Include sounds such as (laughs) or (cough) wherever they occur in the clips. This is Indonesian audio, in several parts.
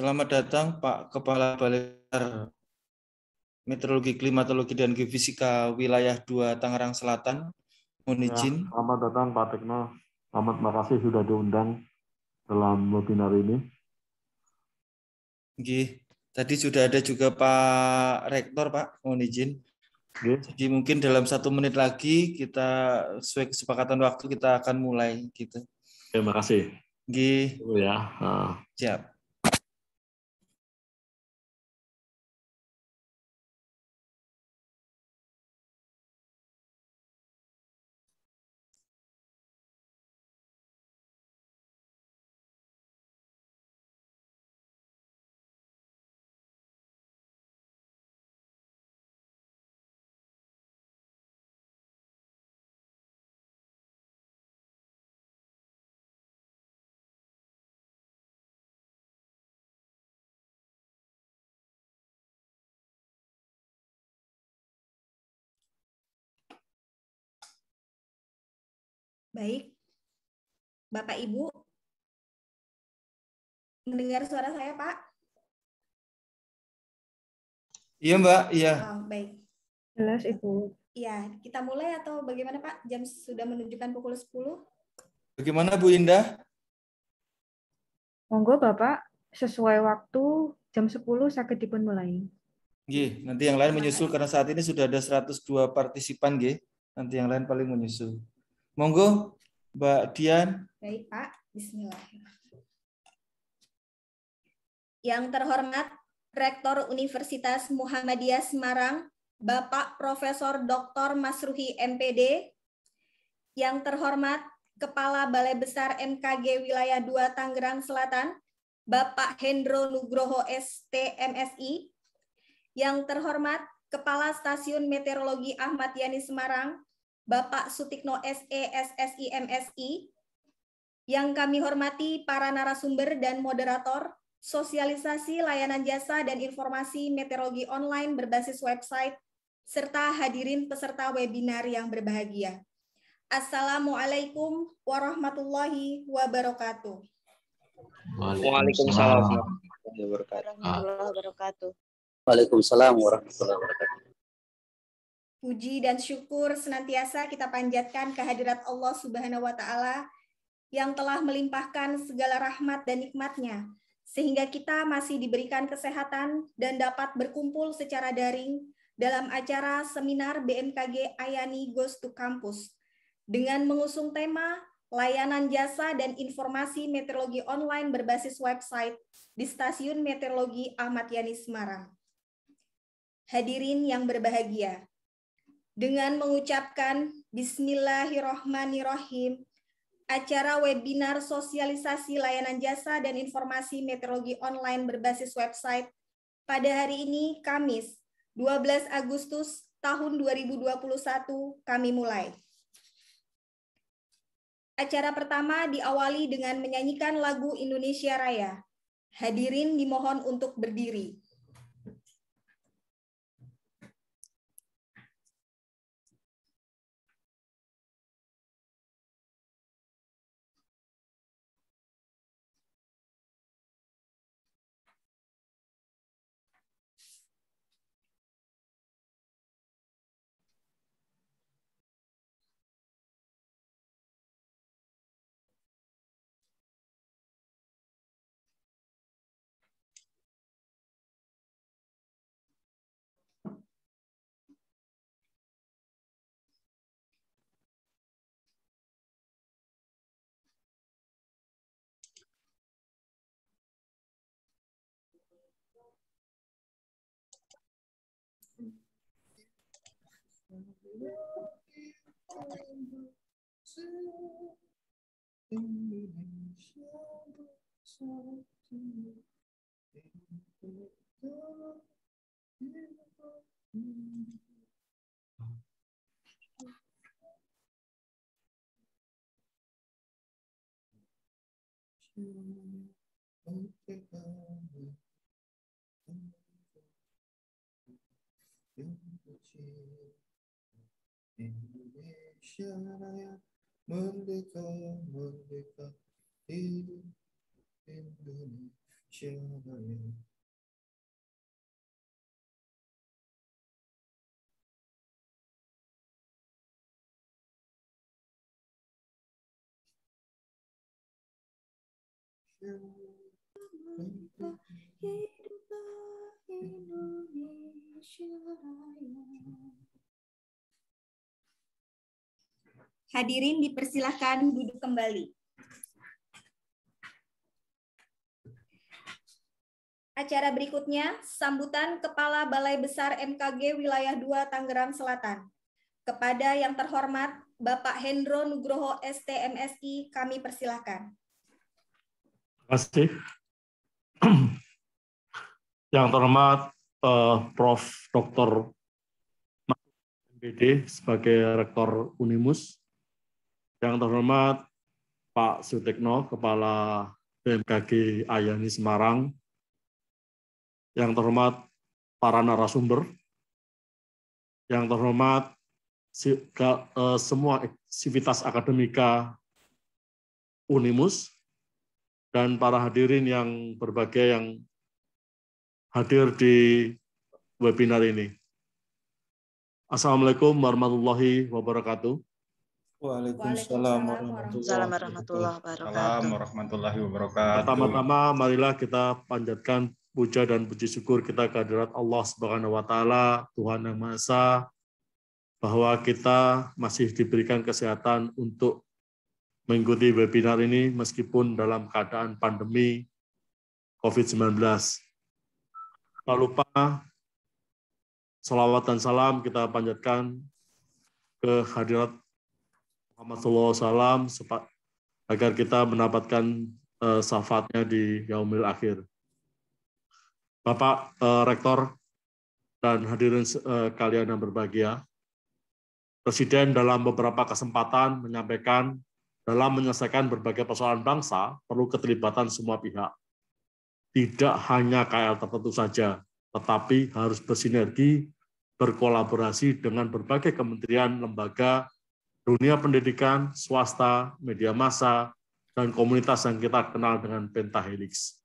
Selamat datang Pak Kepala Balai Meteorologi, Klimatologi, dan Geofisika Wilayah 2 Tangerang Selatan. Mohon ya, izin. Ya, selamat datang Pak Tekno. Selamat makasih sudah diundang dalam webinar ini. Oke. Tadi sudah ada juga Pak Rektor, Pak. Mohon izin. Oke. Jadi mungkin dalam satu menit lagi kita sesuai kesepakatan waktu kita akan mulai gitu. Terima kasih. Oke. Ya. Uh. Siap. Baik, Bapak Ibu, mendengar suara saya Pak? Iya Mbak, iya. Oh, baik. Jelas Ibu. Iya, kita mulai atau bagaimana Pak? Jam sudah menunjukkan pukul 10. Bagaimana Bu Indah? Monggo Bapak, sesuai waktu jam 10 sakit dipun mulai. G, nanti yang lain menyusul karena saat ini sudah ada 102 partisipan G. Nanti yang lain paling menyusul. Monggo, Mbak Dian. Baik, Pak. Bismillah. Yang terhormat Rektor Universitas Muhammadiyah Semarang, Bapak Profesor Dr. Masruhi MPD. Yang terhormat Kepala Balai Besar MKG Wilayah 2 Tangerang Selatan, Bapak Hendro Nugroho STMSI. Yang terhormat Kepala Stasiun Meteorologi Ahmad Yani Semarang, Bapak Sutikno SE yang kami hormati para narasumber dan moderator, sosialisasi layanan jasa dan informasi meteorologi online berbasis website, serta hadirin peserta webinar yang berbahagia. Assalamualaikum warahmatullahi wabarakatuh. Waalaikumsalam warahmatullahi wabarakatuh. Waalaikumsalam warahmatullahi wabarakatuh. Puji dan syukur senantiasa kita panjatkan kehadirat Allah Subhanahu wa taala yang telah melimpahkan segala rahmat dan nikmatnya sehingga kita masih diberikan kesehatan dan dapat berkumpul secara daring dalam acara seminar BMKG Ayani Goes to Campus dengan mengusung tema layanan jasa dan informasi meteorologi online berbasis website di Stasiun Meteorologi Ahmad Yani Semarang. Hadirin yang berbahagia, dengan mengucapkan Bismillahirrohmanirrohim, acara webinar sosialisasi layanan jasa dan informasi meteorologi online berbasis website pada hari ini Kamis 12 Agustus tahun 2021 kami mulai. Acara pertama diawali dengan menyanyikan lagu Indonesia Raya. Hadirin dimohon untuk berdiri. 我一个人走，心里想多少天？舍不 Sharaya Mundika Mundika Devi Induni Sharaya Hiduplah Indonesia Raya Hadirin dipersilahkan duduk kembali. Acara berikutnya, sambutan Kepala Balai Besar MKG Wilayah 2 Tangerang Selatan. Kepada yang terhormat, Bapak Hendro Nugroho STMSI, kami persilahkan. Terima kasih. (clears throat) Yang terhormat, uh, Prof. Dr. MBD sebagai Rektor Unimus, yang terhormat Pak Sutikno, Kepala BMKG Ayani Semarang. Yang terhormat para narasumber. Yang terhormat eh, semua aktivitas akademika Unimus dan para hadirin yang berbagai yang hadir di webinar ini. Assalamualaikum warahmatullahi wabarakatuh. Waalaikumsalam warahmatullahi wabarakatuh. wabarakatuh. Pertama-tama marilah kita panjatkan puja dan puji syukur kita kehadirat Allah Subhanahu wa taala, Tuhan Yang Maha Esa, bahwa kita masih diberikan kesehatan untuk mengikuti webinar ini meskipun dalam keadaan pandemi COVID-19. Tak lupa salawat dan salam kita panjatkan ke hadirat. Muhammad Sallallahu agar kita mendapatkan uh, syafaatnya di yaumil akhir. Bapak uh, Rektor dan hadirin uh, kalian yang berbahagia, Presiden dalam beberapa kesempatan menyampaikan dalam menyelesaikan berbagai persoalan bangsa perlu keterlibatan semua pihak. Tidak hanya KL tertentu saja, tetapi harus bersinergi, berkolaborasi dengan berbagai kementerian, lembaga, dunia pendidikan, swasta, media massa, dan komunitas yang kita kenal dengan Pentahelix.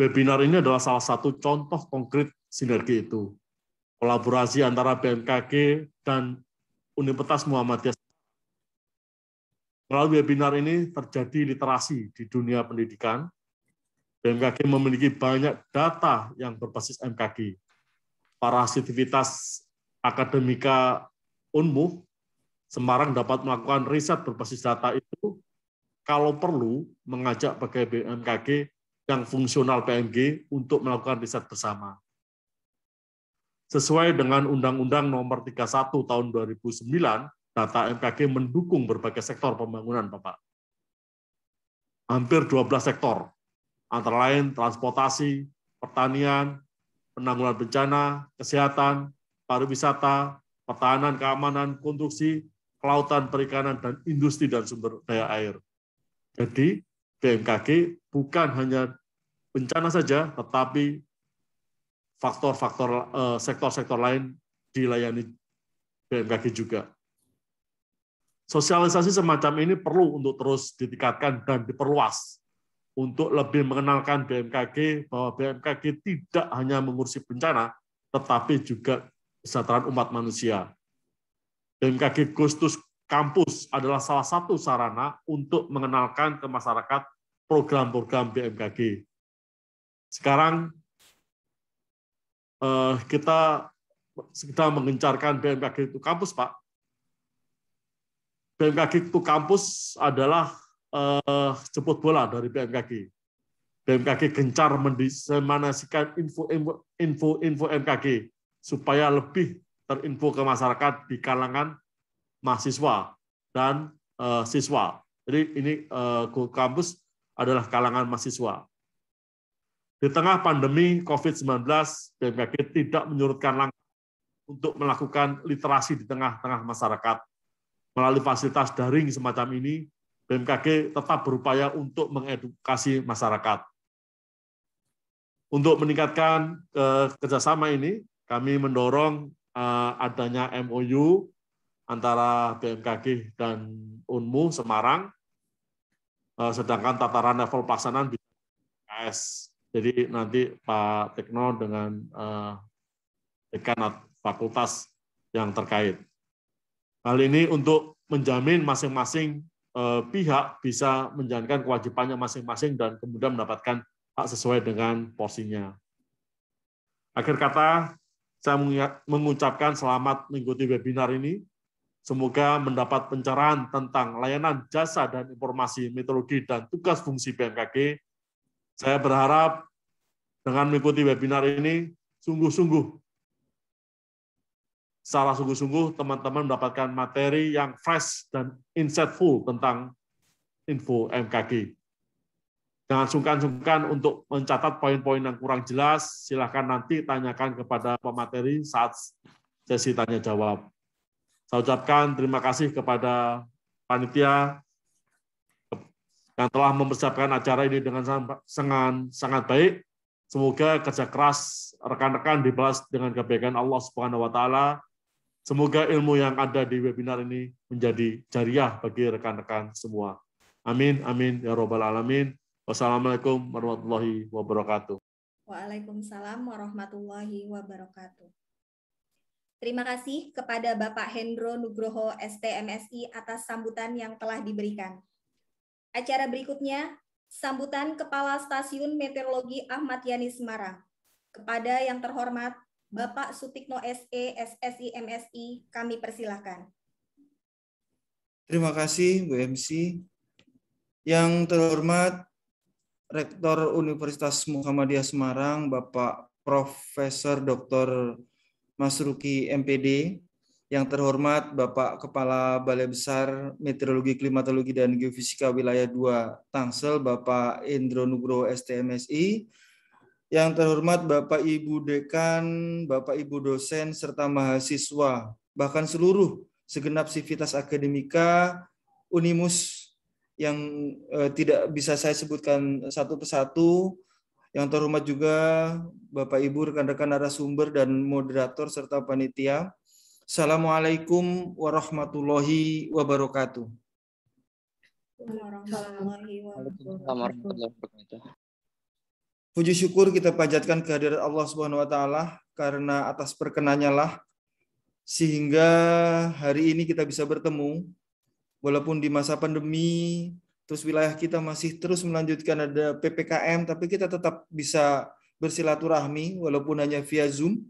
Webinar ini adalah salah satu contoh konkret sinergi itu. Kolaborasi antara BMKG dan Universitas Muhammadiyah. Melalui webinar ini terjadi literasi di dunia pendidikan. BMKG memiliki banyak data yang berbasis MKG. Para aktivitas akademika UNMU, Semarang dapat melakukan riset berbasis data itu kalau perlu mengajak pegawai BMKG yang fungsional PMG untuk melakukan riset bersama. Sesuai dengan Undang-Undang Nomor 31 Tahun 2009, data MKG mendukung berbagai sektor pembangunan, Bapak. Hampir 12 sektor, antara lain transportasi, pertanian, penanggulan bencana, kesehatan, pariwisata, pertahanan, keamanan, konstruksi, kelautan, perikanan, dan industri dan sumber daya air. Jadi BMKG bukan hanya bencana saja, tetapi faktor-faktor eh, sektor-sektor lain dilayani BMKG juga. Sosialisasi semacam ini perlu untuk terus ditingkatkan dan diperluas untuk lebih mengenalkan BMKG bahwa BMKG tidak hanya mengurusi bencana, tetapi juga kesejahteraan umat manusia. BMKG Gustus Kampus adalah salah satu sarana untuk mengenalkan ke masyarakat program-program BMKG. Sekarang eh, kita sedang mengencarkan BMKG itu kampus, Pak. BMKG itu kampus adalah eh, jemput bola dari BMKG. BMKG gencar mendiseminasikan info, info info info MKG supaya lebih terinfo ke masyarakat di kalangan mahasiswa dan uh, siswa. Jadi ini uh, eh, kampus adalah kalangan mahasiswa. Di tengah pandemi COVID-19, BMKG tidak menyurutkan langkah untuk melakukan literasi di tengah-tengah masyarakat. Melalui fasilitas daring semacam ini, BMKG tetap berupaya untuk mengedukasi masyarakat. Untuk meningkatkan eh, kerjasama ini, kami mendorong uh, adanya MOU antara BMKG dan Unmu Semarang, uh, sedangkan tataran level pelaksanaan di KS. Jadi nanti Pak Tekno dengan uh, dekanat fakultas yang terkait. Hal ini untuk menjamin masing-masing uh, pihak bisa menjalankan kewajibannya masing-masing dan kemudian mendapatkan hak sesuai dengan porsinya. Akhir kata, saya mengucapkan selamat mengikuti webinar ini. Semoga mendapat pencerahan tentang layanan jasa dan informasi metodologi dan tugas fungsi BMKG. Saya berharap dengan mengikuti webinar ini sungguh-sungguh secara sungguh-sungguh teman-teman mendapatkan materi yang fresh dan insightful tentang info MKG. Jangan sungkan-sungkan untuk mencatat poin-poin yang kurang jelas. Silahkan nanti tanyakan kepada pemateri saat sesi tanya jawab. Saya ucapkan terima kasih kepada panitia yang telah mempersiapkan acara ini dengan sangat, sangat baik. Semoga kerja keras rekan-rekan dibalas dengan kebaikan Allah Subhanahu wa taala. Semoga ilmu yang ada di webinar ini menjadi jariah bagi rekan-rekan semua. Amin amin ya robbal alamin. Wassalamualaikum warahmatullahi wabarakatuh. Waalaikumsalam warahmatullahi wabarakatuh. Terima kasih kepada Bapak Hendro Nugroho STMSI atas sambutan yang telah diberikan. Acara berikutnya, sambutan Kepala Stasiun Meteorologi Ahmad Yani Semarang. Kepada yang terhormat, Bapak Sutikno SE SSI MSI, kami persilahkan. Terima kasih Bu MC. Yang terhormat Rektor Universitas Muhammadiyah Semarang, Bapak Profesor Dr. Masruki MPD, yang terhormat Bapak Kepala Balai Besar Meteorologi, Klimatologi, dan Geofisika Wilayah 2 Tangsel, Bapak Indro Nugroho STMSI, yang terhormat Bapak Ibu Dekan, Bapak Ibu dosen serta mahasiswa, bahkan seluruh segenap sivitas akademika Unimus yang eh, tidak bisa saya sebutkan satu persatu. Yang terhormat juga Bapak Ibu rekan-rekan narasumber dan moderator serta panitia. Assalamualaikum warahmatullahi wabarakatuh. Puji syukur kita panjatkan kehadiran Allah Subhanahu wa taala karena atas perkenannya lah sehingga hari ini kita bisa bertemu walaupun di masa pandemi terus wilayah kita masih terus melanjutkan ada PPKM tapi kita tetap bisa bersilaturahmi walaupun hanya via Zoom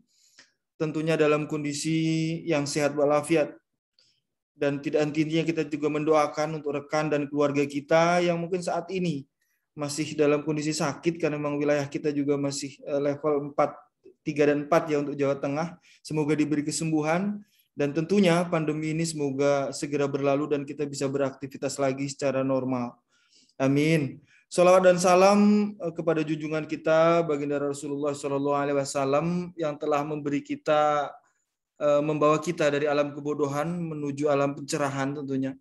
tentunya dalam kondisi yang sehat walafiat dan tidak henti kita juga mendoakan untuk rekan dan keluarga kita yang mungkin saat ini masih dalam kondisi sakit karena memang wilayah kita juga masih eh, level 4 3 dan 4 ya untuk Jawa Tengah. Semoga diberi kesembuhan dan tentunya pandemi ini semoga segera berlalu dan kita bisa beraktivitas lagi secara normal. Amin. Salawat dan salam eh, kepada junjungan kita baginda Rasulullah Shallallahu Alaihi Wasallam yang telah memberi kita eh, membawa kita dari alam kebodohan menuju alam pencerahan tentunya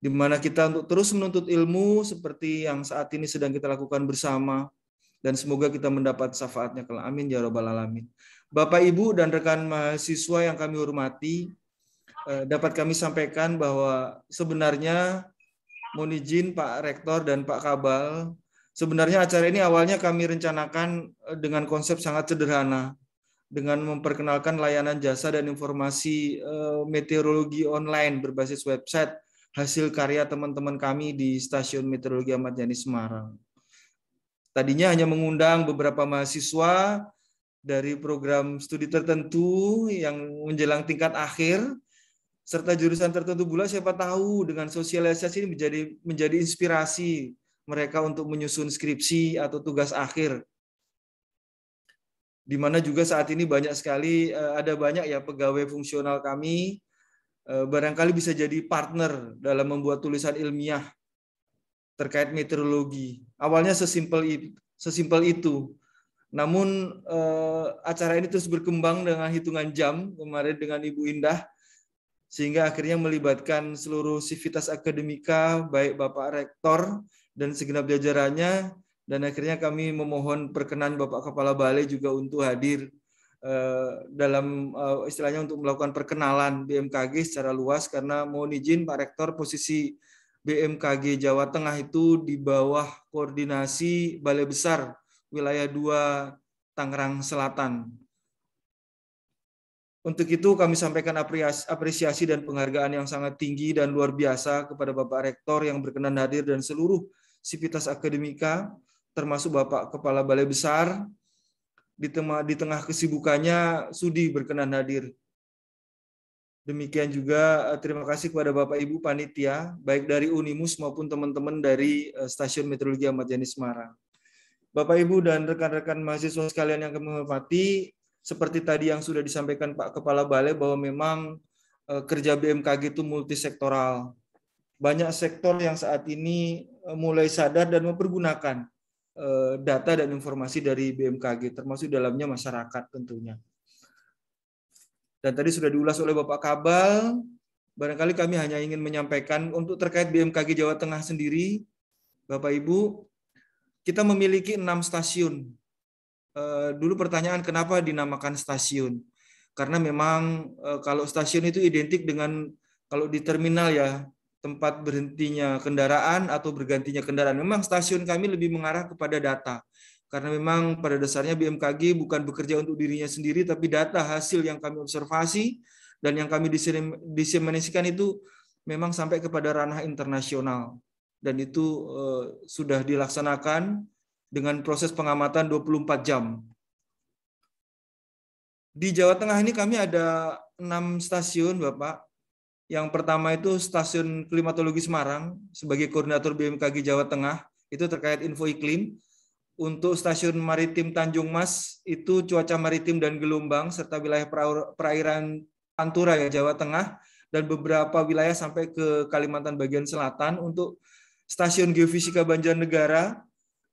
di mana kita untuk terus menuntut ilmu seperti yang saat ini sedang kita lakukan bersama dan semoga kita mendapat syafaatnya kelak amin ya robbal alamin Bapak Ibu dan rekan mahasiswa yang kami hormati, eh, dapat kami sampaikan bahwa sebenarnya mohon izin Pak Rektor dan Pak Kabal, sebenarnya acara ini awalnya kami rencanakan eh, dengan konsep sangat sederhana dengan memperkenalkan layanan jasa dan informasi eh, meteorologi online berbasis website hasil karya teman-teman kami di Stasiun Meteorologi Ahmad Yani Semarang. Tadinya hanya mengundang beberapa mahasiswa dari program studi tertentu yang menjelang tingkat akhir serta jurusan tertentu pula siapa tahu dengan sosialisasi ini menjadi menjadi inspirasi mereka untuk menyusun skripsi atau tugas akhir. Di mana juga saat ini banyak sekali eh, ada banyak ya pegawai fungsional kami eh, barangkali bisa jadi partner dalam membuat tulisan ilmiah terkait meteorologi. Awalnya sesimpel sesimpel itu, namun eh, acara ini terus berkembang dengan hitungan jam kemarin dengan Ibu Indah sehingga akhirnya melibatkan seluruh sivitas akademika baik Bapak Rektor dan segenap jajarannya dan akhirnya kami memohon perkenan Bapak Kepala Balai juga untuk hadir eh, dalam eh, istilahnya untuk melakukan perkenalan BMKG secara luas karena mohon izin Pak Rektor posisi BMKG Jawa Tengah itu di bawah koordinasi Balai Besar wilayah 2 Tangerang Selatan. Untuk itu kami sampaikan apresiasi dan penghargaan yang sangat tinggi dan luar biasa kepada Bapak Rektor yang berkenan hadir dan seluruh sivitas akademika, termasuk Bapak Kepala Balai Besar, di tengah, di tengah kesibukannya Sudi berkenan hadir. Demikian juga eh, terima kasih kepada Bapak Ibu Panitia, baik dari Unimus maupun teman-teman dari eh, Stasiun Meteorologi Ahmad Yani Semarang. Bapak Ibu dan rekan-rekan mahasiswa sekalian yang kami hormati, seperti tadi yang sudah disampaikan Pak Kepala Balai bahwa memang e, kerja BMKG itu multisektoral. Banyak sektor yang saat ini e, mulai sadar dan mempergunakan e, data dan informasi dari BMKG, termasuk dalamnya masyarakat tentunya. Dan tadi sudah diulas oleh Bapak Kabal, barangkali kami hanya ingin menyampaikan untuk terkait BMKG Jawa Tengah sendiri, Bapak Ibu, kita memiliki enam stasiun. Eh, dulu pertanyaan kenapa dinamakan stasiun? Karena memang eh, kalau stasiun itu identik dengan kalau di terminal ya tempat berhentinya kendaraan atau bergantinya kendaraan. Memang stasiun kami lebih mengarah kepada data. Karena memang pada dasarnya BMKG bukan bekerja untuk dirinya sendiri, tapi data hasil yang kami observasi dan yang kami diseminasikan itu memang sampai kepada ranah internasional dan itu eh, sudah dilaksanakan dengan proses pengamatan 24 jam. Di Jawa Tengah ini kami ada enam stasiun, Bapak. Yang pertama itu Stasiun Klimatologi Semarang sebagai koordinator BMKG Jawa Tengah itu terkait info iklim. Untuk Stasiun Maritim Tanjung Mas itu cuaca maritim dan gelombang serta wilayah perairan Pantura ya Jawa Tengah dan beberapa wilayah sampai ke Kalimantan bagian selatan untuk Stasiun Geofisika Banjarnegara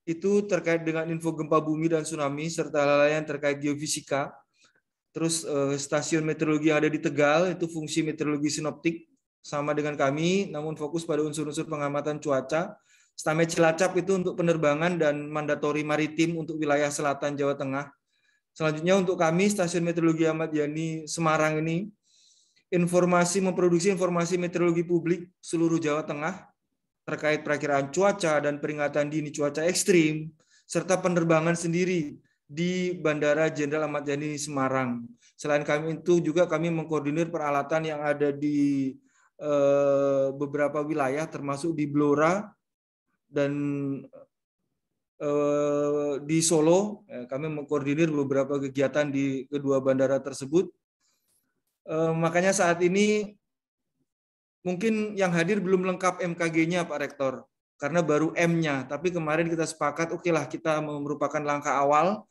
itu terkait dengan info gempa bumi dan tsunami serta lain terkait geofisika. Terus eh, stasiun meteorologi yang ada di Tegal itu fungsi meteorologi sinoptik sama dengan kami namun fokus pada unsur-unsur pengamatan cuaca. Stame Cilacap itu untuk penerbangan dan mandatori maritim untuk wilayah selatan Jawa Tengah. Selanjutnya untuk kami stasiun meteorologi Ahmad Yani Semarang ini informasi memproduksi informasi meteorologi publik seluruh Jawa Tengah terkait perakiraan cuaca dan peringatan dini cuaca ekstrim, serta penerbangan sendiri di Bandara Jenderal Ahmad Yani Semarang. Selain kami itu juga kami mengkoordinir peralatan yang ada di eh, beberapa wilayah termasuk di Blora dan eh, di Solo. Eh, kami mengkoordinir beberapa kegiatan di kedua bandara tersebut. makanya saat ini Mungkin yang hadir belum lengkap MKG-nya Pak Rektor, karena baru M-nya. Tapi kemarin kita sepakat, oke lah kita merupakan langkah awal.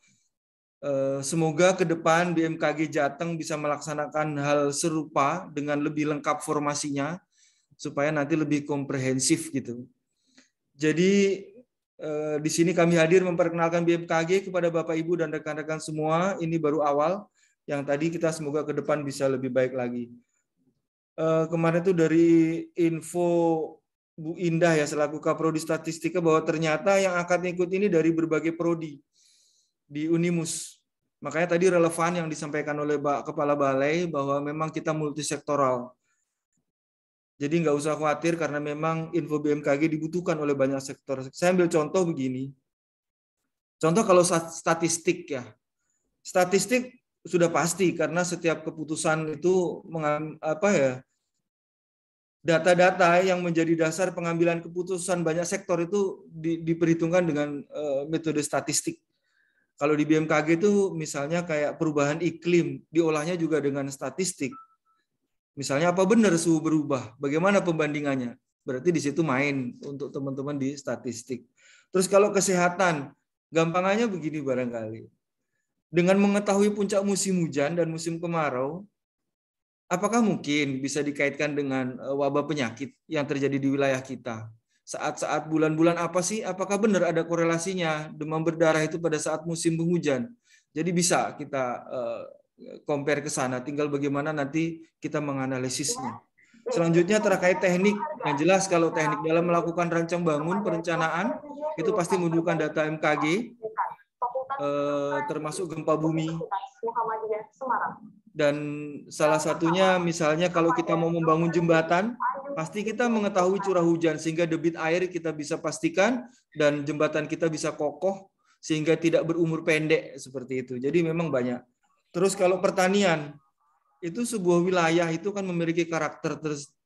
Eh, semoga ke depan BMKG Jateng bisa melaksanakan hal serupa dengan lebih lengkap formasinya, supaya nanti lebih komprehensif gitu. Jadi eh, di sini kami hadir memperkenalkan BMKG kepada Bapak Ibu dan rekan-rekan semua. Ini baru awal yang tadi kita semoga ke depan bisa lebih baik lagi. Eh, kemarin itu dari info Bu Indah ya selaku Kaprodi Statistika bahwa ternyata yang akan ikut ini dari berbagai prodi di Unimus. Makanya tadi relevan yang disampaikan oleh Pak Kepala Balai bahwa memang kita multisektoral. Jadi nggak usah khawatir karena memang info BMKG dibutuhkan oleh banyak sektor. Saya ambil contoh begini. Contoh kalau statistik ya. Statistik sudah pasti karena setiap keputusan itu apa ya data-data yang menjadi dasar pengambilan keputusan banyak sektor itu di, diperhitungkan dengan uh, metode statistik. Kalau di BMKG itu misalnya kayak perubahan iklim diolahnya juga dengan statistik. Misalnya apa benar suhu berubah? Bagaimana pembandingannya? Berarti di situ main untuk teman-teman di statistik. Terus kalau kesehatan, gampangannya begini barangkali. Dengan mengetahui puncak musim hujan dan musim kemarau, Apakah mungkin bisa dikaitkan dengan eh, wabah penyakit yang terjadi di wilayah kita? Saat-saat bulan-bulan apa sih? Apakah benar ada korelasinya demam berdarah itu pada saat musim penghujan? Jadi bisa kita eh, compare ke sana. Tinggal bagaimana nanti kita menganalisisnya. Selanjutnya terkait teknik. Yang jelas kalau teknik dalam melakukan rancang bangun perencanaan itu pasti menunjukkan data MKG eh, termasuk gempa bumi dan salah satunya misalnya kalau kita mau membangun jembatan, pasti kita mengetahui curah hujan sehingga debit air kita bisa pastikan dan jembatan kita bisa kokoh sehingga tidak berumur pendek seperti itu. Jadi memang banyak. Terus kalau pertanian, itu sebuah wilayah itu kan memiliki karakter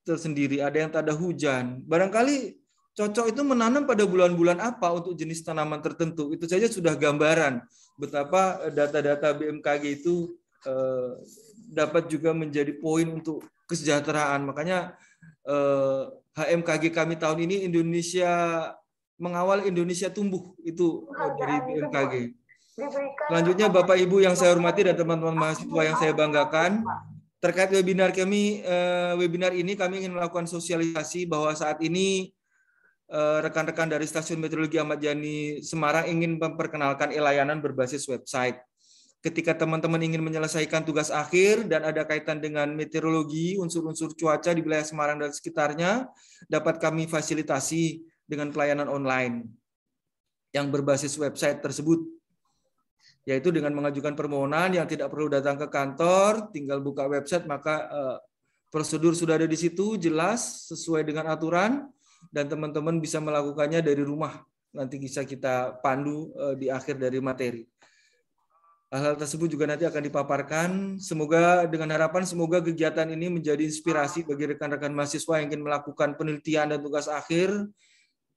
tersendiri. Ada yang tak ada hujan. Barangkali cocok itu menanam pada bulan-bulan apa untuk jenis tanaman tertentu. Itu saja sudah gambaran betapa data-data BMKG itu Eh, dapat juga menjadi poin untuk kesejahteraan. Makanya HMKG eh, kami tahun ini Indonesia mengawal Indonesia tumbuh itu eh, dari BMKG. Selanjutnya Bapak Ibu yang saya hormati dan teman-teman mahasiswa yang saya banggakan, terkait webinar kami webinar ini kami ingin melakukan sosialisasi bahwa saat ini rekan-rekan dari Stasiun Meteorologi Ahmad Yani Semarang ingin memperkenalkan layanan berbasis website ketika teman-teman ingin menyelesaikan tugas akhir dan ada kaitan dengan meteorologi, unsur-unsur cuaca di wilayah Semarang dan sekitarnya, dapat kami fasilitasi dengan pelayanan online yang berbasis website tersebut. Yaitu dengan mengajukan permohonan yang tidak perlu datang ke kantor, tinggal buka website, maka eh, prosedur sudah ada di situ, jelas, sesuai dengan aturan, dan teman-teman bisa melakukannya dari rumah. Nanti bisa kita pandu eh, di akhir dari materi. Hal-hal tersebut juga nanti akan dipaparkan. Semoga dengan harapan semoga kegiatan ini menjadi inspirasi bagi rekan-rekan mahasiswa yang ingin melakukan penelitian dan tugas akhir.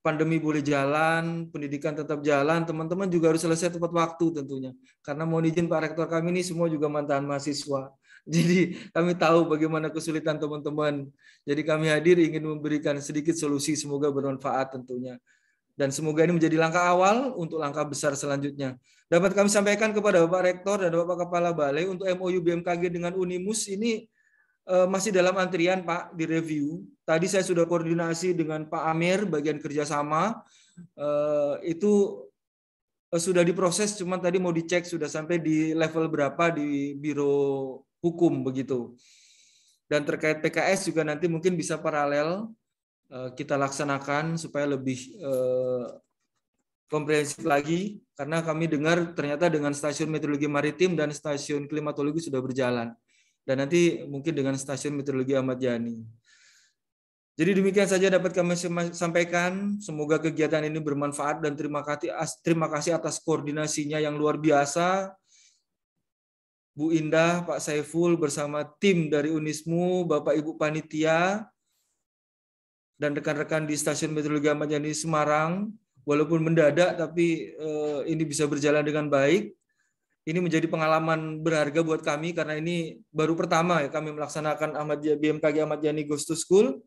Pandemi boleh jalan, pendidikan tetap jalan, teman-teman juga harus selesai tepat waktu tentunya. Karena mohon izin Pak Rektor kami ini semua juga mantan mahasiswa. (laughs) Jadi kami tahu bagaimana kesulitan teman-teman. Jadi kami hadir ingin memberikan sedikit solusi semoga bermanfaat tentunya. Dan semoga ini menjadi langkah awal untuk langkah besar selanjutnya. Dapat kami sampaikan kepada Bapak Rektor dan Bapak Kepala Balai untuk MOU BMKG dengan Unimus ini eh, masih dalam antrian Pak di review. Tadi saya sudah koordinasi dengan Pak Amir bagian kerjasama eh, itu eh, sudah diproses, cuman tadi mau dicek sudah sampai di level berapa di biro hukum begitu. Dan terkait PKS juga nanti mungkin bisa paralel Eh, kita laksanakan supaya lebih eh, komprehensif lagi karena kami dengar ternyata dengan stasiun meteorologi maritim dan stasiun klimatologi sudah berjalan dan nanti mungkin dengan stasiun meteorologi Ahmad Yani. Jadi demikian saja dapat kami sampaikan. Semoga kegiatan ini bermanfaat dan terima kasih terima kasih atas koordinasinya yang luar biasa. Bu Indah, Pak Saiful bersama tim dari Unismu, Bapak Ibu panitia, dan rekan-rekan di Stasiun Metro Liga Madani Semarang, walaupun mendadak tapi eh, ini bisa berjalan dengan baik. Ini menjadi pengalaman berharga buat kami karena ini baru pertama ya kami melaksanakan Ahmad BMKG Ahmad Yani Ghost to School.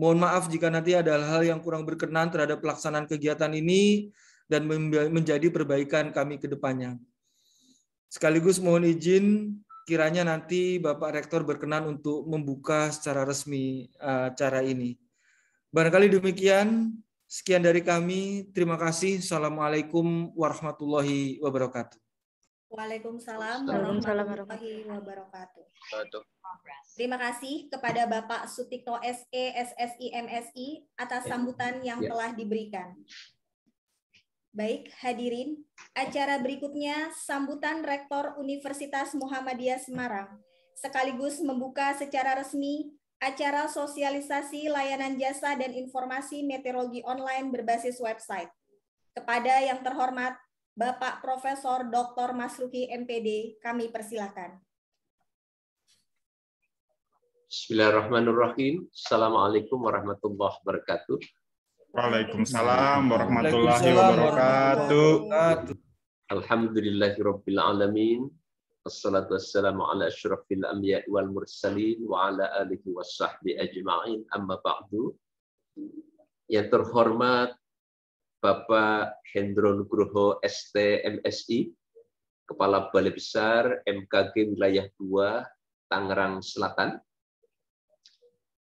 Mohon maaf jika nanti ada hal-hal yang kurang berkenan terhadap pelaksanaan kegiatan ini dan menjadi perbaikan kami ke depannya. Sekaligus mohon izin kiranya nanti Bapak Rektor berkenan untuk membuka secara resmi eh, acara ini. Barangkali demikian, sekian dari kami. Terima kasih. Assalamualaikum warahmatullahi wabarakatuh. Waalaikumsalam warahmatullahi wabarakatuh. Terima kasih kepada Bapak Sutikto SE SSI MSI atas ya. sambutan yang ya. telah diberikan. Baik, hadirin, acara berikutnya sambutan Rektor Universitas Muhammadiyah Semarang sekaligus membuka secara resmi acara sosialisasi layanan jasa dan informasi meteorologi online berbasis website. Kepada yang terhormat Bapak Profesor Dr. Masruki MPD, kami persilahkan. Bismillahirrahmanirrahim. Assalamualaikum warahmatullahi wabarakatuh. Waalaikumsalam warahmatullahi wabarakatuh. Alhamdulillahirrahmanirrahim. Assalatu wassalamu ala asyrafil anbiya wal mursalin wa ala alihi washabbi ajma'in amma ba'du. Yang terhormat Bapak Hendro Nugroho ST MSI, Kepala Balai Besar MKG Wilayah 2 Tangerang Selatan,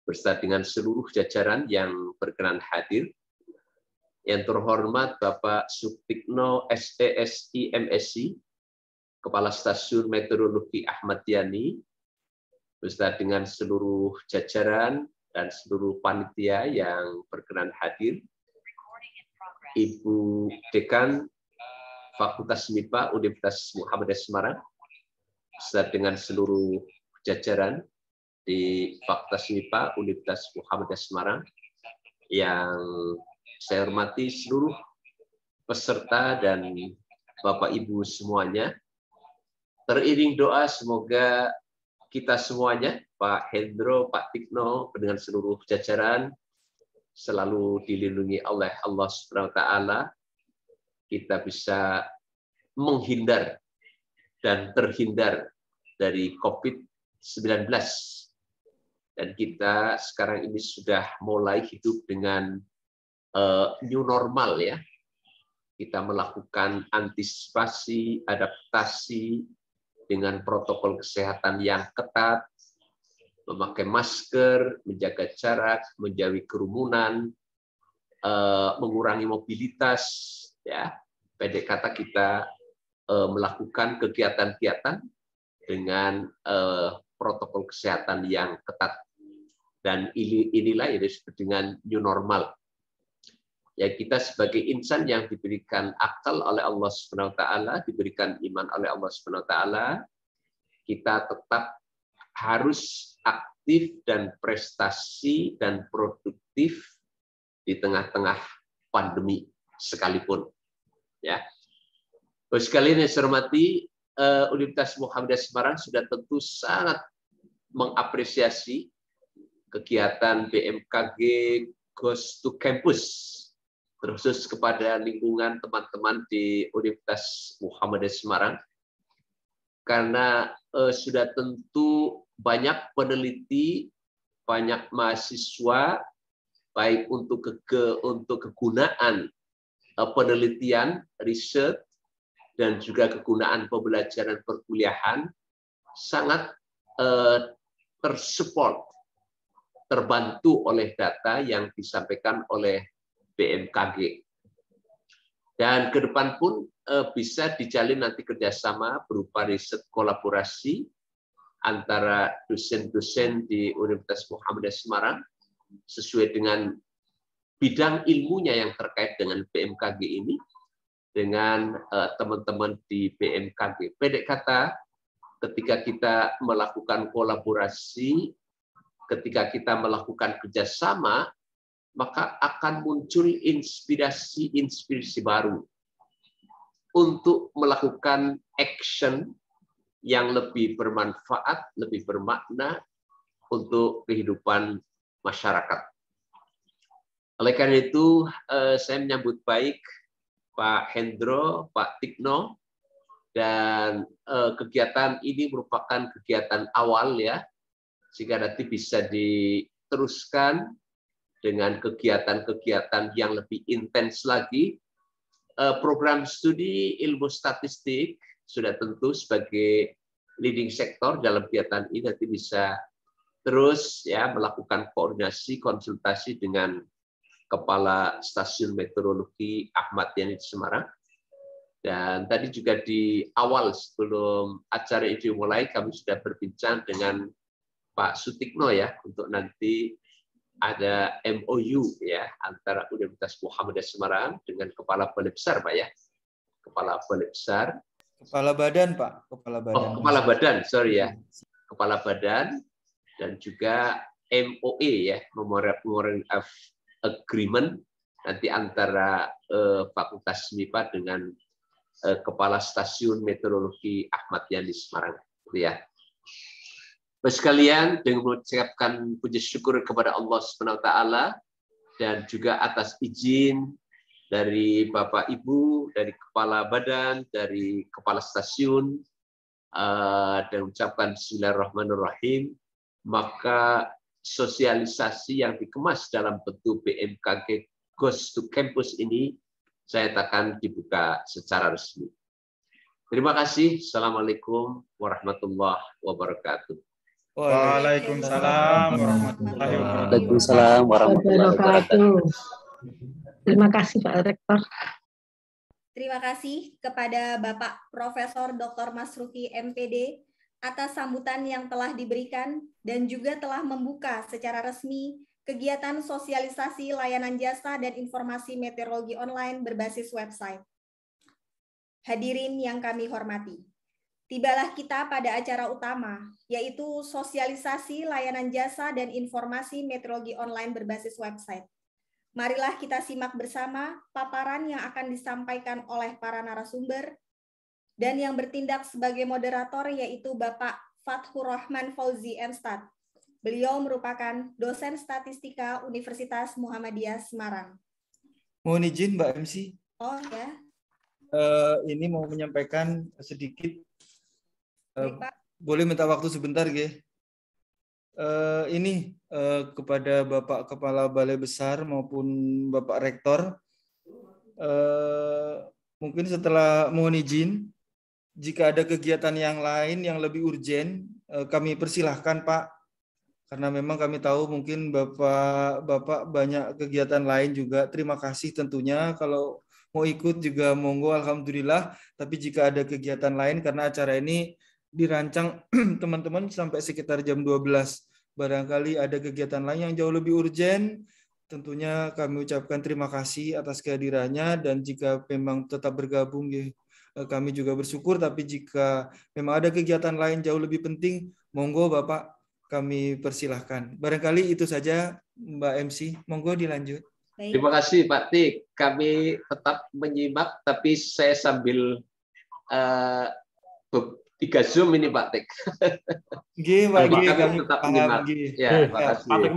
berserta dengan seluruh jajaran yang berkenan hadir. Yang terhormat Bapak Sutikno STSI MSI, Kepala Stasiun Meteorologi Ahmad Yani, beserta dengan seluruh jajaran dan seluruh panitia yang berkenan hadir, Ibu Dekan Fakultas MIPA Universitas Muhammadiyah Semarang, beserta dengan seluruh jajaran di Fakultas MIPA Universitas Muhammadiyah Semarang, yang saya hormati seluruh peserta dan Bapak Ibu semuanya, Teriring doa semoga kita semuanya, Pak Hendro, Pak Tikno, dengan seluruh jajaran, selalu dilindungi oleh Allah Subhanahu wa taala. Kita bisa menghindar dan terhindar dari COVID-19. Dan kita sekarang ini sudah mulai hidup dengan uh, new normal ya. Kita melakukan antisipasi, adaptasi, dengan protokol kesehatan yang ketat, memakai masker, menjaga jarak, menjauhi kerumunan, eh, mengurangi mobilitas, ya. Pendek kata kita eh, melakukan kegiatan-kegiatan dengan eh, protokol kesehatan yang ketat. Dan inilah ya, ini dengan new normal ya kita sebagai insan yang diberikan akal oleh Allah Subhanahu wa taala, diberikan iman oleh Allah Subhanahu wa taala, kita tetap harus aktif dan prestasi dan produktif di tengah-tengah pandemi sekalipun. Ya. Bapak kali ini saya hormati, eh, Universitas Muhammadiyah Semarang sudah tentu sangat mengapresiasi kegiatan BMKG Ghost to Campus terkhusus kepada lingkungan teman-teman di Universitas Muhammadiyah Semarang karena eh, sudah tentu banyak peneliti, banyak mahasiswa baik untuk ke, ke untuk kegunaan eh, penelitian, riset dan juga kegunaan pembelajaran perkuliahan sangat eh, tersupport terbantu oleh data yang disampaikan oleh BMKG. Dan ke depan pun eh, bisa dijalin nanti kerjasama berupa riset kolaborasi antara dosen-dosen di Universitas Muhammadiyah Semarang sesuai dengan bidang ilmunya yang terkait dengan BMKG ini dengan eh, teman-teman di BMKG. Pendek kata, ketika kita melakukan kolaborasi, ketika kita melakukan kerjasama, maka akan muncul inspirasi-inspirasi baru untuk melakukan action yang lebih bermanfaat, lebih bermakna untuk kehidupan masyarakat. Oleh karena itu, eh, saya menyambut baik Pak Hendro, Pak Tigno, dan eh, kegiatan ini merupakan kegiatan awal ya, sehingga nanti bisa diteruskan dengan kegiatan-kegiatan yang lebih intens lagi. Eh, program studi ilmu statistik sudah tentu sebagai leading sektor dalam kegiatan ini nanti bisa terus ya melakukan koordinasi konsultasi dengan kepala stasiun meteorologi Ahmad Yani di Semarang. Dan tadi juga di awal sebelum acara ini mulai kami sudah berbincang dengan Pak Sutikno ya untuk nanti ada MOU ya antara Universitas Muhammadiyah Semarang dengan kepala balai besar Pak ya. Kepala balai besar. Kepala badan Pak, kepala oh, badan. Oh, kepala badan, sorry ya. Kepala badan dan juga MOE ya, Memorandum of Agreement nanti antara eh, Fakultas MIPA dengan eh, Kepala Stasiun Meteorologi Ahmad Yani Semarang. ya. Bapak sekalian, dengan mengucapkan puji syukur kepada Allah Subhanahu wa taala dan juga atas izin dari Bapak Ibu, dari kepala badan, dari kepala stasiun uh, dan ucapkan bismillahirrahmanirrahim, maka sosialisasi yang dikemas dalam bentuk BMKG Goes to Campus ini saya akan dibuka secara resmi. Terima kasih. Assalamualaikum warahmatullahi wabarakatuh. Waalaikumsalam warahmatullahi wabarakatuh. Waalaikumsalam warahmatullahi wabarakatuh. Terima kasih Pak Rektor. Terima kasih kepada Bapak Profesor Dr. Masruki MPD atas sambutan yang telah diberikan dan juga telah membuka secara resmi kegiatan sosialisasi layanan jasa dan informasi meteorologi online berbasis website. Hadirin yang kami hormati. Tibalah kita pada acara utama, yaitu sosialisasi layanan jasa dan informasi meteorologi online berbasis website. Marilah kita simak bersama paparan yang akan disampaikan oleh para narasumber dan yang bertindak sebagai moderator yaitu Bapak Fathur Rahman Fauzi Enstad. Beliau merupakan dosen statistika Universitas Muhammadiyah Semarang. Mohon izin Mbak MC. Oh ya. Uh, ini mau menyampaikan sedikit Eh, boleh minta waktu sebentar, Ge? Uh, ini uh, kepada Bapak Kepala Balai Besar maupun Bapak Rektor, uh, mungkin setelah mohon izin, jika ada kegiatan yang lain yang lebih urgen, uh, kami persilahkan Pak, karena memang kami tahu mungkin Bapak Bapak banyak kegiatan lain juga. Terima kasih tentunya kalau mau ikut juga monggo, alhamdulillah. Tapi jika ada kegiatan lain karena acara ini dirancang (clears throat) teman-teman sampai sekitar jam 12. Barangkali ada kegiatan lain yang jauh lebih urgent tentunya kami ucapkan terima kasih atas kehadirannya dan jika memang tetap bergabung ya eh, kami juga bersyukur tapi jika memang ada kegiatan lain jauh lebih penting monggo Bapak kami persilahkan. Barangkali itu saja Mbak MC, monggo dilanjut. Baik. Terima kasih Pak Tik. Kami tetap menyimak tapi saya sambil uh, tiga zoom ini Pak Tek. Nggih, Pak tetap Ya, eh, Pak Tek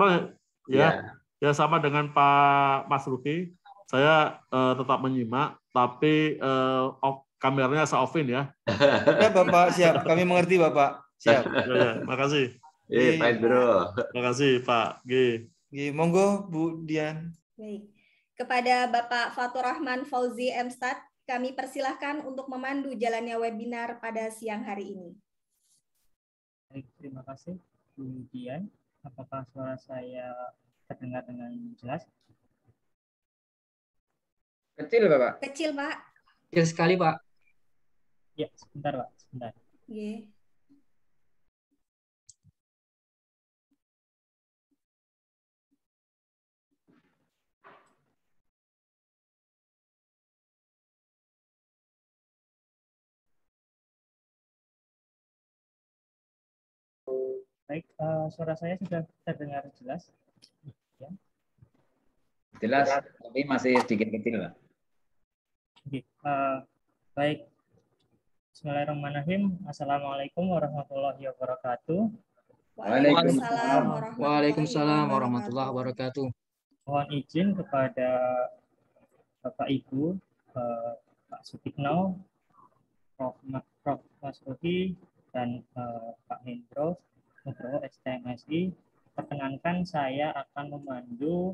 ya, ya, ya sama dengan Pak Mas Ruki, saya uh, tetap menyimak tapi uh, eh, off, kameranya saya offin ya. Ya (laughs) Bapak, siap. Kami mengerti Bapak. Siap. (laughs) Ya, ya. Makasih. Eh, Pak Bro. Makasih Pak G. G. Monggo Bu Dian. Baik. Kepada Bapak Fatur Rahman Fauzi Mstad, kami persilahkan untuk memandu jalannya webinar pada siang hari ini. Baik, terima kasih kemudian Dian. Apakah suara saya terdengar dengan jelas? Kecil, Bapak. Kecil, Pak. Kecil sekali, Pak. Ya, sebentar, Pak. Sebentar. Yeah. Baik, uh, suara saya sudah terdengar jelas. Ya. Jelas, tapi masih sedikit kecil, Pak. Okay. Uh, eh, baik. Bismillahirrahmanirrahim. Assalamualaikum warahmatullahi wabarakatuh. Waalaikumsalam, Waalaikumsalam warahmatullahi wabarakatuh. Mohon izin kepada Bapak Ibu, uh, Pak Sutikno, Prof. Mas Ruhi, dan uh, Pak Hendro STMSI perkenankan saya akan memandu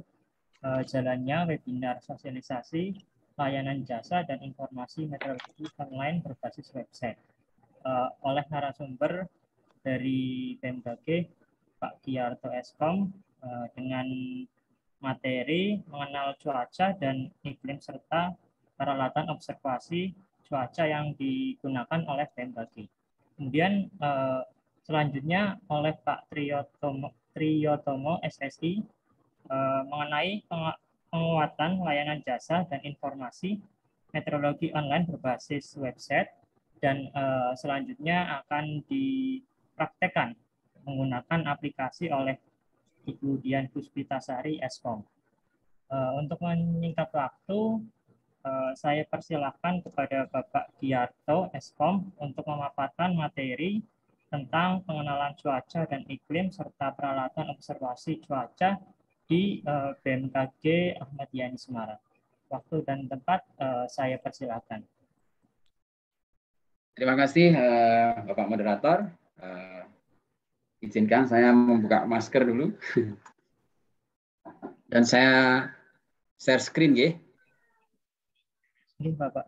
uh, jalannya webinar sosialisasi layanan jasa dan informasi meteorologi online berbasis website uh, oleh narasumber dari BMKG Pak Kiarto Eskom uh, dengan materi mengenal cuaca dan iklim serta peralatan observasi cuaca yang digunakan oleh BMKG. Kemudian uh, selanjutnya oleh Pak Triyotomo, Triyotomo SSI e, mengenai penguatan layanan jasa dan informasi meteorologi online berbasis website dan e, selanjutnya akan dipraktekkan menggunakan aplikasi oleh Ibu Dian Puspitasari Eskom. E, untuk menyingkat waktu, saya persilahkan kepada Bapak Giarto Eskom untuk memaparkan materi tentang pengenalan cuaca dan iklim serta peralatan observasi cuaca di uh, eh, BMKG Ahmad Yani Semarang. Waktu dan tempat eh, saya persilakan. Terima kasih eh, Bapak Moderator. izinkan saya membuka masker dulu. (laughs) dan saya share screen ya. Ini Bapak.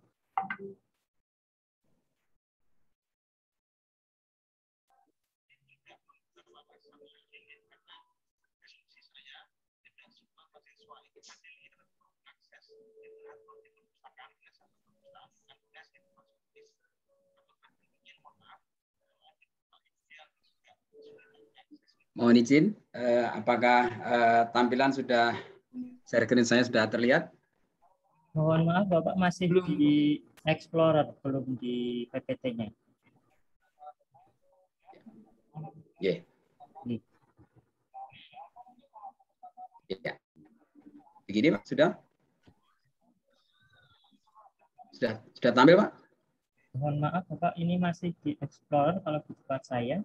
Mohon izin, uh, apakah uh, tampilan sudah share screen saya sudah terlihat? Mohon maaf Bapak masih belum. di Explorer, belum di PPT-nya. Ya. Yeah. Ya. Begini Pak, sudah? Sudah sudah tampil Pak? Mohon maaf Bapak, ini masih di explore kalau di tempat saya.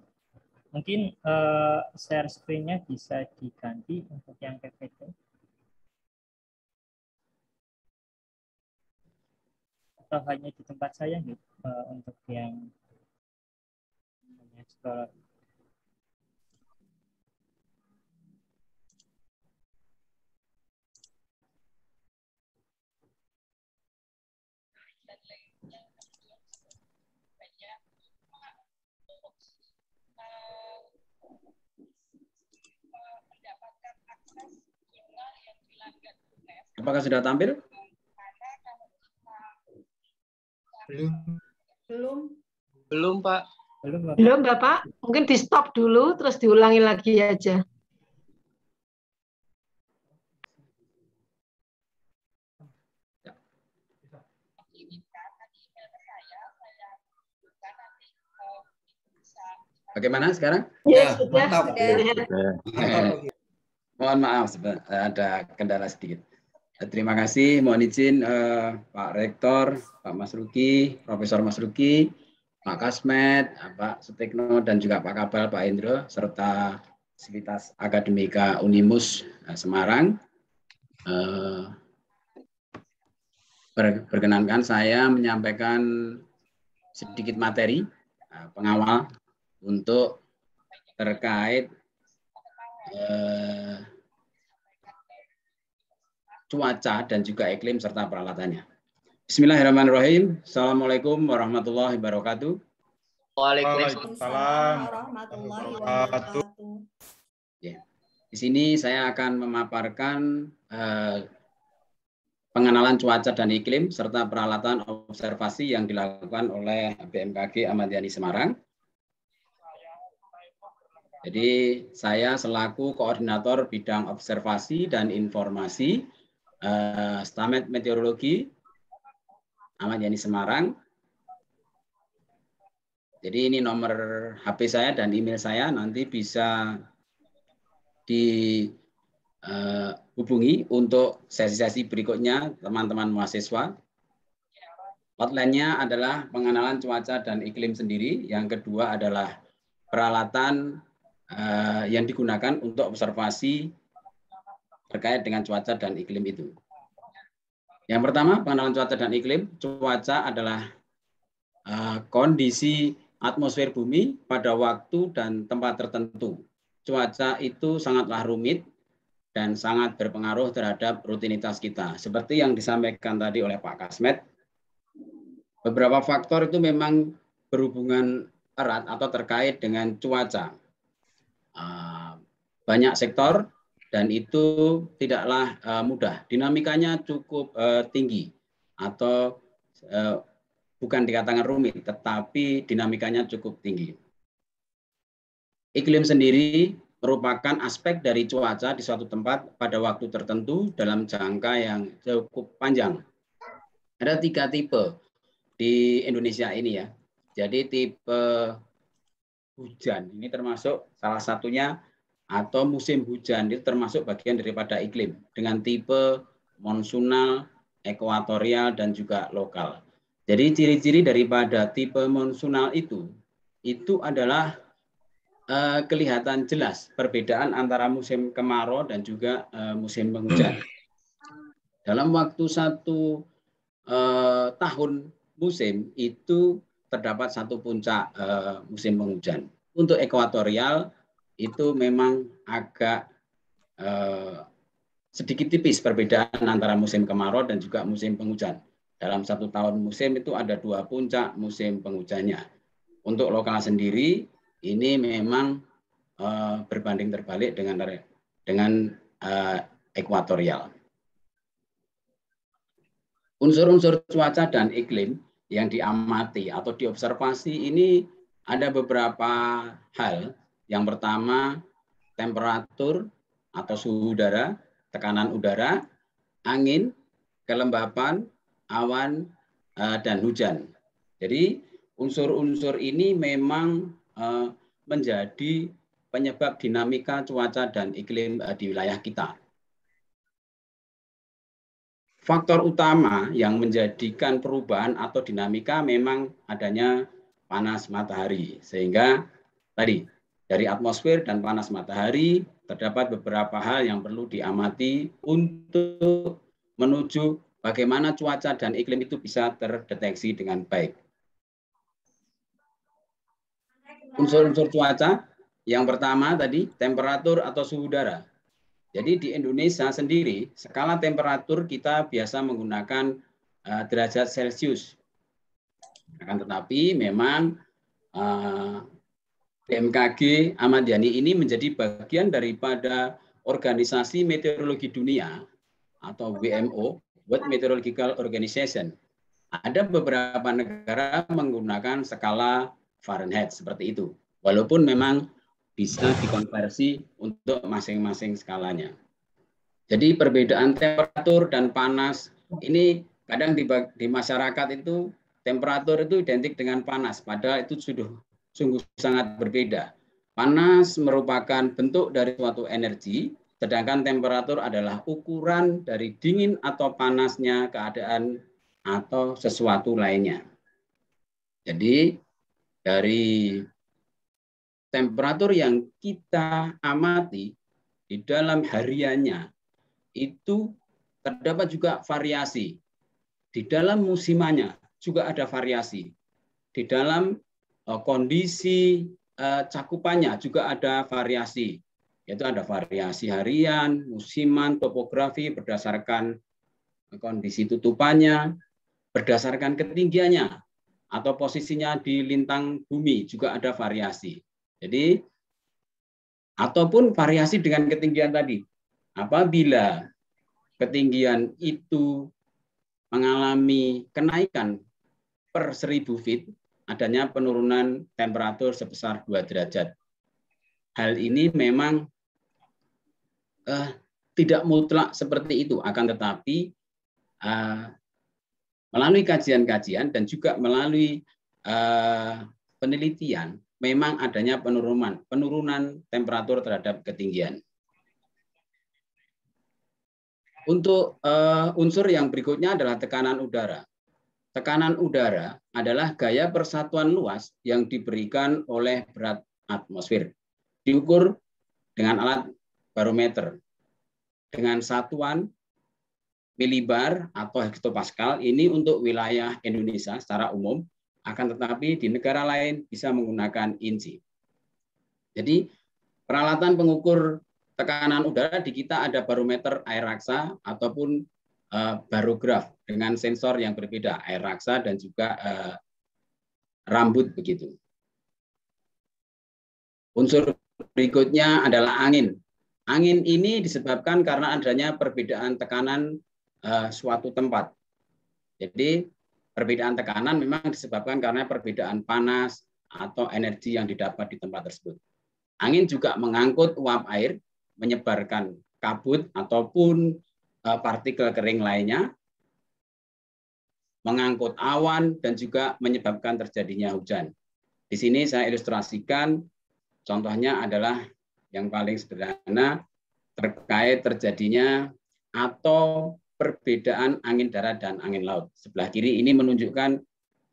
Mungkin uh, share screen-nya bisa diganti untuk yang PPT. Atau hanya di tempat saya gitu, uh, untuk yang, Apakah sudah tampil? Belum. Belum. Belum, Pak. Belum, Bapak. Belum, Bapak. Mungkin di stop dulu, terus diulangi lagi aja. Bagaimana sekarang? Ya, ya Mantap. ya. Mohon maaf, ada kendala sedikit. Terima kasih, mohon izin eh, Pak Rektor, Pak Mas Ruki, Profesor Mas Ruki, Pak Kasmet, eh, Pak Sutekno, dan juga Pak Kabal, Pak Indro, serta Sivitas Akademika Unimus eh, Semarang. Eh, berkenankan saya menyampaikan sedikit materi eh, pengawal untuk terkait eh, cuaca dan juga iklim serta peralatannya. Bismillahirrahmanirrahim. Assalamualaikum warahmatullahi wabarakatuh. Waalaikumsalam warahmatullahi wabarakatuh. Ya. Di sini saya akan memaparkan eh, pengenalan cuaca dan iklim serta peralatan observasi yang dilakukan oleh BMKG Ahmad Yani Semarang. Jadi saya selaku koordinator bidang observasi dan informasi uh, eh, Stamet Meteorologi Ahmad Yani Semarang. Jadi ini nomor HP saya dan email saya nanti bisa dihubungi eh, uh, untuk sesi-sesi berikutnya teman-teman mahasiswa. Hotline-nya adalah pengenalan cuaca dan iklim sendiri. Yang kedua adalah peralatan uh, yang digunakan untuk observasi terkait dengan cuaca dan iklim itu. Yang pertama, pengenalan cuaca dan iklim. Cuaca adalah uh, kondisi atmosfer bumi pada waktu dan tempat tertentu. Cuaca itu sangatlah rumit dan sangat berpengaruh terhadap rutinitas kita. Seperti yang disampaikan tadi oleh Pak Kasmet, beberapa faktor itu memang berhubungan erat atau terkait dengan cuaca. Eh, banyak sektor dan itu tidaklah uh, mudah. Dinamikanya cukup uh, tinggi atau uh, bukan dikatakan rumit, tetapi dinamikanya cukup tinggi. Iklim sendiri merupakan aspek dari cuaca di suatu tempat pada waktu tertentu dalam jangka yang cukup panjang. Ada tiga tipe di Indonesia ini ya. Jadi tipe hujan ini termasuk salah satunya atau musim hujan itu termasuk bagian daripada iklim dengan tipe monsunal, ekuatorial dan juga lokal. Jadi ciri-ciri daripada tipe monsunal itu itu adalah eh, kelihatan jelas perbedaan antara musim kemarau dan juga eh, musim penghujan. Dalam waktu satu eh, tahun musim itu terdapat satu puncak eh, musim penghujan. Untuk ekuatorial itu memang agak eh, sedikit tipis perbedaan antara musim kemarau dan juga musim penghujan. Dalam satu tahun musim itu ada dua puncak musim penghujannya. Untuk lokal sendiri ini memang eh, berbanding terbalik dengan dengan eh, ekuatorial. Unsur-unsur cuaca dan iklim yang diamati atau diobservasi ini ada beberapa hal yang pertama, temperatur atau suhu udara, tekanan udara, angin, kelembapan, awan, eh, dan hujan. Jadi unsur-unsur ini memang eh, menjadi penyebab dinamika cuaca dan iklim eh, di wilayah kita. Faktor utama yang menjadikan perubahan atau dinamika memang adanya panas matahari. Sehingga tadi dari atmosfer dan panas matahari terdapat beberapa hal yang perlu diamati untuk menuju bagaimana cuaca dan iklim itu bisa terdeteksi dengan baik. Unsur-unsur cuaca yang pertama tadi temperatur atau suhu udara. Jadi di Indonesia sendiri skala temperatur kita biasa menggunakan uh, derajat Celcius. Akan tetapi memang uh, BMKG Ahmad Yani ini menjadi bagian daripada Organisasi Meteorologi Dunia atau WMO, World Meteorological Organization. Ada beberapa negara menggunakan skala Fahrenheit seperti itu. Walaupun memang bisa dikonversi untuk masing-masing skalanya. Jadi perbedaan temperatur dan panas ini kadang di, di masyarakat itu temperatur itu identik dengan panas, padahal itu sudah sungguh sangat berbeda. Panas merupakan bentuk dari suatu energi, sedangkan temperatur adalah ukuran dari dingin atau panasnya keadaan atau sesuatu lainnya. Jadi dari temperatur yang kita amati di dalam hariannya itu terdapat juga variasi. Di dalam musimannya juga ada variasi. Di dalam Eh, kondisi eh, cakupannya juga ada variasi, yaitu ada variasi harian, musiman, topografi berdasarkan kondisi tutupannya, berdasarkan ketinggiannya atau posisinya di lintang bumi juga ada variasi. Jadi ataupun variasi dengan ketinggian tadi. Apabila ketinggian itu mengalami kenaikan per seribu feet, adanya penurunan temperatur sebesar 2 derajat. Hal ini memang eh, tidak mutlak seperti itu, akan tetapi eh, melalui kajian-kajian dan juga melalui eh, penelitian memang adanya penurunan penurunan temperatur terhadap ketinggian. Untuk uh, unsur yang berikutnya adalah tekanan udara. Tekanan udara adalah gaya persatuan luas yang diberikan oleh berat atmosfer. Diukur dengan alat barometer. Dengan satuan milibar atau hektopascal ini untuk wilayah Indonesia secara umum, akan tetapi di negara lain bisa menggunakan inci. Jadi peralatan pengukur tekanan udara di kita ada barometer air raksa ataupun uh, barograf dengan sensor yang berbeda, air raksa dan juga uh, rambut begitu. Unsur berikutnya adalah angin. Angin ini disebabkan karena adanya perbedaan tekanan uh, suatu tempat. Jadi perbedaan tekanan memang disebabkan karena perbedaan panas atau energi yang didapat di tempat tersebut. Angin juga mengangkut uap air, menyebarkan kabut ataupun Eh, partikel kering lainnya, mengangkut awan, dan juga menyebabkan terjadinya hujan. Di sini saya ilustrasikan, contohnya adalah yang paling sederhana terkait terjadinya atau perbedaan angin darat dan angin laut. Sebelah kiri ini menunjukkan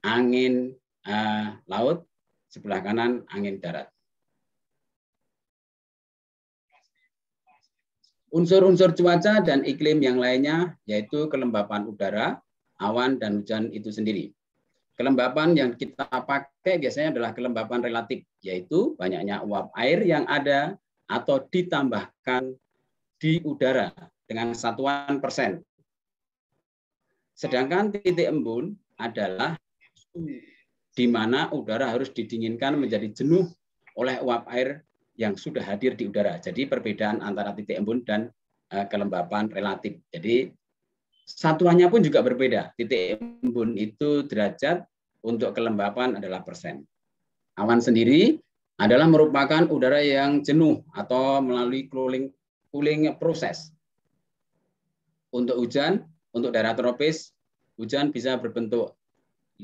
angin uh, laut, sebelah kanan angin darat. Unsur-unsur cuaca dan iklim yang lainnya yaitu kelembapan udara, awan, dan hujan itu sendiri. Kelembapan yang kita pakai biasanya adalah kelembapan relatif, yaitu banyaknya uap air yang ada atau ditambahkan di udara dengan satuan persen. Sedangkan titik embun adalah di mana udara harus didinginkan menjadi jenuh oleh uap air yang sudah hadir di udara. Jadi perbedaan antara titik embun dan eh, kelembapan relatif. Jadi satuannya pun juga berbeda. Titik embun itu derajat, untuk kelembapan adalah persen. Awan sendiri adalah merupakan udara yang jenuh atau melalui cooling cooling proses. Untuk hujan, untuk daerah tropis, hujan bisa berbentuk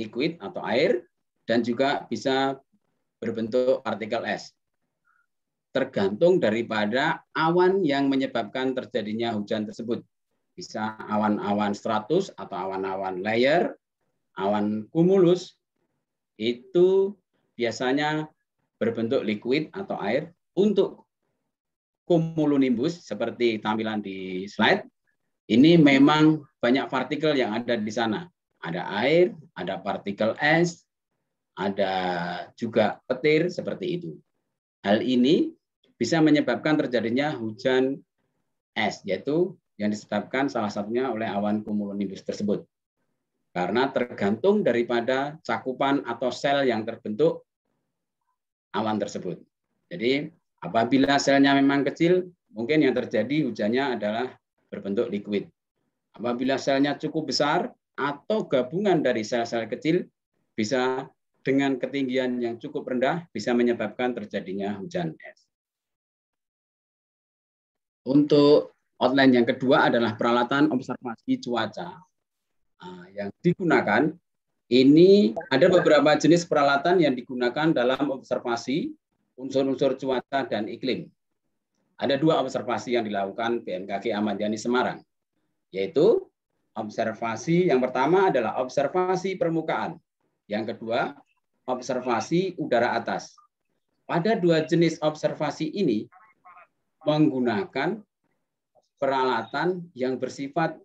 liquid atau air dan juga bisa berbentuk partikel es tergantung daripada awan yang menyebabkan terjadinya hujan tersebut. Bisa awan-awan stratus atau awan-awan layer, awan kumulus, itu biasanya berbentuk liquid atau air. Untuk cumulonimbus seperti tampilan di slide, ini memang banyak partikel yang ada di sana. Ada air, ada partikel es, ada juga petir seperti itu. Hal ini bisa menyebabkan terjadinya hujan es, yaitu yang disebabkan salah satunya oleh awan cumulonimbus tersebut. Karena tergantung daripada cakupan atau sel yang terbentuk awan tersebut. Jadi apabila selnya memang kecil, mungkin yang terjadi hujannya adalah berbentuk liquid. Apabila selnya cukup besar atau gabungan dari sel-sel kecil, bisa dengan ketinggian yang cukup rendah bisa menyebabkan terjadinya hujan es. Untuk outline yang kedua adalah peralatan observasi cuaca. Ah, yang digunakan ini ada beberapa jenis peralatan yang digunakan dalam observasi unsur-unsur cuaca dan iklim. Ada dua observasi yang dilakukan BMKG Ahmad Yani Semarang, yaitu observasi yang pertama adalah observasi permukaan, yang kedua observasi udara atas. Pada dua jenis observasi ini, menggunakan peralatan yang bersifat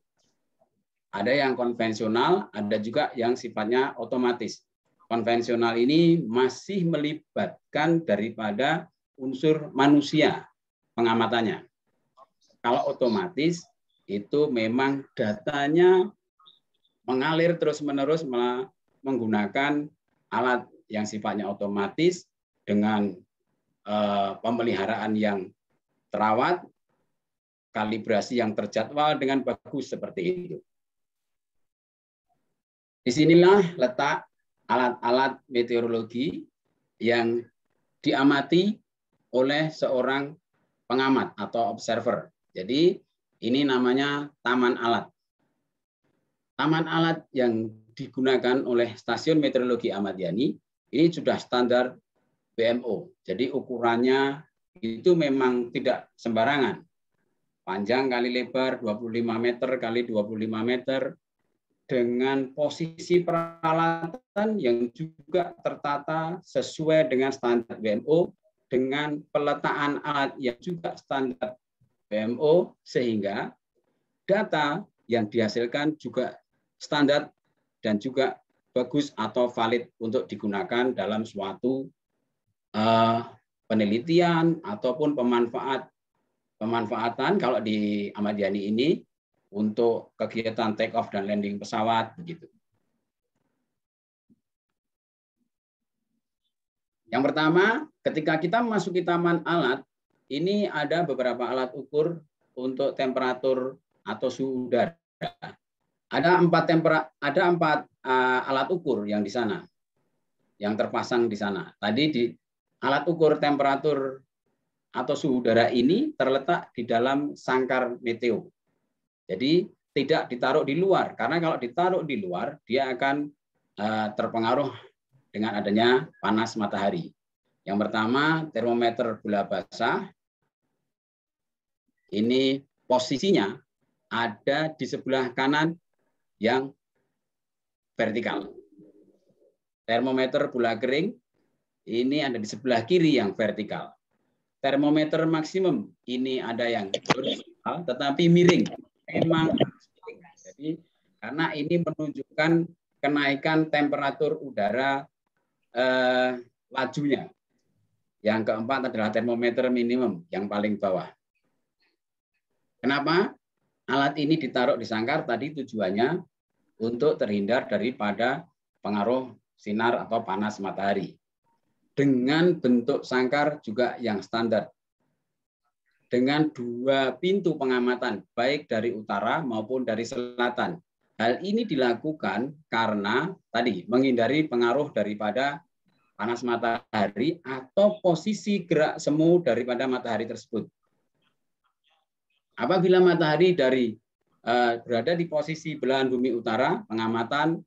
ada yang konvensional, ada juga yang sifatnya otomatis. Konvensional ini masih melibatkan daripada unsur manusia pengamatannya. Kalau otomatis itu memang datanya mengalir terus-menerus menggunakan alat yang sifatnya otomatis dengan eh, pemeliharaan yang terawat, kalibrasi yang terjadwal dengan bagus seperti itu. Disinilah letak alat-alat meteorologi yang diamati oleh seorang pengamat atau observer. Jadi ini namanya taman alat. Taman alat yang digunakan oleh Stasiun Meteorologi Ahmad Yani ini sudah standar BMO. Jadi ukurannya itu memang tidak sembarangan. Panjang kali lebar 25 meter kali 25 meter dengan posisi peralatan yang juga tertata sesuai dengan standar BMO dengan peletaan alat yang juga standar BMO sehingga data yang dihasilkan juga standar dan juga bagus atau valid untuk digunakan dalam suatu uh, penelitian ataupun pemanfaat pemanfaatan kalau di Ahmad Yani ini untuk kegiatan take off dan landing pesawat begitu. Yang pertama, ketika kita memasuki taman alat, ini ada beberapa alat ukur untuk temperatur atau suhu udara. Ada empat tempera, ada empat uh, alat ukur yang di sana, yang terpasang di sana. Tadi di Alat ukur temperatur atau suhu udara ini terletak di dalam sangkar meteo. Jadi tidak ditaruh di luar karena kalau ditaruh di luar dia akan eh, terpengaruh dengan adanya panas matahari. Yang pertama termometer gula basah ini posisinya ada di sebelah kanan yang vertikal. Termometer gula kering ini ada di sebelah kiri yang vertikal. Termometer maksimum ini ada yang horizontal tetapi miring. Memang jadi karena ini menunjukkan kenaikan temperatur udara eh, lajunya. Yang keempat adalah termometer minimum yang paling bawah. Kenapa? Alat ini ditaruh di sangkar tadi tujuannya untuk terhindar daripada pengaruh sinar atau panas matahari dengan bentuk sangkar juga yang standar. Dengan dua pintu pengamatan, baik dari utara maupun dari selatan. Hal ini dilakukan karena tadi menghindari pengaruh daripada panas matahari atau posisi gerak semu daripada matahari tersebut. Apabila matahari dari eh, berada di posisi belahan bumi utara, pengamatan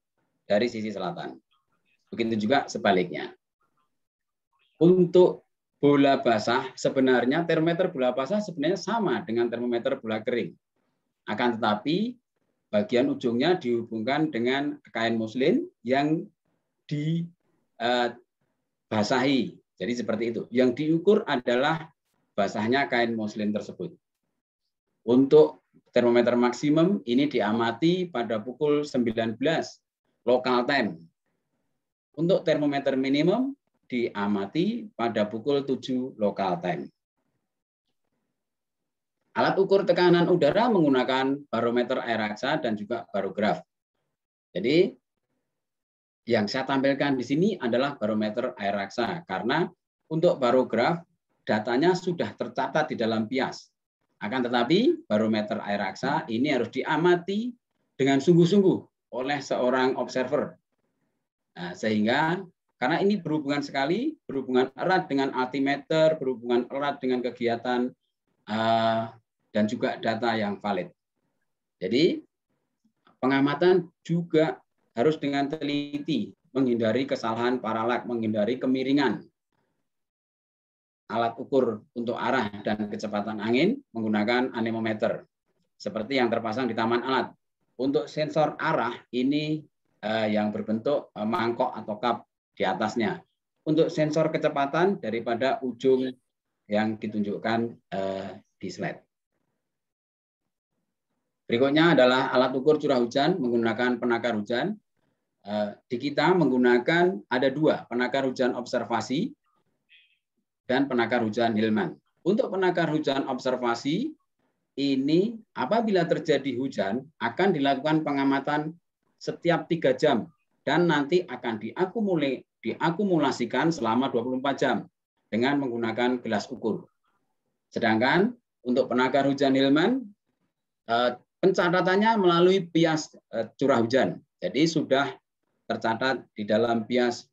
dari sisi selatan. Begitu juga sebaliknya. Untuk bola basah sebenarnya termometer bola basah sebenarnya sama dengan termometer bola kering. Akan tetapi bagian ujungnya dihubungkan dengan kain muslin yang dibasahi. Eh, Jadi seperti itu. Yang diukur adalah basahnya kain muslin tersebut. Untuk termometer maksimum ini diamati pada pukul 19 lokal time. Untuk termometer minimum diamati pada pukul 7 lokal time. Alat ukur tekanan udara menggunakan barometer air raksa dan juga barograf. Jadi yang saya tampilkan di sini adalah barometer air raksa karena untuk barograf datanya sudah tercatat di dalam pias. Akan tetapi barometer air raksa ini harus diamati dengan sungguh-sungguh oleh seorang observer. Nah, sehingga karena ini berhubungan sekali, berhubungan erat dengan altimeter, berhubungan erat dengan kegiatan eh, dan juga data yang valid. Jadi pengamatan juga harus dengan teliti, menghindari kesalahan paralak, menghindari kemiringan alat ukur untuk arah dan kecepatan angin menggunakan anemometer seperti yang terpasang di taman alat. Untuk sensor arah ini eh, yang berbentuk eh, mangkok atau kap di atasnya. Untuk sensor kecepatan daripada ujung yang ditunjukkan eh, di slide. Berikutnya adalah alat ukur curah hujan menggunakan penakar hujan. Eh, di kita menggunakan ada dua, penakar hujan observasi dan penakar hujan Hilman Untuk penakar hujan observasi, ini apabila terjadi hujan akan dilakukan pengamatan setiap tiga jam dan nanti akan diakumulasi diakumulasikan selama 24 jam dengan menggunakan gelas ukur. Sedangkan untuk penakar hujan Hilman, eh, pencatatannya melalui bias eh, curah hujan. Jadi sudah tercatat di dalam bias.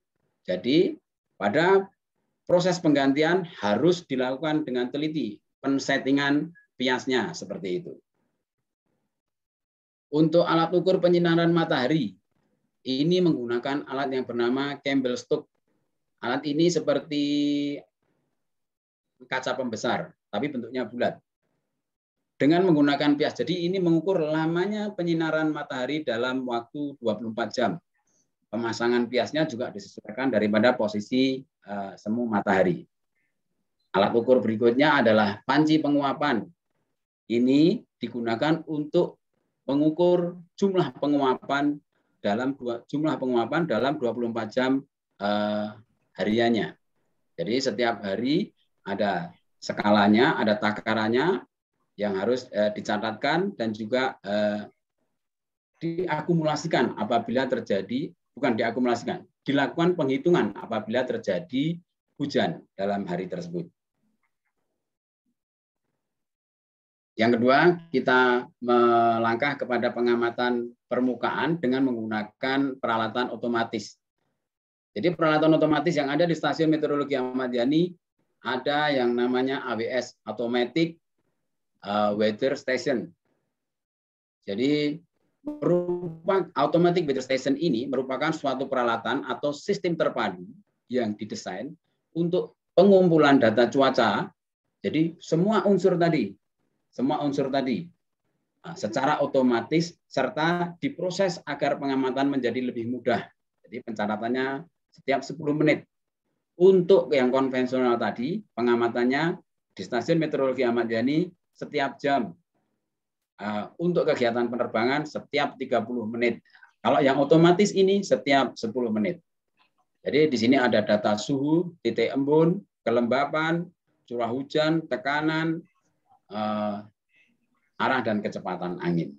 Jadi pada proses penggantian harus dilakukan dengan teliti pensettingan biasnya seperti itu. Untuk alat ukur penyinaran matahari, ini menggunakan alat yang bernama Campbell Stuck. Alat ini seperti kaca pembesar, tapi bentuknya bulat. Dengan menggunakan pias. Jadi ini mengukur lamanya penyinaran matahari dalam waktu 24 jam. Pemasangan piasnya juga disesuaikan daripada posisi eh, semu matahari. Alat ukur berikutnya adalah panci penguapan. Ini digunakan untuk mengukur jumlah penguapan dalam dua, jumlah penguapan dalam 24 jam eh, hariannya. Jadi setiap hari ada skalanya, ada takarannya yang harus eh, dicatatkan dan juga eh, diakumulasikan apabila terjadi bukan diakumulasikan, dilakukan penghitungan apabila terjadi hujan dalam hari tersebut. Yang kedua, kita melangkah kepada pengamatan permukaan dengan menggunakan peralatan otomatis. Jadi peralatan otomatis yang ada di Stasiun Meteorologi Ahmad Yani ada yang namanya AWS, Automatic eh, Weather Station. Jadi merupakan automatic weather station ini merupakan suatu peralatan atau sistem terpadu yang didesain untuk pengumpulan data cuaca. Jadi semua unsur tadi semua unsur tadi nah, secara otomatis serta diproses agar pengamatan menjadi lebih mudah. Jadi pencatatannya setiap 10 menit. Untuk yang konvensional tadi, pengamatannya di Stasiun Meteorologi Ahmad Yani setiap jam. Ah, untuk kegiatan penerbangan setiap 30 menit. Kalau yang otomatis ini setiap 10 menit. Jadi di sini ada data suhu, titik embun, kelembapan, curah hujan, tekanan, uh, arah dan kecepatan angin.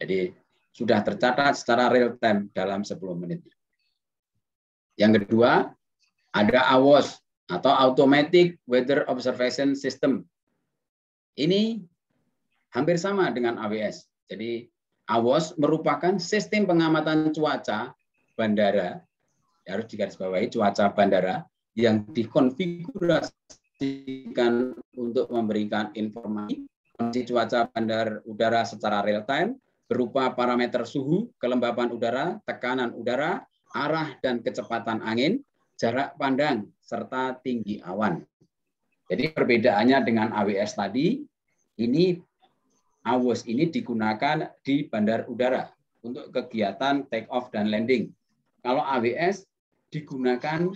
Jadi sudah tercatat secara real time dalam 10 menit. Yang kedua, ada AWOS atau Automatic Weather Observation System. Ini hampir sama dengan AWS. Jadi AWOS merupakan sistem pengamatan cuaca bandara, harus digarisbawahi cuaca bandara yang dikonfigurasikan untuk memberikan informasi kondisi cuaca bandar udara secara real time berupa parameter suhu, kelembapan udara, tekanan udara, arah dan kecepatan angin, jarak pandang, serta tinggi awan. Jadi perbedaannya dengan AWS tadi, ini AWS ini digunakan di bandar udara untuk kegiatan take off dan landing. Kalau AWS digunakan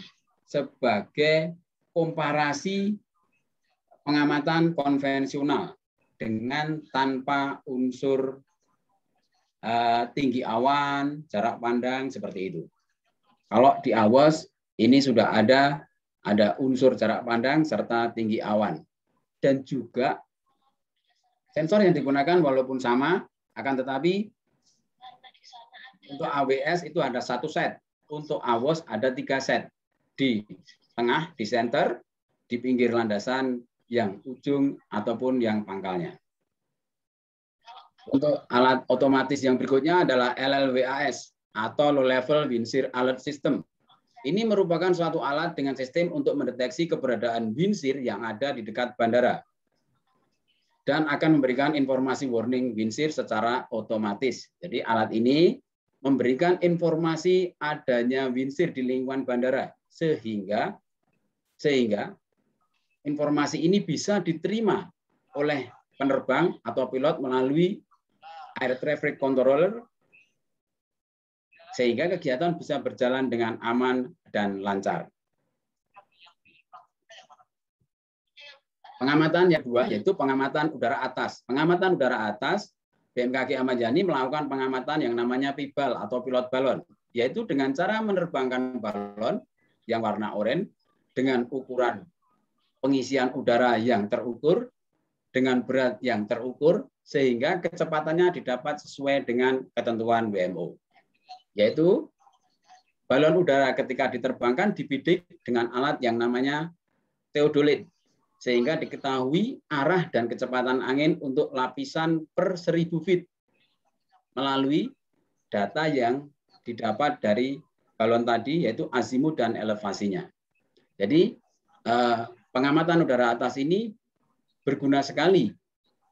sebagai komparasi pengamatan konvensional dengan tanpa unsur uh, tinggi awan, jarak pandang seperti itu. Kalau di awas ini sudah ada ada unsur jarak pandang serta tinggi awan dan juga sensor yang digunakan walaupun sama akan tetapi untuk AWS itu ada satu set untuk AWOS ada tiga set di tengah di center di pinggir landasan yang ujung ataupun yang pangkalnya. Untuk alat otomatis yang berikutnya adalah LLWAS atau Low Level Windshear Alert System. Ini merupakan suatu alat dengan sistem untuk mendeteksi keberadaan windshear yang ada di dekat bandara dan akan memberikan informasi warning windshear secara otomatis. Jadi alat ini memberikan informasi adanya windshear di lingkungan bandara sehingga sehingga informasi ini bisa diterima oleh penerbang atau pilot melalui air traffic controller sehingga kegiatan bisa berjalan dengan aman dan lancar. Pengamatan yang kedua yaitu pengamatan udara atas. Pengamatan udara atas, BMKG Ahmad melakukan pengamatan yang namanya pibal atau pilot balon, yaitu dengan cara menerbangkan balon yang warna oranye dengan ukuran pengisian udara yang terukur dengan berat yang terukur sehingga kecepatannya didapat sesuai dengan ketentuan WMO yaitu balon udara ketika diterbangkan dibidik dengan alat yang namanya teodolit sehingga diketahui arah dan kecepatan angin untuk lapisan per 1000 feet melalui data yang didapat dari balon tadi yaitu azimut dan elevasinya. Jadi eh, pengamatan udara atas ini berguna sekali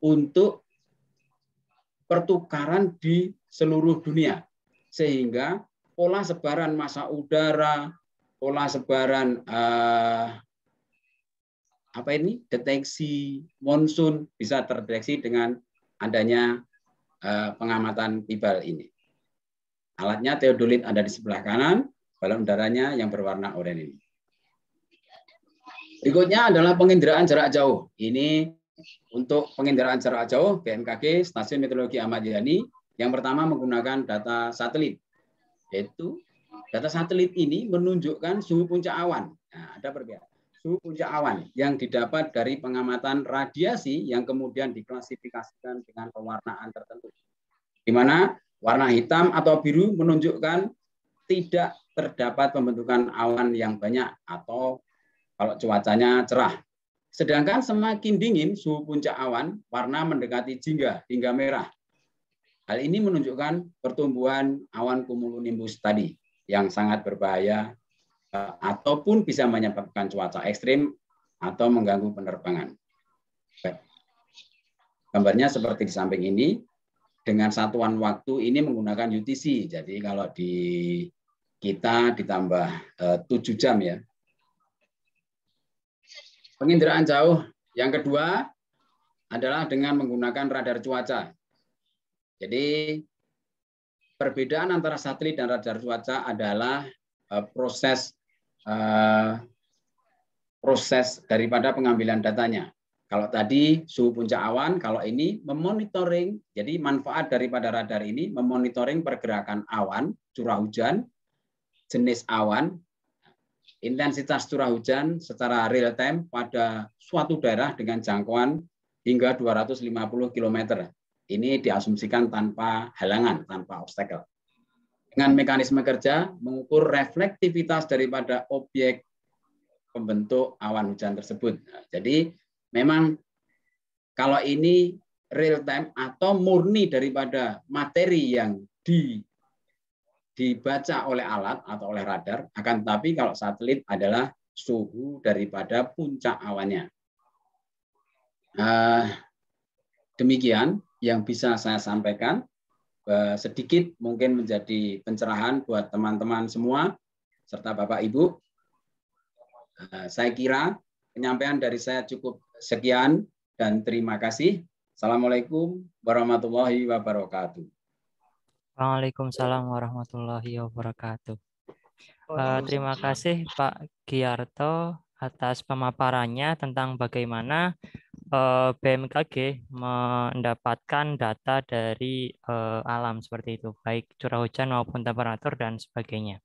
untuk pertukaran di seluruh dunia. Sehingga pola sebaran massa udara, pola sebaran uh, apa ini deteksi monsun bisa terdeteksi dengan adanya uh, pengamatan Pibal ini. Alatnya teodolit ada di sebelah kanan, balon udaranya yang berwarna oranye ini. Berikutnya adalah penginderaan jarak jauh. Ini untuk penginderaan jarak jauh BMKG Stasiun Meteorologi Ahmad Yani yang pertama menggunakan data satelit. Yaitu data satelit ini menunjukkan suhu puncak awan. Nah, ada perbedaan. Suhu puncak awan yang didapat dari pengamatan radiasi yang kemudian diklasifikasikan dengan pewarnaan tertentu. Di mana warna hitam atau biru menunjukkan tidak terdapat pembentukan awan yang banyak atau kalau cuacanya cerah. Sedangkan semakin dingin suhu puncak awan, warna mendekati jingga hingga merah. Hal ini menunjukkan pertumbuhan awan kumulonimbus tadi yang sangat berbahaya eh, ataupun bisa menyebabkan cuaca ekstrim atau mengganggu penerbangan. Baik. Gambarnya seperti di samping ini, dengan satuan waktu ini menggunakan UTC. Jadi kalau di kita ditambah eh, tujuh jam ya, Penginderaan jauh yang kedua adalah dengan menggunakan radar cuaca. Jadi perbedaan antara satelit dan radar cuaca adalah eh, proses eh, proses daripada pengambilan datanya. Kalau tadi suhu puncak awan, kalau ini memonitoring. Jadi manfaat daripada radar ini memonitoring pergerakan awan, curah hujan, jenis awan, intensitas curah hujan secara real time pada suatu daerah dengan jangkauan hingga 250 km. Ini diasumsikan tanpa halangan, tanpa obstacle. Dengan mekanisme kerja mengukur reflektivitas daripada objek pembentuk awan hujan tersebut. Nah, jadi memang kalau ini real time atau murni daripada materi yang di dibaca oleh alat atau oleh radar, akan tetapi kalau satelit adalah suhu daripada puncak awannya. Eh, demikian yang bisa saya sampaikan. Eh, sedikit mungkin menjadi pencerahan buat teman-teman semua serta Bapak Ibu. Eh, saya kira penyampaian dari saya cukup sekian dan terima kasih. Assalamualaikum warahmatullahi wabarakatuh. Waalaikumsalam iya. warahmatullahi wabarakatuh. Uh, terima kasih Pak Giarto atas pemaparannya tentang bagaimana uh, eh, BMKG mendapatkan data dari uh, alam seperti itu, baik curah hujan maupun temperatur dan sebagainya.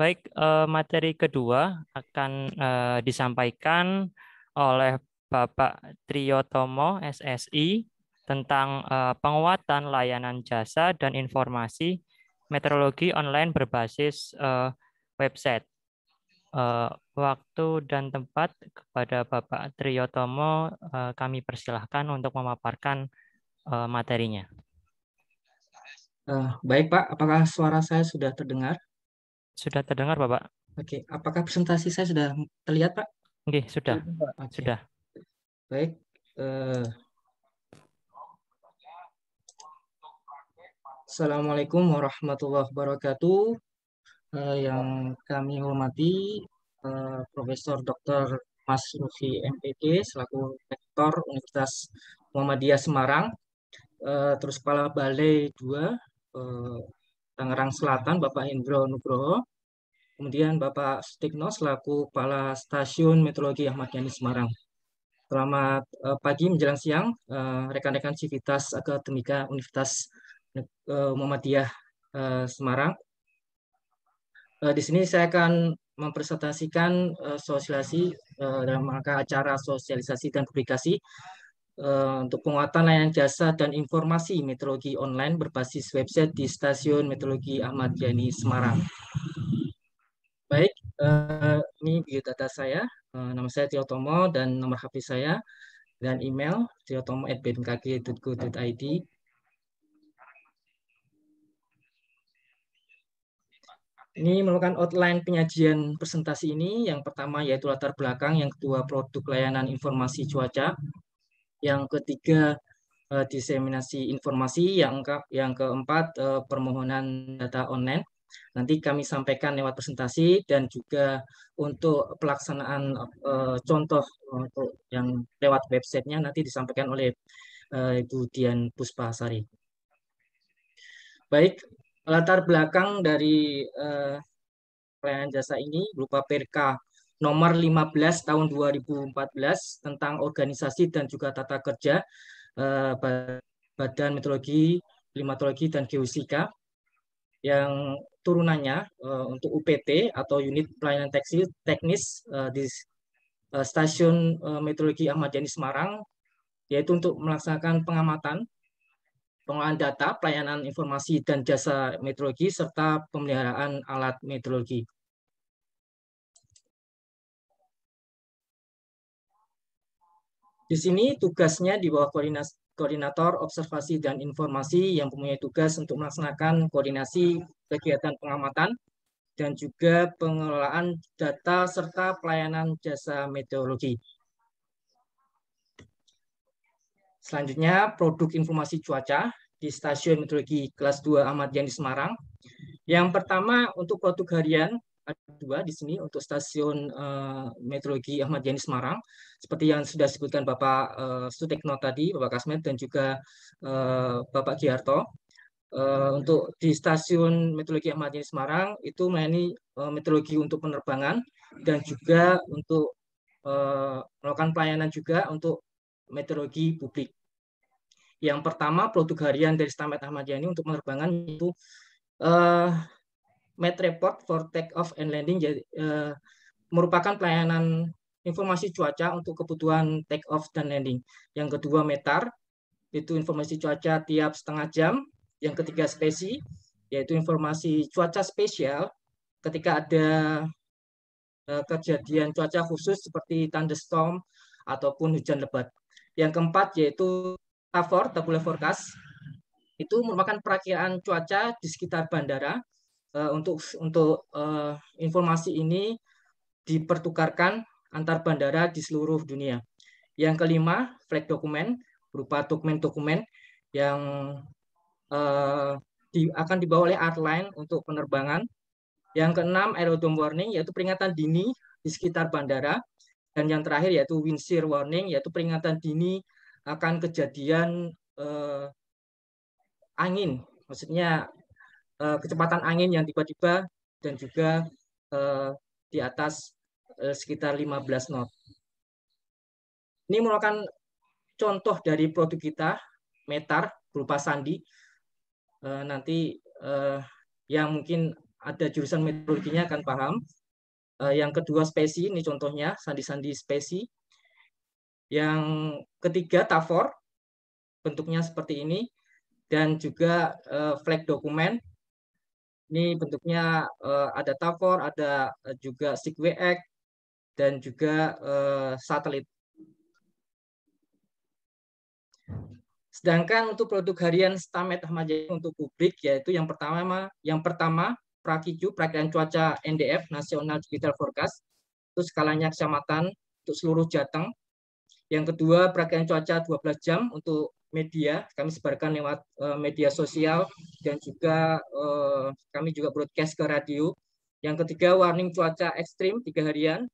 Baik, uh, materi kedua akan uh, disampaikan oleh Bapak Triyotomo SSI tentang uh, penguatan layanan jasa dan informasi meteorologi online berbasis uh, website. Uh, waktu dan tempat kepada Bapak Triyotomo uh, kami persilahkan untuk memaparkan uh, materinya. Uh, baik Pak, apakah suara saya sudah terdengar? Sudah terdengar Bapak. Oke, okay. apakah presentasi saya sudah terlihat Pak? Oke, okay, sudah. Okay. sudah. Baik, uh, Assalamualaikum warahmatullahi wabarakatuh. Uh, yang kami hormati uh, Profesor Dr. Mas Rufi MPK selaku Rektor Universitas Muhammadiyah Semarang, uh, terus Kepala Balai 2 uh, Tangerang Selatan Bapak Indro Nugroho, kemudian Bapak Stigno selaku Kepala Stasiun Meteorologi Ahmad Yani Semarang. Selamat uh, pagi menjelang siang, rekan-rekan uh, civitas akademika Universitas Eh, Muhammadiyah eh, Semarang. Eh, di sini saya akan mempresentasikan sosialisasi dalam rangka acara sosialisasi dan publikasi untuk penguatan layanan jasa dan informasi meteorologi online berbasis website di Stasiun Meteorologi Ahmad Yani Semarang. Baik, ini biodata saya. Nama saya Tio Tomo dan nomor HP saya dan email tiotomo@bmkg.go.id. Ini merupakan outline penyajian presentasi ini. Yang pertama yaitu latar belakang, yang kedua produk layanan informasi cuaca, yang ketiga eh, diseminasi informasi, yang keempat eh, permohonan data online. Nanti kami sampaikan lewat presentasi dan juga untuk pelaksanaan eh, contoh untuk yang lewat websitenya nanti disampaikan oleh Ibu Dian Puspasari. Baik, latar belakang dari uh, pelayanan jasa ini berupa Perka nomor 15 tahun 2014 tentang organisasi dan juga tata kerja uh, Badan Meteorologi, Klimatologi dan Geosika yang turunannya uh, untuk UPT atau unit pelayanan teknis, teknis uh, di uh, Stasiun uh, Meteorologi Ahmad Yani Semarang yaitu untuk melaksanakan pengamatan pengelolaan data, pelayanan informasi dan jasa meteorologi, serta pemeliharaan alat meteorologi. Di sini tugasnya di bawah koordinator observasi dan informasi yang mempunyai tugas untuk melaksanakan koordinasi kegiatan pengamatan dan juga pengelolaan data serta pelayanan jasa meteorologi. Selanjutnya, produk informasi cuaca di Stasiun Meteorologi kelas 2 Ahmad Yani Semarang. Yang pertama untuk produk harian ada dua di sini untuk Stasiun uh, Meteorologi Ahmad Yani Semarang. Seperti yang sudah disebutkan Bapak uh, Sutekno tadi, Bapak Kasmet dan juga uh, Bapak Giarto. Uh, untuk di Stasiun Meteorologi Ahmad Yani Semarang itu melayani uh, meteorologi untuk penerbangan dan juga untuk uh, melakukan pelayanan juga untuk meteorologi publik. Yang pertama produk harian dari Stamet Ahmad Yani untuk penerbangan itu uh, eh, Met Report for Take Off and Landing jadi, uh, merupakan pelayanan informasi cuaca untuk kebutuhan take off dan landing. Yang kedua metar itu informasi cuaca tiap setengah jam. Yang ketiga spesi yaitu informasi cuaca spesial ketika ada eh, kejadian cuaca khusus seperti thunderstorm ataupun hujan lebat. Yang keempat yaitu AFOR, Tabula Forecast, itu merupakan perakiraan cuaca di sekitar bandara. Eh, untuk untuk eh, informasi ini dipertukarkan antar bandara di seluruh dunia. Yang kelima, flag dokumen berupa dokumen-dokumen yang eh, akan dibawa oleh airline untuk penerbangan. Yang keenam, aerodrome warning, yaitu peringatan dini di sekitar bandara. Dan yang terakhir, yaitu wind warning, yaitu peringatan dini akan kejadian eh, angin, maksudnya eh, kecepatan angin yang tiba-tiba dan juga eh, di atas eh, sekitar 15 knot. Ini merupakan contoh dari produk kita, metar berupa sandi. Eh, nanti eh, yang mungkin ada jurusan meteorologinya akan paham. Eh, yang kedua spesi, ini contohnya sandi-sandi spesi yang ketiga tafor bentuknya seperti ini dan juga uh, flag dokumen. Ini bentuknya uh, ada tafor, ada eh, juga SIGWX dan juga uh, satelit. Sedangkan untuk produk harian Stamet Ahmadiyah untuk publik yaitu yang pertama yang pertama prakicu prakiraan Cuaca NDF National Digital Forecast itu skalanya kecamatan untuk seluruh Jateng yang kedua, perakian cuaca 12 jam untuk media. Kami sebarkan lewat eh, media sosial dan juga eh, kami juga broadcast ke radio. Yang ketiga, warning cuaca ekstrim tiga harian.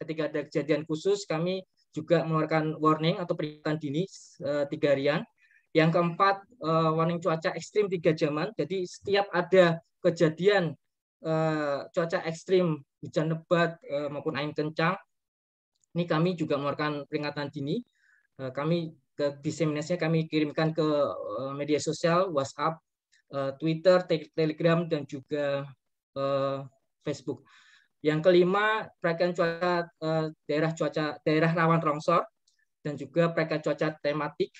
Ketika ada kejadian khusus, kami juga mengeluarkan warning atau peringatan dini eh, tiga harian. Yang keempat, warning cuaca ekstrim tiga jaman. Jadi setiap ada kejadian cuaca ekstrim, hujan lebat maupun angin kencang, ini kami juga mengeluarkan peringatan dini. Eh, kami ke diseminasinya kami kirimkan ke eh, media sosial, WhatsApp, eh, Twitter, Telegram, dan juga Facebook. Yang kelima, perakiraan cuaca daerah cuaca daerah rawan longsor dan juga perakiraan cuaca tematik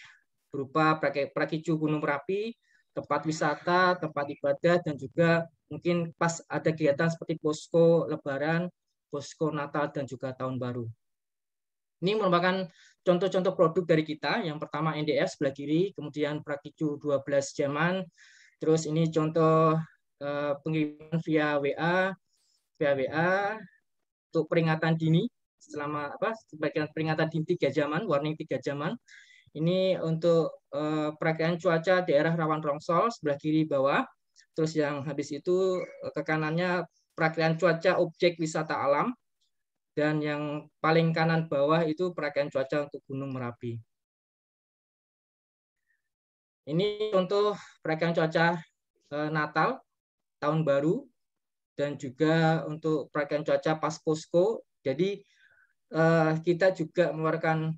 berupa prakicu Gunung Merapi, tempat wisata, tempat ibadah, dan juga mungkin pas ada kegiatan seperti posko Lebaran, posko Natal, dan juga Tahun Baru. Ini merupakan contoh-contoh produk dari kita. Yang pertama NDF sebelah kiri, kemudian Prakicu 12 jaman, terus ini contoh eh, pengiriman via WA, via WA untuk peringatan dini selama apa sebagian peringatan dini tiga jaman, warning tiga jaman. Ini untuk eh, cuaca daerah rawan rongsol sebelah kiri bawah. Terus yang habis itu eh, ke kanannya perakian cuaca objek wisata alam dan yang paling kanan bawah itu perakian cuaca untuk Gunung Merapi. Ini untuk perakian cuaca eh, Natal, tahun baru, dan juga untuk perakian cuaca pas posko. Jadi eh, kita juga mengeluarkan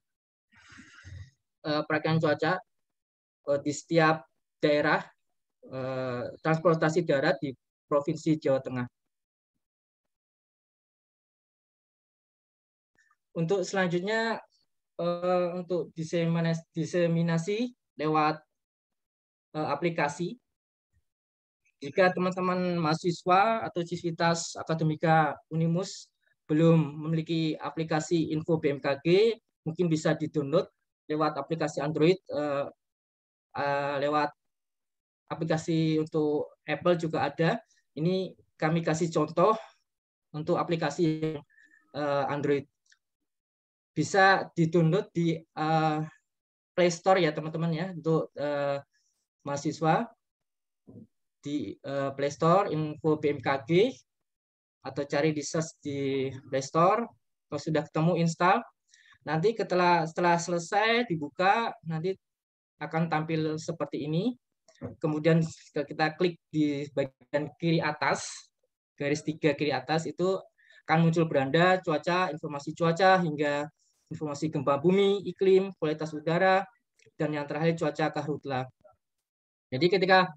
eh, perakian cuaca di setiap daerah transportasi darat di Provinsi Jawa Tengah. Untuk selanjutnya eh, untuk diseminasi, lewat eh, aplikasi. Jika teman-teman mahasiswa atau civitas akademika Unimus belum memiliki aplikasi info BMKG, mungkin bisa di-download lewat aplikasi Android, eh, lewat aplikasi untuk Apple juga ada. Ini kami kasih contoh untuk aplikasi Android bisa ditunduk di uh, Play Store ya teman-teman ya untuk uh, mahasiswa di uh, Play Store info BMKG atau cari di search di Play Store kalau sudah ketemu install nanti setelah setelah selesai dibuka nanti akan tampil seperti ini kemudian kita klik di bagian kiri atas garis tiga kiri atas itu akan muncul beranda cuaca informasi cuaca hingga informasi gempa bumi, iklim, kualitas udara, dan yang terakhir cuaca karhutla. Jadi ketika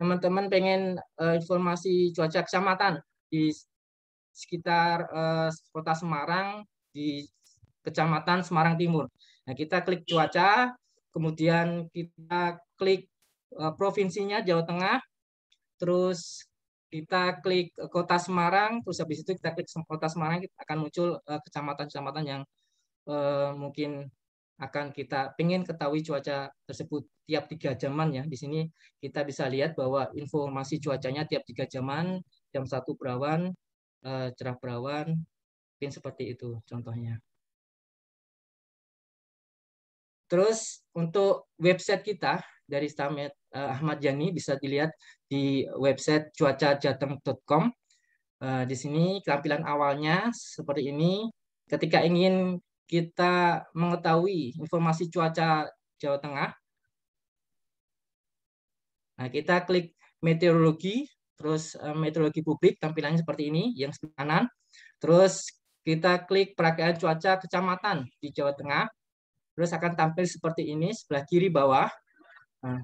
teman-teman pengen uh, informasi cuaca kecamatan di sekitar uh, kota Semarang di kecamatan Semarang Timur. Nah, kita klik cuaca, kemudian kita klik uh, provinsinya Jawa Tengah, terus kita klik kota Semarang, terus habis itu kita klik kota Semarang, kita akan muncul kecamatan-kecamatan uh, yang eh, mungkin akan kita pengen ketahui cuaca tersebut tiap tiga jaman ya. Di sini kita bisa lihat bahwa informasi cuacanya tiap tiga jaman, jam satu berawan, eh, cerah berawan, mungkin seperti itu contohnya. Terus untuk website kita dari Stamet eh, Ahmad Jani bisa dilihat di website cuacajateng.com. Eh, di sini kelampilan awalnya seperti ini. Ketika ingin kita mengetahui informasi cuaca Jawa Tengah. Nah, kita klik meteorologi, terus eh, meteorologi publik, tampilannya seperti ini, yang sebelah kanan. Terus kita klik perakiran cuaca kecamatan di Jawa Tengah. Terus akan tampil seperti ini, sebelah kiri bawah. Nah,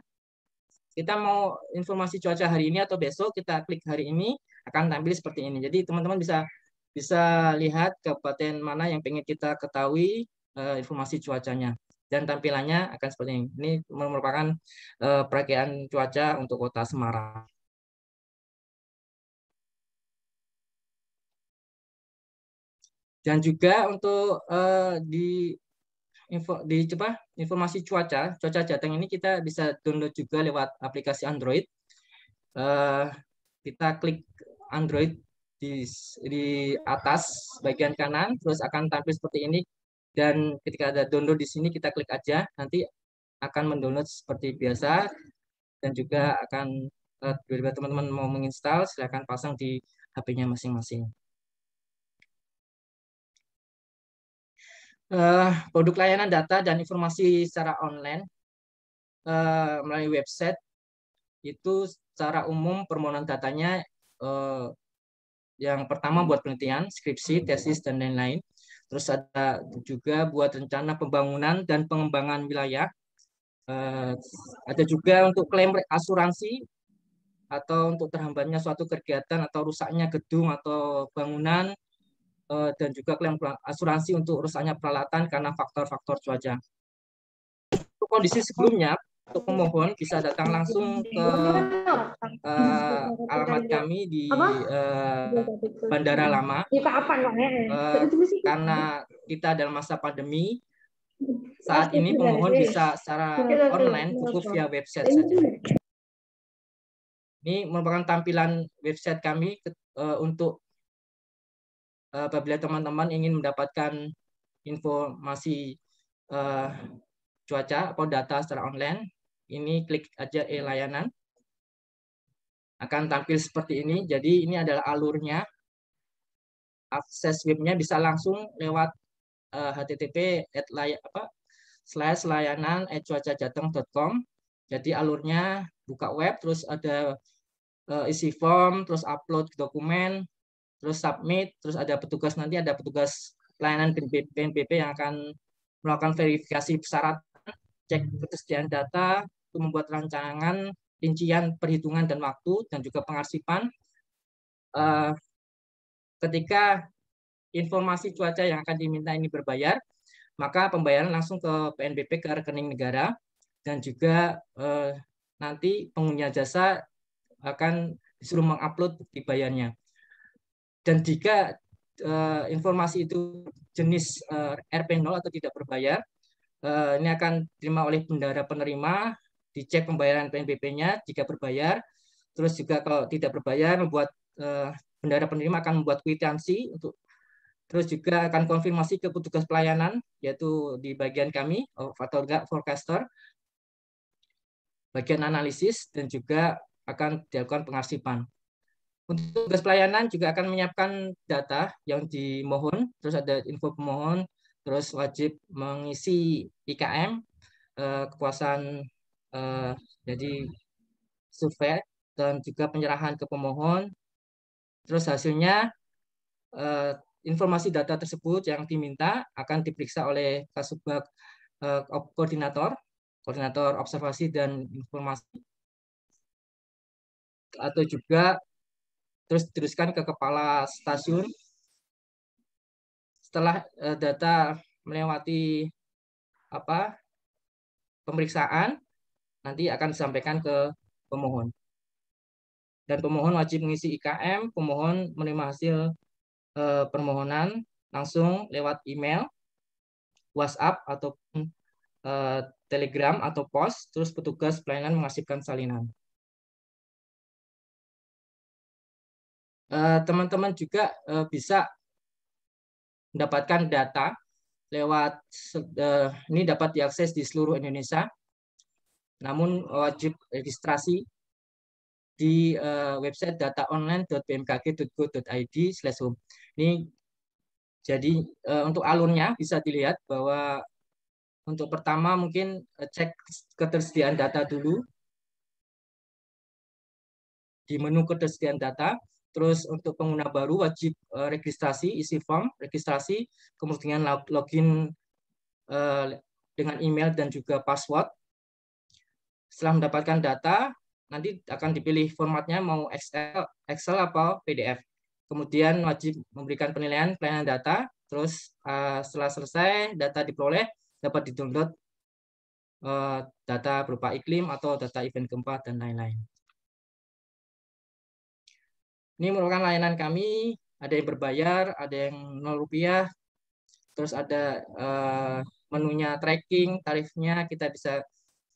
kita mau informasi cuaca hari ini atau besok, kita klik hari ini, akan tampil seperti ini. Jadi teman-teman bisa bisa lihat kabupaten mana yang ingin kita ketahui uh, informasi cuacanya dan tampilannya akan seperti ini. Ini merupakan uh, eh, perakian cuaca untuk kota Semarang. Dan juga untuk uh, di info di apa informasi cuaca cuaca Jateng ini kita bisa download juga lewat aplikasi Android. Uh, kita klik Android di, di atas bagian kanan, terus akan tampil seperti ini. Dan ketika ada download di sini, kita klik aja. Nanti akan mendownload seperti biasa. Dan juga akan, eh, bila teman-teman mau menginstal, silakan pasang di HP-nya masing-masing. Uh, produk layanan data dan informasi secara online uh, melalui website itu secara umum permohonan datanya uh, yang pertama buat penelitian, skripsi, tesis, dan lain-lain. Terus ada juga buat rencana pembangunan dan pengembangan wilayah. Eh, ada juga untuk klaim asuransi atau untuk terhambatnya suatu kegiatan atau rusaknya gedung atau bangunan eh, dan juga klaim asuransi untuk rusaknya peralatan karena faktor-faktor cuaca. Untuk kondisi sebelumnya, untuk memohon bisa datang langsung ke uh, alamat kami di uh, Bandara Lama. Uh, karena kita dalam masa pandemi saat ini pemohon bisa secara online cukup via website saja. Ini merupakan tampilan website kami uh, untuk uh, apabila teman-teman ingin mendapatkan informasi uh, cuaca atau data secara online ini klik aja e-layanan. Akan tampil seperti ini. Jadi ini adalah alurnya. Akses webnya bisa langsung lewat uh, http at lay, apa, slash layanan cuacajateng.com. Jadi alurnya buka web, terus ada uh, isi form, terus upload dokumen, terus submit, terus ada petugas nanti ada petugas layanan BNPB yang akan melakukan verifikasi persyaratan, cek ketersediaan data, untuk membuat rancangan rincian perhitungan dan waktu dan juga pengarsipan eh, ketika informasi cuaca yang akan diminta ini berbayar maka pembayaran langsung ke PNBP ke rekening negara dan juga eh, nanti pengguna jasa akan disuruh mengupload bukti bayarnya dan jika eh, informasi itu jenis uh, RP0 atau tidak berbayar ini akan diterima oleh bendara penerima dicek pembayaran PNBP-nya jika berbayar. Terus juga kalau tidak berbayar, membuat uh, bendara penerima akan membuat kwitansi untuk terus juga akan konfirmasi ke petugas pelayanan yaitu di bagian kami atau enggak forecaster bagian analisis dan juga akan dilakukan pengarsipan. Untuk tugas pelayanan juga akan menyiapkan data yang dimohon, terus ada info pemohon, terus wajib mengisi IKM, eh, kekuasaan uh, jadi survei dan juga penyerahan ke pemohon. Terus hasilnya uh, informasi data tersebut yang diminta akan diperiksa oleh kasubag uh, koordinator, koordinator observasi dan informasi atau juga terus diteruskan ke kepala stasiun. Setelah data melewati apa pemeriksaan nanti akan disampaikan ke pemohon. Dan pemohon wajib mengisi IKM, pemohon menerima hasil eh, permohonan langsung lewat email, WhatsApp ataupun eh, Telegram atau pos, terus petugas pelayanan mengasihkan salinan. Eh, teman-teman eh, juga eh, bisa mendapatkan data lewat eh, ini dapat diakses di seluruh Indonesia namun eh, wajib registrasi di uh, website dataonline.bmkg.go.id slash home. Ini jadi uh, untuk alurnya bisa dilihat bahwa untuk pertama mungkin cek ketersediaan data dulu di menu ketersediaan data. Terus untuk pengguna baru wajib registrasi, isi form, registrasi, kemudian login dengan email dan juga password. Setelah mendapatkan data, nanti akan dipilih formatnya mau Excel, Excel atau PDF. Kemudian wajib memberikan penilaian pelayanan data. Terus eh, setelah selesai data diperoleh dapat didownload eh, data berupa iklim atau data event gempa dan lain-lain. Ini merupakan layanan kami. Ada yang berbayar, ada yang nol rupiah. Terus ada eh, menunya tracking, tarifnya kita bisa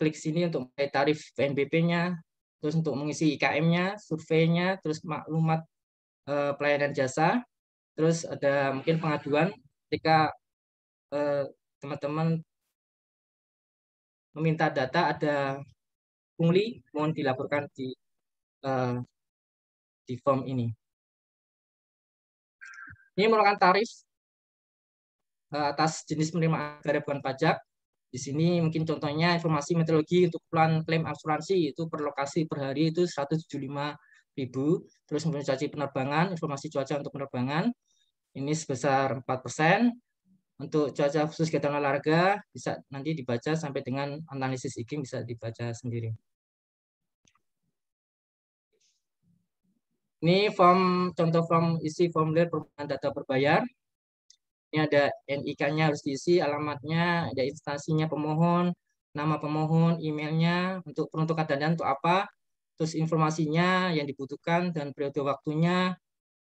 klik sini untuk tarif PNBP-nya, terus untuk mengisi IKM-nya, surveinya, terus maklumat eh, pelayanan jasa, terus ada mungkin pengaduan ketika eh, teman-teman eh, meminta data ada pungli mohon dilaporkan di eh, di form ini. Ini merupakan tarif eh, atas jenis penerimaan negara bukan pajak di sini mungkin contohnya informasi meteorologi untuk plan klaim asuransi itu per lokasi per hari itu ribu, Terus informasi penerbangan, informasi cuaca untuk penerbangan ini sebesar 4 persen. Untuk cuaca khusus kegiatan olahraga bisa nanti dibaca sampai dengan analisis iklim bisa dibaca sendiri. Ini form contoh form isi formulir perubahan data berbayar. Ini ada NIK-nya harus diisi, alamatnya, ada instansinya pemohon, nama pemohon, emailnya, untuk peruntukan keadaan untuk apa, terus informasinya yang dibutuhkan dan periode waktunya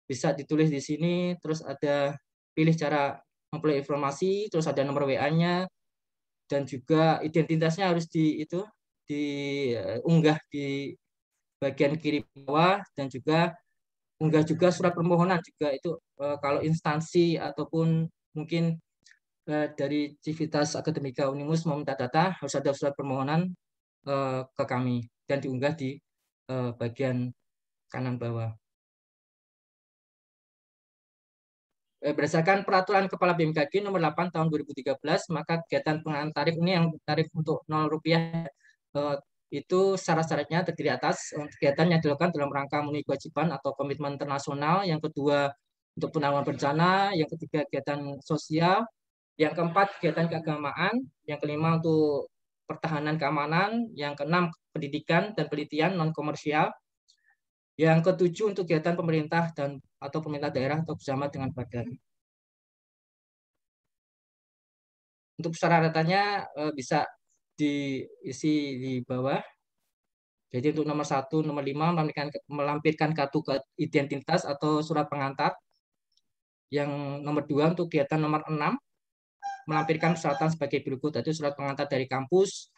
bisa ditulis di sini, terus ada pilih cara memperoleh informasi, terus ada nomor WA-nya, dan juga identitasnya harus di itu diunggah di bagian kiri bawah dan juga unggah juga surat permohonan juga itu eh, kalau instansi ataupun mungkin eh, dari Civitas Akademika Unimus meminta data harus ada surat permohonan eh, ke kami dan diunggah di eh, bagian kanan bawah. Eh, berdasarkan peraturan Kepala BMKG nomor 8 tahun 2013, maka kegiatan pengenalan tarif ini yang tarif untuk 0 rupiah eh, itu syarat-syaratnya terdiri atas eh, kegiatan yang dilakukan dalam rangka memenuhi kewajiban atau komitmen internasional. Yang kedua, untuk penanggulangan bencana, yang ketiga kegiatan sosial, yang keempat kegiatan keagamaan, yang kelima untuk pertahanan keamanan, yang keenam pendidikan dan penelitian non komersial, yang ketujuh untuk kegiatan pemerintah dan atau pemerintah daerah atau bersama dengan badan. Untuk persyaratannya eh, bisa diisi di bawah. Jadi untuk nomor satu, nomor lima melampirkan, melampirkan kartu identitas atau surat pengantar. Yang nomor dua untuk kegiatan nomor enam melampirkan persyaratan sebagai berikut yaitu surat pengantar dari kampus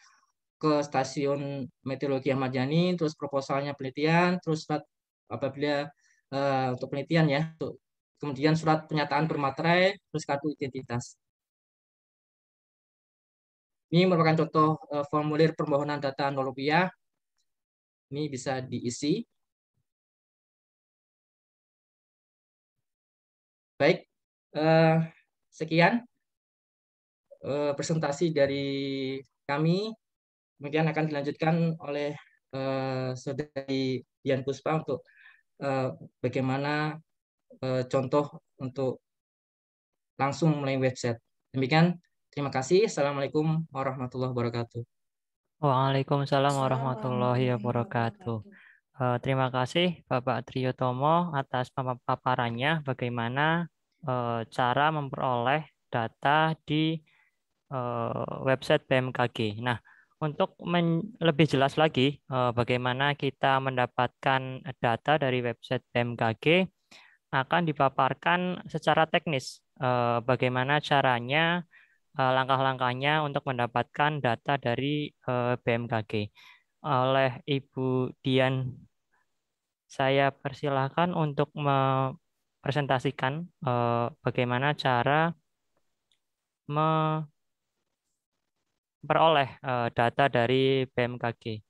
ke stasiun meteorologi Ahmad Yani, terus proposalnya penelitian, terus surat apabila uh, untuk penelitian ya, untuk, kemudian surat pernyataan bermaterai, terus kartu identitas. Ini merupakan contoh uh, formulir permohonan data rupiah. Ini bisa diisi. Baik, eh, sekian eh, presentasi dari kami. Kemudian akan dilanjutkan oleh eh, saudari Dian Puspa untuk eh, bagaimana eh, contoh untuk langsung mulai website. Demikian, terima kasih. Assalamualaikum warahmatullahi wabarakatuh. Waalaikumsalam warahmatullahi wabarakatuh. Eh, terima kasih Bapak Triyotomo atas paparannya bagaimana eh, cara memperoleh data di eh, website BMKG. Nah, untuk lebih jelas lagi bagaimana kita mendapatkan data dari website BMKG akan dipaparkan secara teknis bagaimana caranya langkah-langkahnya untuk mendapatkan data dari BMKG oleh Ibu Dian saya persilahkan untuk mempresentasikan uh, bagaimana cara memperoleh uh, data dari BMKG.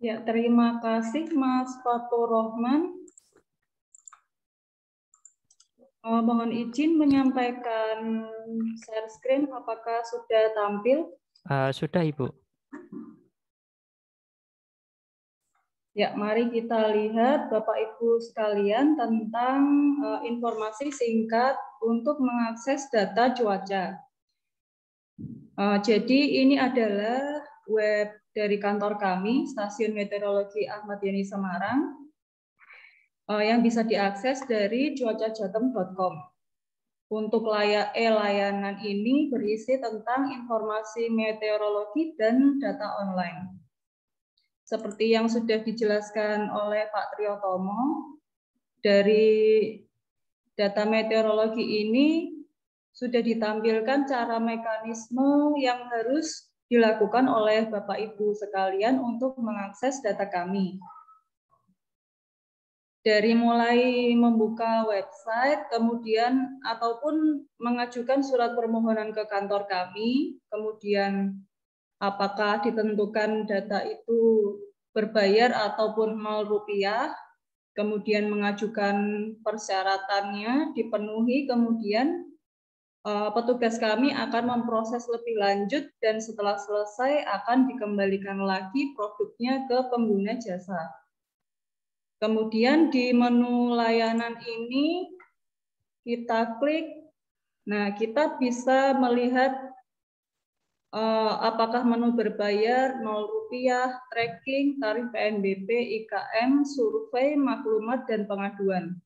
Ya, terima kasih Mas Fatur Rohman. Uh, mohon izin menyampaikan share screen, apakah sudah tampil? Uh, sudah, Ibu. Ya, mari kita lihat Bapak Ibu sekalian tentang uh, informasi singkat untuk mengakses data cuaca. Uh, jadi ini adalah web dari kantor kami, Stasiun Meteorologi Ahmad Yani Semarang, uh, yang bisa diakses dari cuacajatem.com. Untuk layak e-layanan ini berisi tentang informasi meteorologi dan data online seperti yang sudah dijelaskan oleh Pak Triotomo, dari data meteorologi ini sudah ditampilkan cara mekanisme yang harus dilakukan oleh Bapak Ibu sekalian untuk mengakses data kami. Dari mulai membuka website, kemudian ataupun mengajukan surat permohonan ke kantor kami, kemudian apakah ditentukan data itu berbayar ataupun mal rupiah, kemudian mengajukan persyaratannya dipenuhi, kemudian eh, petugas kami akan memproses lebih lanjut dan setelah selesai akan dikembalikan lagi produknya ke pengguna jasa. Kemudian di menu layanan ini kita klik, nah kita bisa melihat Eh, apakah menu berbayar, 0 rupiah, tracking, tarif PNBP, IKM, survei, maklumat, dan pengaduan.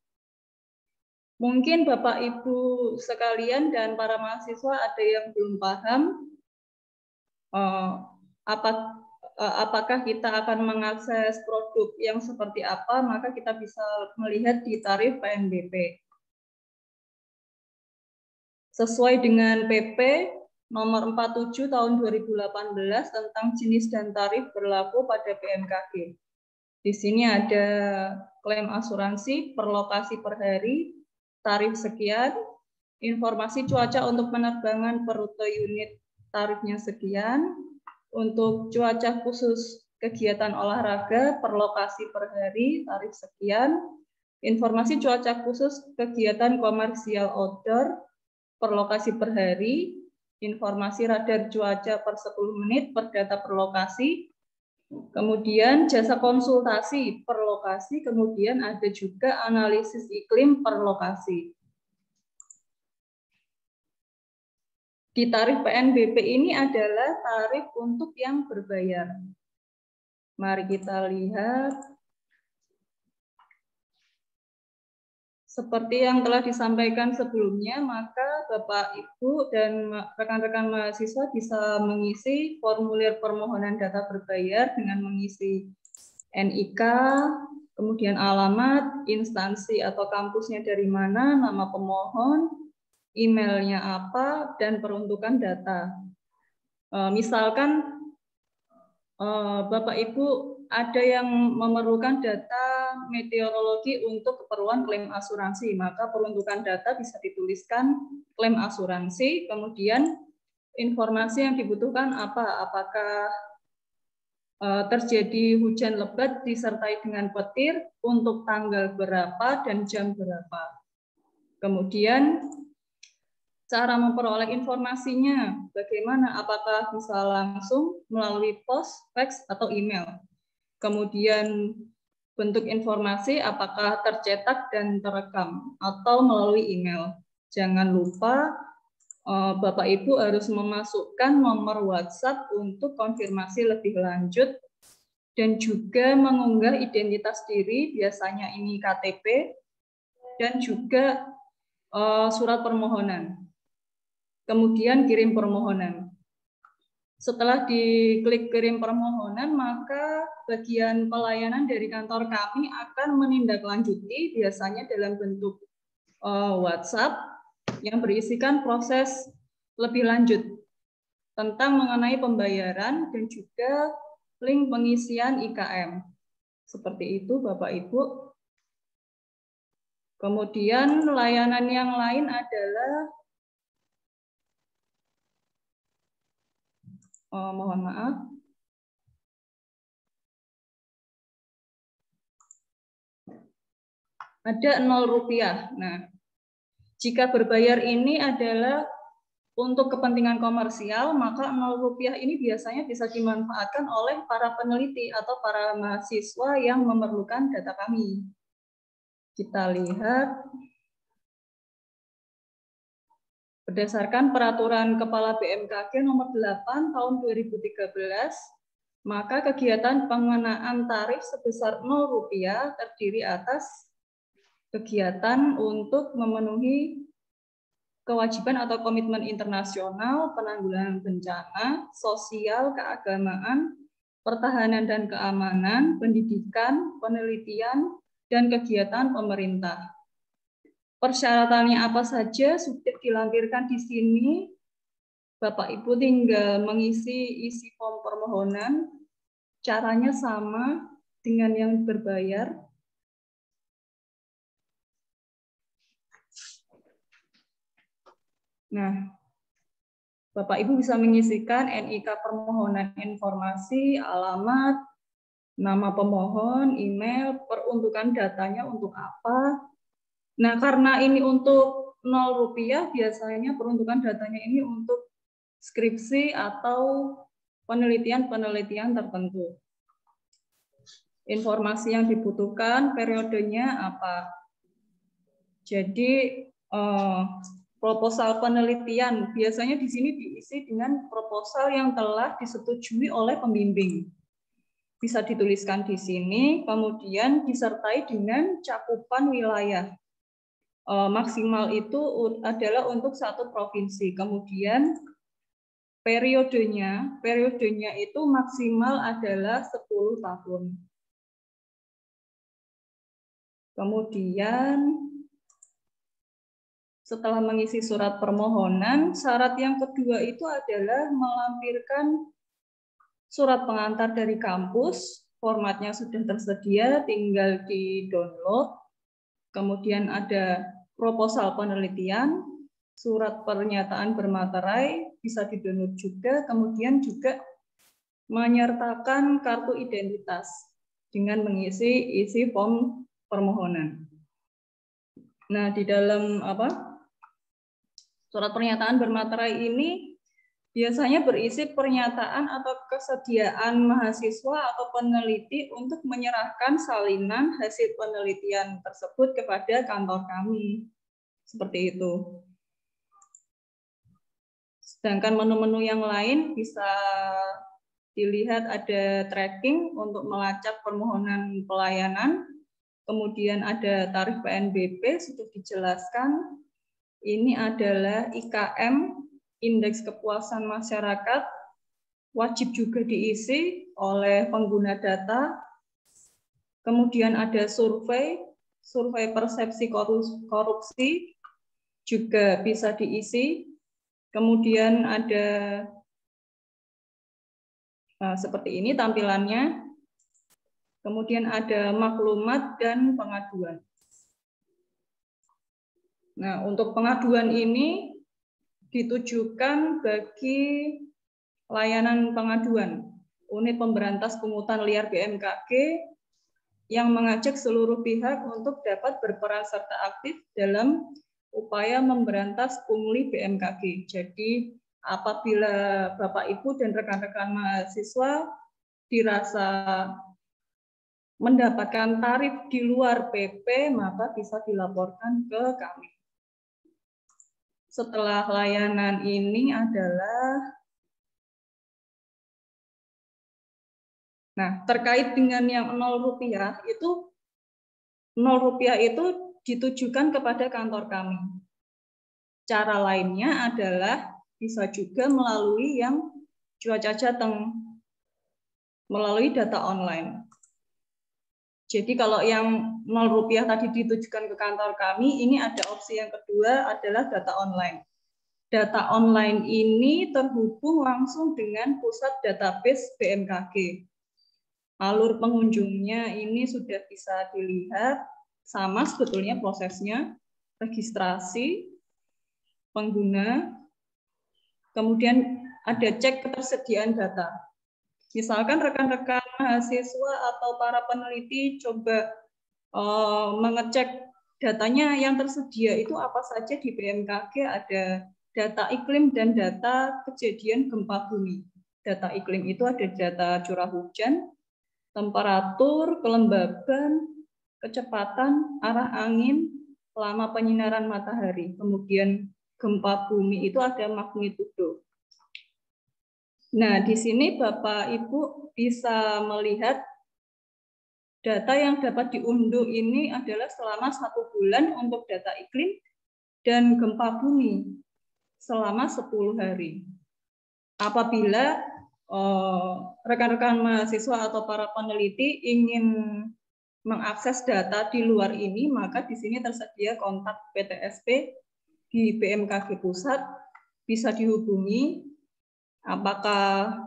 Mungkin Bapak Ibu sekalian dan para mahasiswa ada yang belum paham eh, eh, apakah kita akan mengakses produk yang seperti apa, maka kita bisa melihat di tarif PNBP. Sesuai dengan PP nomor 47 tahun 2018 tentang jenis dan tarif berlaku pada BMKG. Di sini ada klaim asuransi per lokasi per hari, tarif sekian, informasi cuaca untuk penerbangan per rute unit tarifnya sekian, untuk cuaca khusus kegiatan olahraga per lokasi per hari tarif sekian, informasi cuaca khusus kegiatan komersial outdoor per lokasi per hari, informasi radar cuaca per 10 menit per data per lokasi, kemudian jasa konsultasi per lokasi, kemudian ada juga analisis iklim per lokasi. Di tarif PNBP ini adalah tarif untuk yang berbayar. Mari kita lihat Seperti yang telah disampaikan sebelumnya, maka Bapak, Ibu, dan rekan-rekan mahasiswa bisa mengisi formulir permohonan data berbayar dengan mengisi NIK, kemudian alamat, instansi atau kampusnya dari mana, nama pemohon, emailnya apa, dan peruntukan data. E, misalkan e, Bapak Ibu ada yang memerlukan data meteorologi untuk keperluan klaim asuransi. Maka peruntukan data bisa dituliskan klaim asuransi, kemudian informasi yang dibutuhkan apa? Apakah e, terjadi hujan lebat disertai dengan petir untuk tanggal berapa dan jam berapa. Kemudian cara memperoleh informasinya bagaimana apakah bisa langsung melalui pos, fax atau email. Kemudian Bentuk informasi apakah tercetak dan terekam atau melalui email. Jangan lupa eh, Bapak Ibu harus memasukkan nomor WhatsApp untuk konfirmasi lebih lanjut dan juga mengunggah identitas diri, biasanya ini KTP, dan juga eh, surat permohonan. Kemudian kirim permohonan. Setelah diklik kirim permohonan, maka bagian pelayanan dari kantor kami akan menindaklanjuti biasanya dalam bentuk eh, WhatsApp yang berisikan proses lebih lanjut tentang mengenai pembayaran dan juga link pengisian IKM. Seperti itu Bapak Ibu. Kemudian layanan yang lain adalah Oh, mohon maaf. Ada 0 rupiah. Nah, jika berbayar ini adalah untuk kepentingan komersial, maka 0 rupiah ini biasanya bisa dimanfaatkan oleh para peneliti atau para mahasiswa yang memerlukan data kami. Kita lihat Berdasarkan peraturan Kepala BMKG nomor 8 tahun 2013, maka kegiatan pengenaan tarif sebesar Rp0 terdiri atas kegiatan untuk memenuhi kewajiban atau komitmen internasional penanggulangan bencana, sosial, keagamaan, pertahanan dan keamanan, pendidikan, penelitian, dan kegiatan pemerintah. Persyaratannya apa saja, sudah dilampirkan di sini. Bapak Ibu tinggal mengisi isi form permohonan. Caranya sama dengan yang berbayar. Nah, Bapak Ibu bisa mengisikan NIK permohonan informasi, alamat, nama pemohon, email, peruntukan datanya untuk apa, Nah, karena ini untuk 0 rupiah, biasanya peruntukan datanya ini untuk skripsi atau penelitian-penelitian tertentu. Informasi yang dibutuhkan, periodenya apa. Jadi, eh, proposal penelitian biasanya di sini diisi dengan proposal yang telah disetujui oleh pembimbing bisa dituliskan di sini, kemudian disertai dengan cakupan wilayah. Eh, maksimal itu adalah untuk satu provinsi. Kemudian periodenya, periodenya itu maksimal adalah 10 tahun. Kemudian setelah mengisi surat permohonan, syarat yang kedua itu adalah melampirkan surat pengantar dari kampus, formatnya sudah tersedia, tinggal di-download. Kemudian ada proposal penelitian, surat pernyataan bermaterai, bisa didownload juga, kemudian juga menyertakan kartu identitas dengan mengisi isi form permohonan. Nah, di dalam apa? Surat pernyataan bermaterai ini biasanya berisi pernyataan atau kesediaan mahasiswa atau peneliti untuk menyerahkan salinan hasil penelitian tersebut kepada kantor kami. Seperti itu. Sedangkan menu-menu yang lain bisa dilihat ada tracking untuk melacak permohonan pelayanan, kemudian ada tarif PNBP, sudah dijelaskan. Ini adalah IKM indeks kepuasan masyarakat wajib juga diisi oleh pengguna data. Kemudian ada survei, survei persepsi korupsi juga bisa diisi. Kemudian ada nah, seperti ini tampilannya. Kemudian ada maklumat dan pengaduan. Nah, untuk pengaduan ini ditujukan bagi layanan pengaduan unit pemberantas pungutan liar BMKG yang mengajak seluruh pihak untuk dapat berperan serta aktif dalam upaya memberantas pungli BMKG. Jadi apabila Bapak Ibu dan rekan-rekan mahasiswa dirasa mendapatkan tarif di luar PP maka bisa dilaporkan ke kami setelah layanan ini adalah Nah, terkait dengan yang 0 rupiah itu 0 rupiah itu ditujukan kepada kantor kami. Cara lainnya adalah bisa juga melalui yang cuaca jateng melalui data online. Jadi kalau yang nol rupiah tadi ditujukan ke kantor kami, ini ada opsi yang kedua adalah data online. Data online ini terhubung langsung dengan pusat database BMKG. Alur pengunjungnya ini sudah bisa dilihat, sama sebetulnya prosesnya, registrasi, pengguna, kemudian ada cek ketersediaan data. Misalkan rekan-rekan mahasiswa atau para peneliti coba Eh, mengecek datanya yang tersedia itu apa saja di BMKG ada data iklim dan data kejadian gempa bumi. Data iklim itu ada data curah hujan, temperatur, kelembaban, kecepatan, arah angin, lama penyinaran matahari. Kemudian gempa bumi itu ada magnitudo. Nah, di sini Bapak Ibu bisa melihat Data yang dapat diunduh ini adalah selama satu bulan untuk data iklim dan gempa bumi selama 10 hari. Apabila eh, rekan-rekan uh, mahasiswa atau para peneliti ingin mengakses data di luar ini, maka di sini tersedia kontak PTSP di BMKG Pusat, bisa dihubungi apakah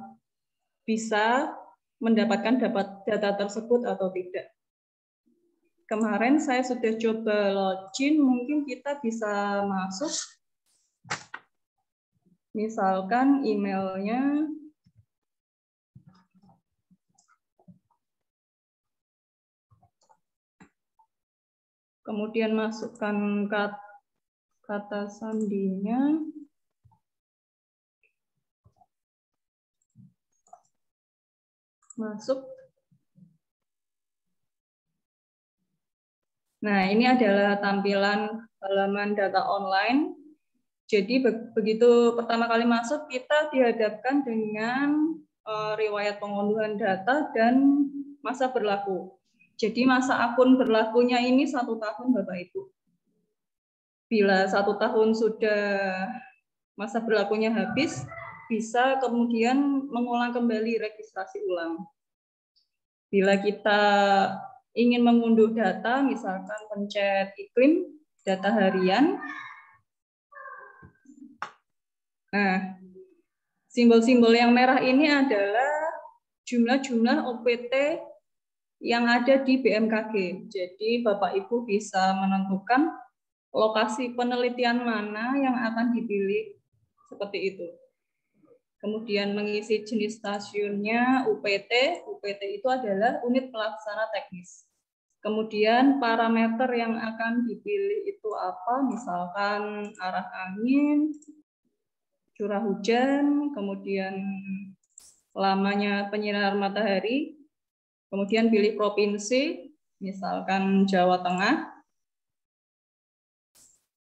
bisa mendapatkan dapat data tersebut atau tidak. Kemarin saya sudah coba login, mungkin kita bisa masuk. Misalkan emailnya kemudian masukkan kata, kata sandinya masuk. Nah, ini adalah tampilan halaman data online. Jadi begitu pertama kali masuk, kita dihadapkan dengan uh, riwayat pengunduhan data dan masa berlaku. Jadi masa akun berlakunya ini satu tahun, Bapak Ibu. Bila satu tahun sudah masa berlakunya habis, bisa kemudian mengulang kembali registrasi ulang. Bila kita ingin mengunduh data, misalkan pencet iklim, data harian. Nah, simbol-simbol yang merah ini adalah jumlah-jumlah OPT yang ada di BMKG. Jadi Bapak Ibu bisa menentukan lokasi penelitian mana yang akan dipilih seperti itu kemudian mengisi jenis stasiunnya UPT. UPT itu adalah unit pelaksana teknis. Kemudian parameter yang akan dipilih itu apa? Misalkan arah angin, curah hujan, kemudian lamanya penyinar matahari, kemudian pilih provinsi, misalkan Jawa Tengah,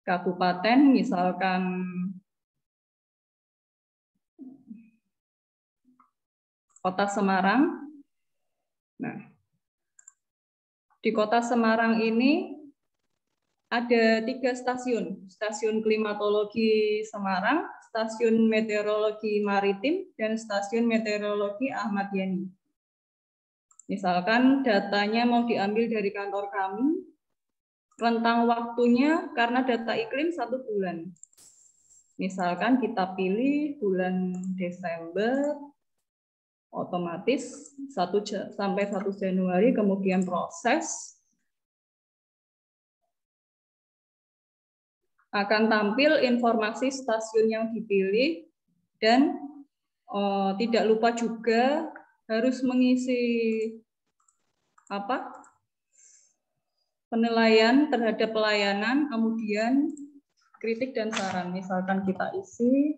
kabupaten, misalkan kota Semarang. Nah, di kota Semarang ini ada tiga stasiun, stasiun klimatologi Semarang, stasiun meteorologi maritim, dan stasiun meteorologi Ahmad Yani. Misalkan datanya mau diambil dari kantor kami, rentang waktunya karena data iklim satu bulan. Misalkan kita pilih bulan Desember otomatis 1 sampai 1 Januari kemudian proses akan tampil informasi stasiun yang dipilih dan oh, tidak lupa juga harus mengisi apa penilaian terhadap pelayanan kemudian kritik dan saran misalkan kita isi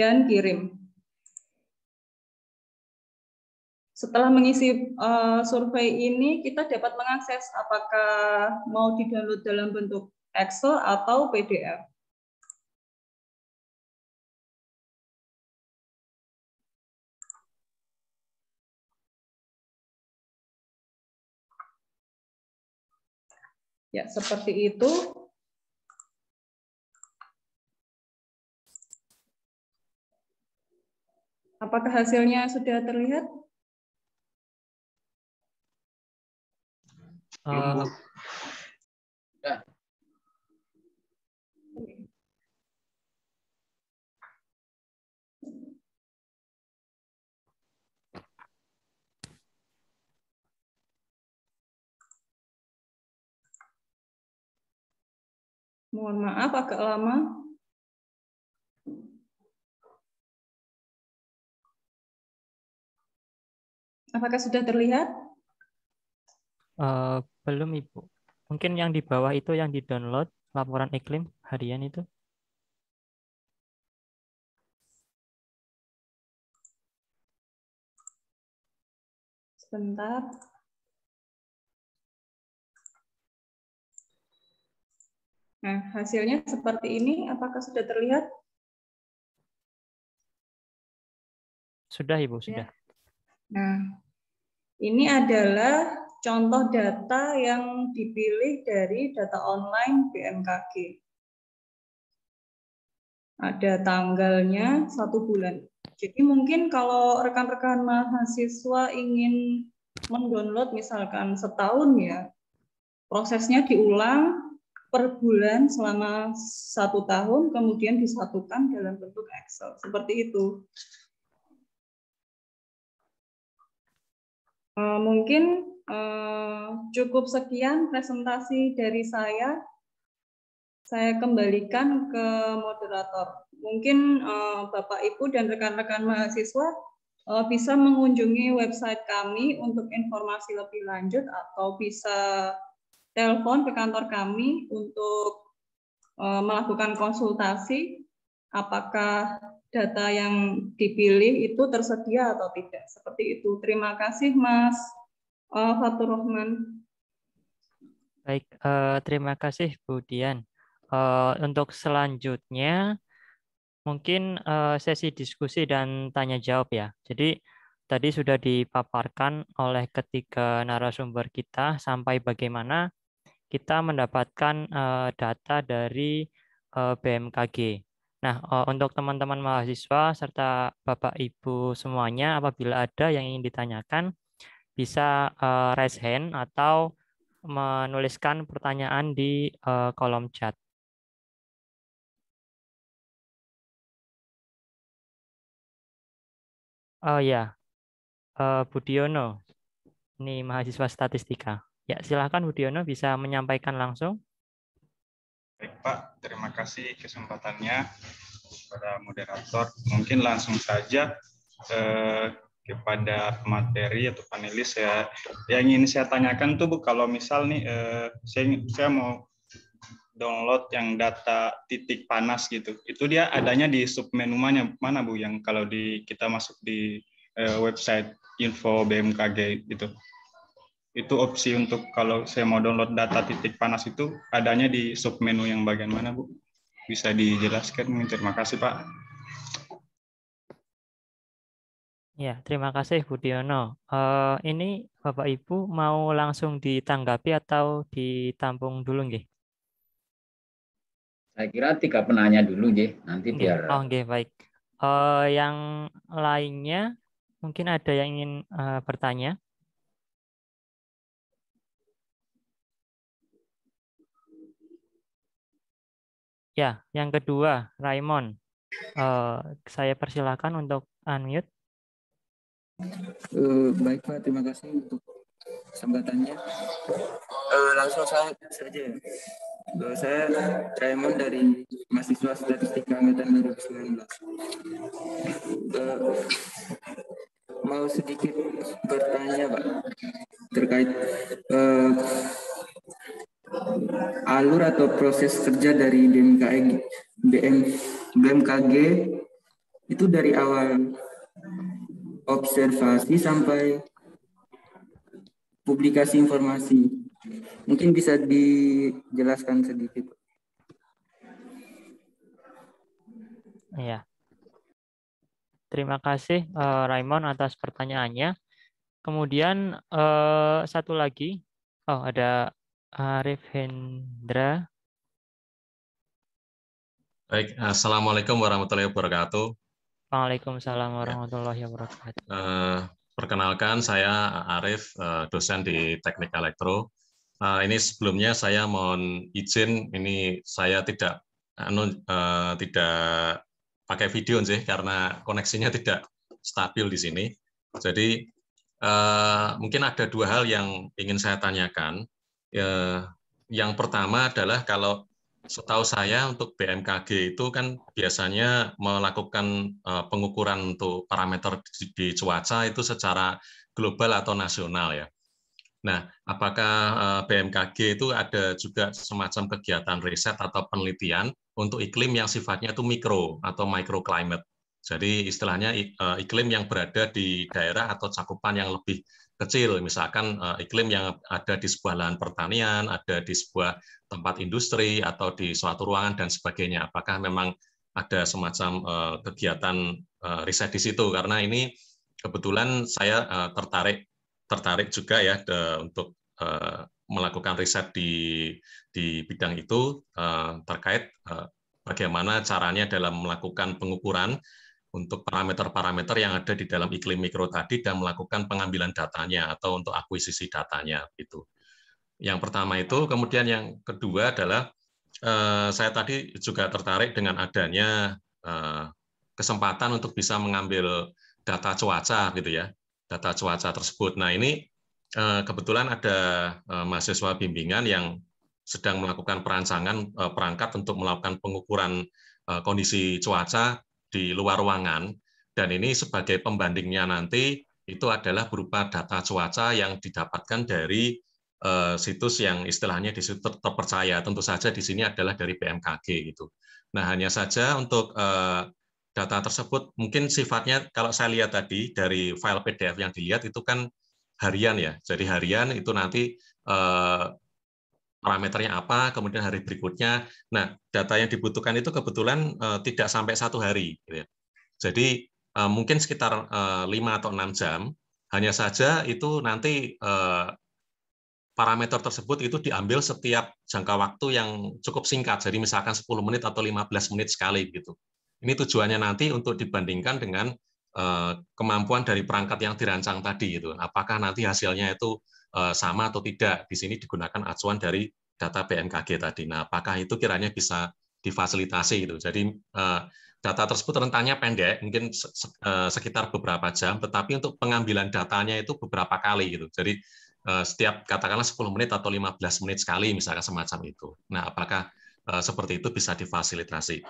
dan kirim. Setelah mengisi uh, survei ini, kita dapat mengakses apakah mau didownload dalam bentuk Excel atau PDF. Ya, seperti itu. Apakah hasilnya sudah terlihat? Uh, Mohon maaf agak lama. Apakah sudah terlihat? Uh, belum Ibu. Mungkin yang di bawah itu yang di-download laporan iklim harian itu. Sebentar. Nah, hasilnya seperti ini. Apakah sudah terlihat? Sudah, Ibu, sudah. Ya. Nah, ini adalah contoh data yang dipilih dari data online BMKG. Ada tanggalnya satu bulan. Jadi mungkin kalau rekan-rekan mahasiswa ingin mendownload misalkan setahun ya, prosesnya diulang per bulan selama satu tahun, kemudian disatukan dalam bentuk Excel. Seperti itu. Eh, mungkin eh, cukup sekian presentasi dari saya. Saya kembalikan ke moderator. Mungkin eh, Bapak Ibu dan rekan-rekan mahasiswa bisa mengunjungi website kami untuk informasi lebih lanjut atau bisa telepon ke kantor kami untuk melakukan konsultasi apakah data yang dipilih itu tersedia atau tidak. Seperti itu. Terima kasih Mas eh, Fatur Rahman. Baik, eh, terima kasih Bu Dian. Eh, untuk selanjutnya, mungkin sesi diskusi dan tanya jawab ya. Jadi tadi sudah dipaparkan oleh ketiga narasumber kita sampai bagaimana kita mendapatkan data dari BMKG. Nah, oh, untuk teman-teman mahasiswa serta Bapak Ibu semuanya, apabila ada yang ingin ditanyakan, bisa eh, raise hand atau menuliskan pertanyaan di eh, kolom chat. Oh ya, eh, Budiono, ini mahasiswa statistika. Ya, silahkan Budiono bisa menyampaikan langsung. Pak. Terima kasih kesempatannya kepada moderator. Mungkin langsung saja eh, kepada materi atau panelis ya. yang ingin saya tanyakan tuh Bu kalau misal nih eh, saya saya mau download yang data titik panas gitu itu dia adanya di submenu mana mana Bu yang kalau di kita masuk di eh, website info BMKG gitu itu opsi untuk kalau saya mau download data titik panas itu adanya di sub menu yang bagian mana Bu? Bisa dijelaskan mungkin terima kasih Pak. Ya, terima kasih Budiono. Uh, eh, ini Bapak Ibu mau langsung ditanggapi atau ditampung dulu nggih? Saya kira tiga penanya dulu nggih, nanti nggih. biar Oh, nggih, baik. Uh, yang lainnya mungkin ada yang ingin uh, bertanya? Ya, yang kedua, Raymond. Uh, eh, saya persilahkan untuk unmute. Uh, baik Pak, terima kasih untuk sambutannya. Uh, eh, langsung saya saja. Uh, saya Raymond dari mahasiswa statistika angkatan 2019. Uh, mau sedikit bertanya Pak terkait prosedur atau proses kerja dari BMKG, BM, BMKG itu dari awal observasi sampai publikasi informasi. Mungkin bisa dijelaskan sedikit. Ya. Terima kasih eh, Raymond atas pertanyaannya. Kemudian eh, satu lagi, oh ada Arif Hendra. Baik, Assalamualaikum warahmatullahi wabarakatuh. Waalaikumsalam ya. warahmatullahi wabarakatuh. Uh, perkenalkan, saya Arif, eh, dosen di Teknik Elektro. Uh, ini sebelumnya saya mohon izin, ini saya tidak uh, tidak pakai video sih karena koneksinya tidak stabil di sini. Jadi uh, mungkin ada dua hal yang ingin saya tanyakan ya, yang pertama adalah kalau setahu saya untuk BMKG itu kan biasanya melakukan eh, pengukuran untuk parameter di, cuaca itu secara global atau nasional ya. Nah, apakah eh, BMKG itu ada juga semacam kegiatan riset atau penelitian untuk iklim yang sifatnya itu mikro atau microclimate? Jadi istilahnya eh, iklim yang berada di daerah atau cakupan yang lebih kecil, misalkan eh, iklim yang ada di sebuah lahan pertanian, ada di sebuah tempat industri atau di suatu ruangan dan sebagainya. Apakah memang ada semacam eh, kegiatan eh, riset di situ? Karena ini kebetulan saya tertarik tertarik juga ya untuk melakukan riset di di bidang itu terkait bagaimana caranya dalam melakukan pengukuran untuk parameter-parameter yang ada di dalam iklim mikro tadi dan melakukan pengambilan datanya atau untuk akuisisi datanya itu. Yang pertama itu, kemudian yang kedua adalah eh, saya tadi juga tertarik dengan adanya eh, kesempatan untuk bisa mengambil data cuaca gitu ya, data cuaca tersebut. Nah ini eh, kebetulan ada mahasiswa bimbingan yang sedang melakukan perancangan perangkat untuk melakukan pengukuran kondisi cuaca di luar ruangan dan ini sebagai pembandingnya nanti itu adalah berupa data cuaca yang didapatkan dari eh, situs yang istilahnya di situ terpercaya. Tentu saja di sini adalah dari BMKG gitu. Nah, hanya saja untuk eh, data tersebut mungkin sifatnya kalau saya lihat tadi dari file PDF yang dilihat itu kan harian ya. Jadi harian itu nanti eh, parameternya apa, kemudian hari berikutnya. Nah, data yang dibutuhkan itu kebetulan uh, tidak sampai satu hari. Gitu ya. Jadi uh, mungkin sekitar eh, lima 5 atau enam jam. Hanya saja itu nanti uh, parameter tersebut itu diambil setiap jangka waktu yang cukup singkat. Jadi misalkan 10 menit atau 15 menit sekali gitu. Ini tujuannya nanti untuk dibandingkan dengan uh, kemampuan dari perangkat yang dirancang tadi gitu. Apakah nanti hasilnya itu Eh, sama atau tidak. Di sini digunakan acuan dari data BMKG tadi. Nah, apakah itu kiranya bisa difasilitasi gitu. Jadi eh, data tersebut rentangnya pendek, mungkin eh, sekitar beberapa jam, tetapi untuk pengambilan datanya itu beberapa kali gitu. Jadi setiap katakanlah 10 menit atau 15 menit sekali misalkan semacam itu. Nah, apakah seperti itu bisa difasilitasi?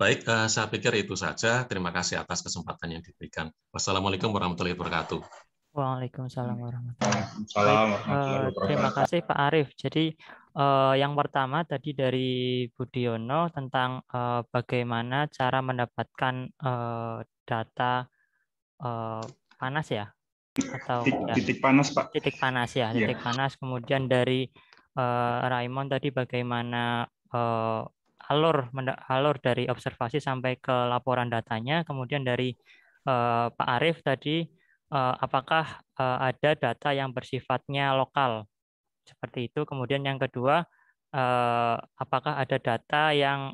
Baik, saya pikir itu saja. Terima kasih atas kesempatan yang diberikan. Wassalamualaikum warahmatullahi wabarakatuh. Waalaikumsalam hmm. warahmatullahi eh, wabarakatuh. terima kasih Pak Arif. Jadi eh, yang pertama tadi dari Budiono tentang eh, bagaimana cara mendapatkan data panas ya atau titik, panas Pak. Titik panas ya, iya. titik yeah. panas. Kemudian dari Raymond tadi bagaimana alur alur dari observasi sampai ke laporan datanya. Kemudian dari Pak Arif tadi Eh, apakah eh, ada data yang bersifatnya lokal seperti itu. Kemudian yang kedua, eh, apakah ada data yang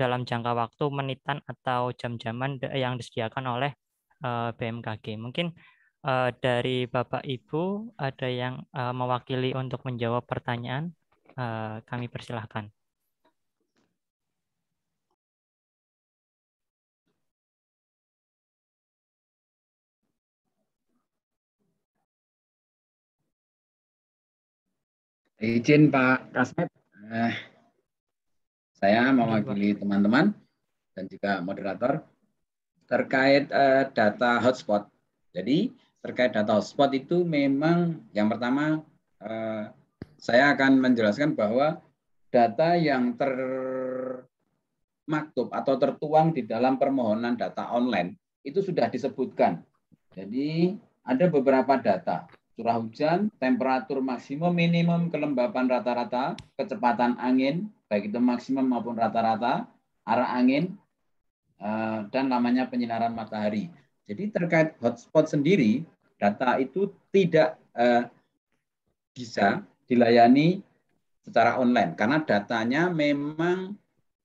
dalam jangka waktu menitan atau jam-jaman yang disediakan oleh BMKG? Mungkin dari Bapak Ibu ada yang mewakili untuk menjawab pertanyaan, kami persilahkan. Izin Pak Kasmet, eh, saya mewakili teman-teman dan juga moderator terkait eh, data hotspot. Jadi terkait data hotspot itu memang yang pertama eh, saya akan menjelaskan bahwa data yang termaktub atau tertuang di dalam permohonan data online itu sudah disebutkan. Jadi ada beberapa data curah hujan, temperatur maksimum minimum, kelembapan rata-rata, kecepatan angin, baik itu maksimum maupun rata-rata, arah angin, eh, dan namanya penyinaran matahari. Jadi terkait hotspot sendiri, data itu tidak eh, bisa dilayani secara online karena datanya memang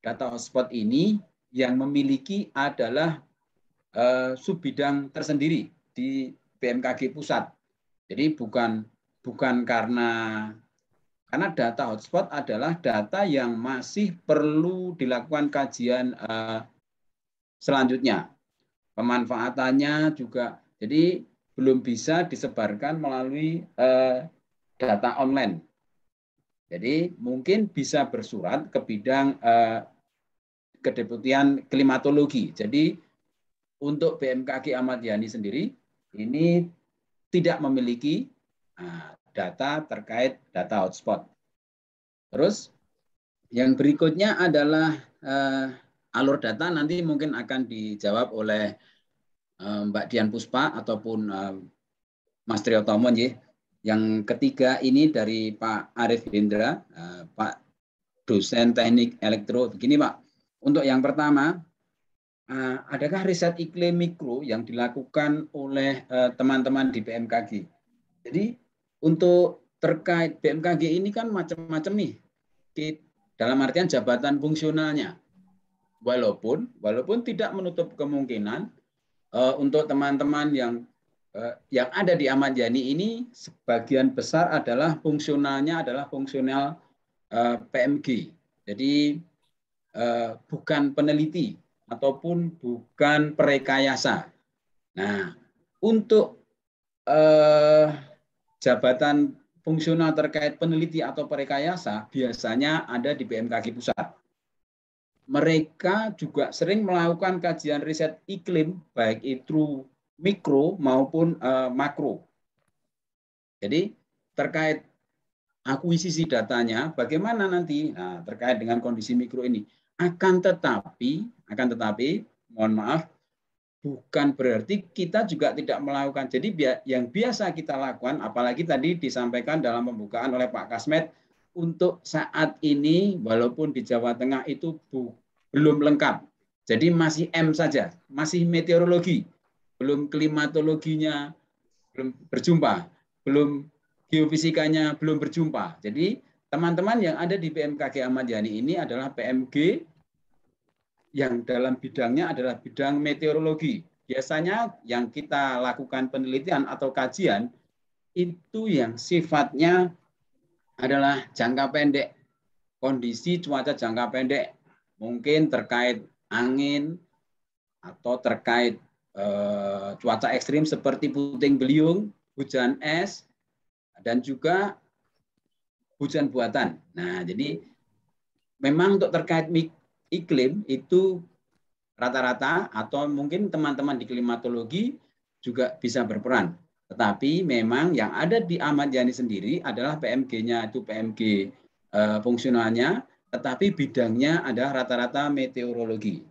data hotspot ini yang memiliki adalah eh, sub bidang tersendiri di BMKG pusat jadi bukan bukan karena karena data hotspot adalah data yang masih perlu dilakukan kajian uh, selanjutnya. Pemanfaatannya juga jadi belum bisa disebarkan melalui uh, data online. Jadi mungkin bisa bersurat ke bidang uh, kedeputian klimatologi. Jadi untuk BMKG Ahmad Yani sendiri ini tidak memiliki ah, data terkait data hotspot. Terus yang berikutnya adalah eh, alur data nanti mungkin akan dijawab oleh eh, Mbak Dian Puspa ataupun eh, Mas Trio Tomon ya. Yang ketiga ini dari Pak Arif Indra, Pak dosen teknik elektro. Begini Pak, untuk yang pertama Eh, adakah riset iklim mikro yang dilakukan oleh eh, teman-teman di BMKG? Jadi untuk terkait BMKG ini kan macam-macam nih. Dalam artian jabatan fungsionalnya. Walaupun walaupun tidak menutup kemungkinan eh, untuk teman-teman yang yang ada di Ahmad Yani ini sebagian besar adalah fungsionalnya adalah fungsional PMG. Jadi bukan peneliti, ataupun bukan perekayasa. Nah, untuk eh, jabatan fungsional terkait peneliti atau perekayasa biasanya ada di BMKG pusat. Mereka juga sering melakukan kajian riset iklim baik itu mikro maupun eh, makro. Jadi terkait akuisisi datanya, bagaimana nanti nah, terkait dengan kondisi mikro ini. Akan tetapi, akan tetapi, mohon maaf, bukan berarti kita juga tidak melakukan. Jadi yang biasa kita lakukan, apalagi tadi disampaikan dalam pembukaan oleh Pak Kasmet, untuk saat ini walaupun di Jawa Tengah itu bu, belum lengkap. Jadi masih M saja, masih meteorologi, belum klimatologinya belum berjumpa, belum geofisikanya belum berjumpa. Jadi teman-teman yang ada di BMKG Ahmad Yani ini adalah PMG yang dalam bidangnya adalah bidang meteorologi. Biasanya yang kita lakukan penelitian atau kajian itu yang sifatnya adalah jangka pendek. Kondisi cuaca jangka pendek mungkin terkait angin atau terkait eh, cuaca ekstrim seperti puting beliung, hujan es, dan juga hujan buatan. Nah, jadi memang untuk terkait iklim itu rata-rata atau mungkin teman-teman di klimatologi juga bisa berperan. Tetapi memang yang ada di Ahmad Yani sendiri adalah PMG-nya itu PMG e, eh, fungsionalnya, tetapi bidangnya adalah rata-rata meteorologi.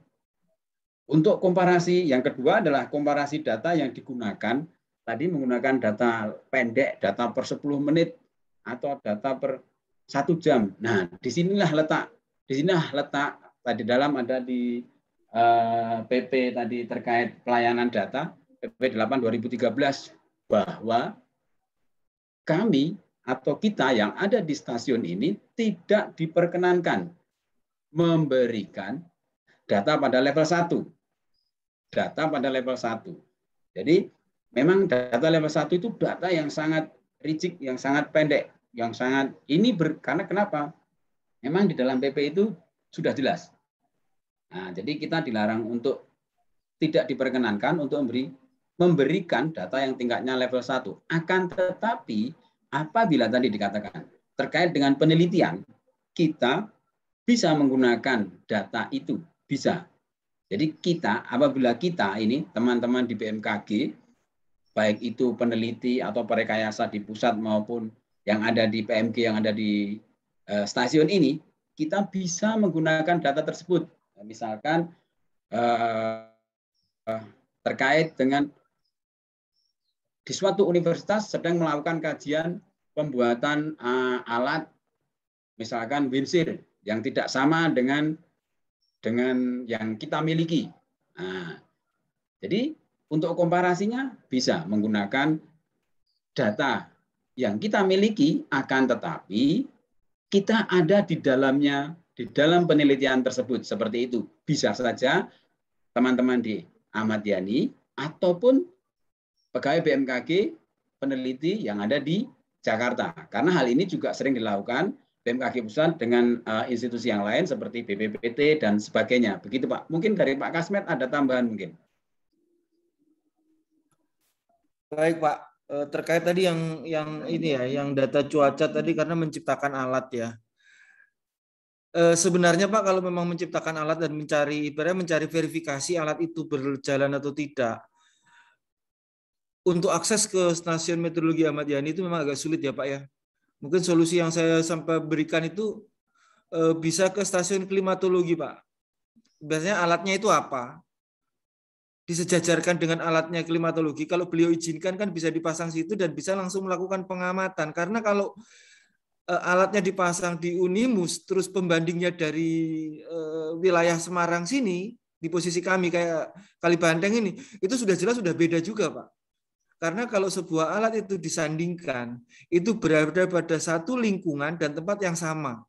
Untuk komparasi yang kedua adalah komparasi data yang digunakan. Tadi menggunakan data pendek, data per 10 menit atau data per satu jam. Nah, disinilah letak, disinilah letak tadi dalam ada di eh, PP tadi terkait pelayanan data PP 8 2013 bahwa kami atau kita yang ada di stasiun ini tidak diperkenankan memberikan data pada level 1. Data pada level 1. Jadi memang data level 1 itu data yang sangat ricik yang sangat pendek yang sangat ini ber, karena kenapa? Memang di dalam PP itu sudah jelas. Nah, jadi kita dilarang untuk tidak diperkenankan untuk memberi memberikan data yang tingkatnya level 1. Akan tetapi apabila tadi dikatakan terkait dengan penelitian, kita bisa menggunakan data itu, bisa. Jadi kita apabila kita ini teman-teman di BMKG baik itu peneliti atau perekayasa di pusat maupun yang ada di PMK yang ada di uh, stasiun ini, kita bisa menggunakan data tersebut. Misalkan uh, uh, terkait dengan di suatu universitas sedang melakukan kajian pembuatan uh, alat misalkan windshield yang tidak sama dengan dengan yang kita miliki. Nah, jadi untuk komparasinya bisa menggunakan data yang kita miliki, akan tetapi kita ada di dalamnya, di dalam penelitian tersebut. Seperti itu, bisa saja teman-teman di Ahmad Yani ataupun pegawai BMKG peneliti yang ada di Jakarta. Karena hal ini juga sering dilakukan BMKG pusat dengan uh, institusi yang lain seperti BPPT dan sebagainya. Begitu Pak. Mungkin dari Pak Kasmet ada tambahan mungkin. Baik Pak, Eh, terkait tadi yang yang ini ya yang data cuaca tadi karena menciptakan alat ya eh, sebenarnya pak kalau memang menciptakan alat dan mencari ibaratnya mencari verifikasi alat itu berjalan atau tidak untuk akses ke stasiun meteorologi Ahmad Yani itu memang agak sulit ya pak ya mungkin solusi yang saya sampai berikan itu eh, bisa ke stasiun klimatologi pak biasanya alatnya itu apa disejajarkan dengan alatnya klimatologi. Kalau beliau izinkan kan bisa dipasang situ dan bisa langsung melakukan pengamatan. Karena kalau e, alatnya dipasang di Unimus, terus pembandingnya dari e, wilayah Semarang sini di posisi kami kayak Kalibanteng ini, itu sudah jelas sudah beda juga, Pak. Karena kalau sebuah alat itu disandingkan, itu berada pada satu lingkungan dan tempat yang sama.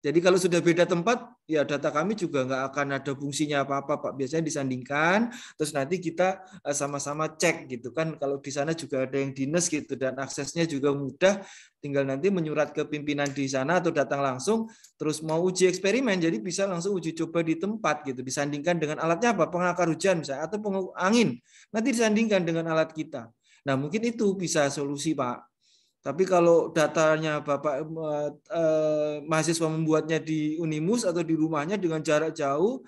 Jadi kalau sudah beda tempat, ya data kami juga nggak akan ada fungsinya apa-apa, Pak. Biasanya disandingkan, terus nanti kita eh, sama-sama cek gitu kan. Kalau di sana juga ada yang dinas gitu dan aksesnya juga mudah, tinggal nanti menyurat ke pimpinan di sana atau datang langsung, terus mau uji eksperimen, jadi bisa langsung uji coba di tempat gitu. Disandingkan dengan alatnya apa? Pengakar hujan misalnya atau angin. Nanti disandingkan dengan alat kita. Nah mungkin itu bisa solusi Pak tapi kalau datanya Bapak eh, mahasiswa membuatnya di Unimus atau di rumahnya dengan jarak jauh,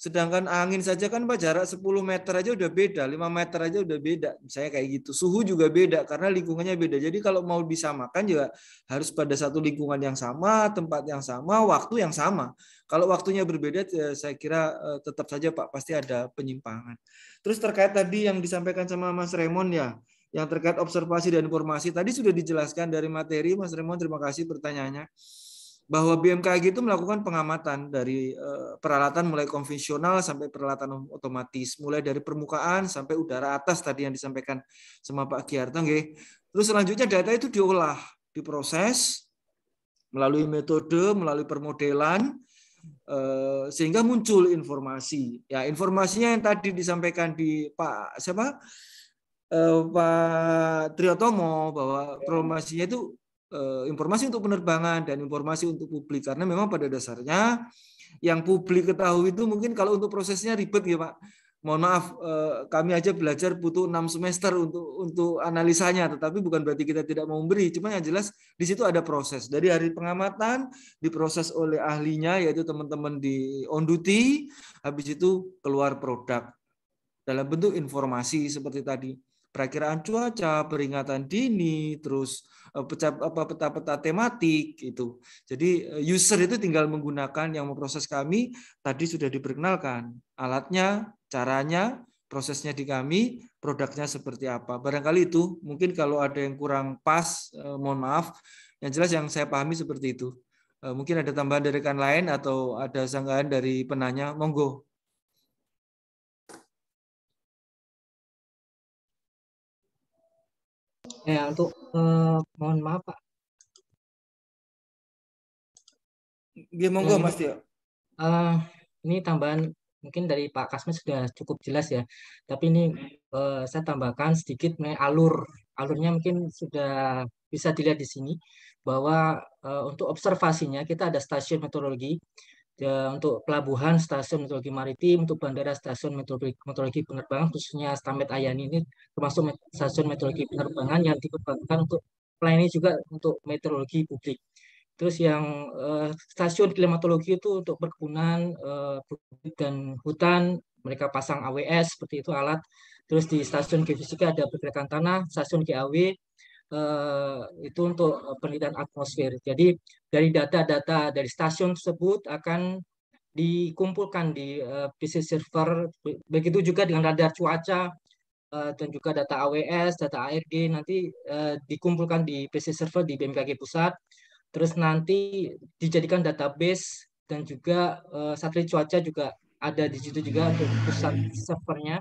sedangkan angin saja kan Pak jarak 10 meter aja udah beda, 5 meter aja udah beda. Misalnya kayak gitu. Suhu juga beda karena lingkungannya beda. Jadi kalau mau bisa makan juga harus pada satu lingkungan yang sama, tempat yang sama, waktu yang sama. Kalau waktunya berbeda ya, saya kira eh, tetap saja Pak pasti ada penyimpangan. Terus terkait tadi yang disampaikan sama Mas Raymond ya yang terkait observasi dan informasi tadi sudah dijelaskan dari materi Mas Remon terima kasih pertanyaannya bahwa BMKG itu melakukan pengamatan dari eh, peralatan mulai konvensional sampai peralatan otomatis mulai dari permukaan sampai udara atas tadi yang disampaikan sama Pak Giarto nggih terus selanjutnya data itu diolah diproses melalui metode melalui permodelan eh, sehingga muncul informasi ya informasinya yang tadi disampaikan di Pak siapa Eh, Pak Triotomo bahwa promosinya itu eh, informasi untuk penerbangan dan informasi untuk publik karena memang pada dasarnya yang publik ketahui itu mungkin kalau untuk prosesnya ribet ya Pak mohon maaf eh, kami aja belajar butuh enam semester untuk untuk analisanya tetapi bukan berarti kita tidak mau memberi cuma yang jelas di situ ada proses dari hari pengamatan diproses oleh ahlinya yaitu teman-teman di on duty habis itu keluar produk dalam bentuk informasi seperti tadi Perkiraan cuaca, peringatan dini, terus eh, peta-peta tematik itu. Jadi eh, user itu tinggal menggunakan yang memproses kami tadi sudah diperkenalkan alatnya, caranya, prosesnya di kami, produknya seperti apa. Barangkali itu mungkin kalau ada yang kurang pas, eh, mohon maaf. Yang jelas yang saya pahami seperti itu. Mungkin ada tambahan dari rekan lain atau ada sanggahan dari penanya, monggo Ya, untuk eh, mohon maaf Pak. mau monggo Mas Tio. Uh, ini tambahan mungkin dari Pak Kasmet sudah cukup jelas ya. Tapi ini uh, saya tambahkan sedikit mengenai alur. Alurnya mungkin sudah bisa dilihat di sini bahwa uh, untuk observasinya kita ada stasiun meteorologi ya, untuk pelabuhan, stasiun meteorologi maritim, untuk bandara, stasiun meteorologi, meteorologi penerbangan, khususnya Stamet Ayani ini termasuk stasiun meteorologi penerbangan yang dikembangkan untuk pelayanan juga untuk meteorologi publik. Terus yang eh, stasiun klimatologi itu untuk perkebunan, eh, dan hutan, mereka pasang AWS seperti itu alat. Terus di stasiun geofisika ada pergerakan tanah, stasiun GAW, Eh, itu untuk eh, penelitian atmosfer. Jadi dari data-data dari stasiun tersebut akan dikumpulkan di eh, PC server. Begitu juga dengan radar cuaca dan juga data AWS, data ARG nanti dikumpulkan di PC server di BMKG pusat. Terus nanti dijadikan database dan juga satelit cuaca juga ada di situ juga untuk pusat servernya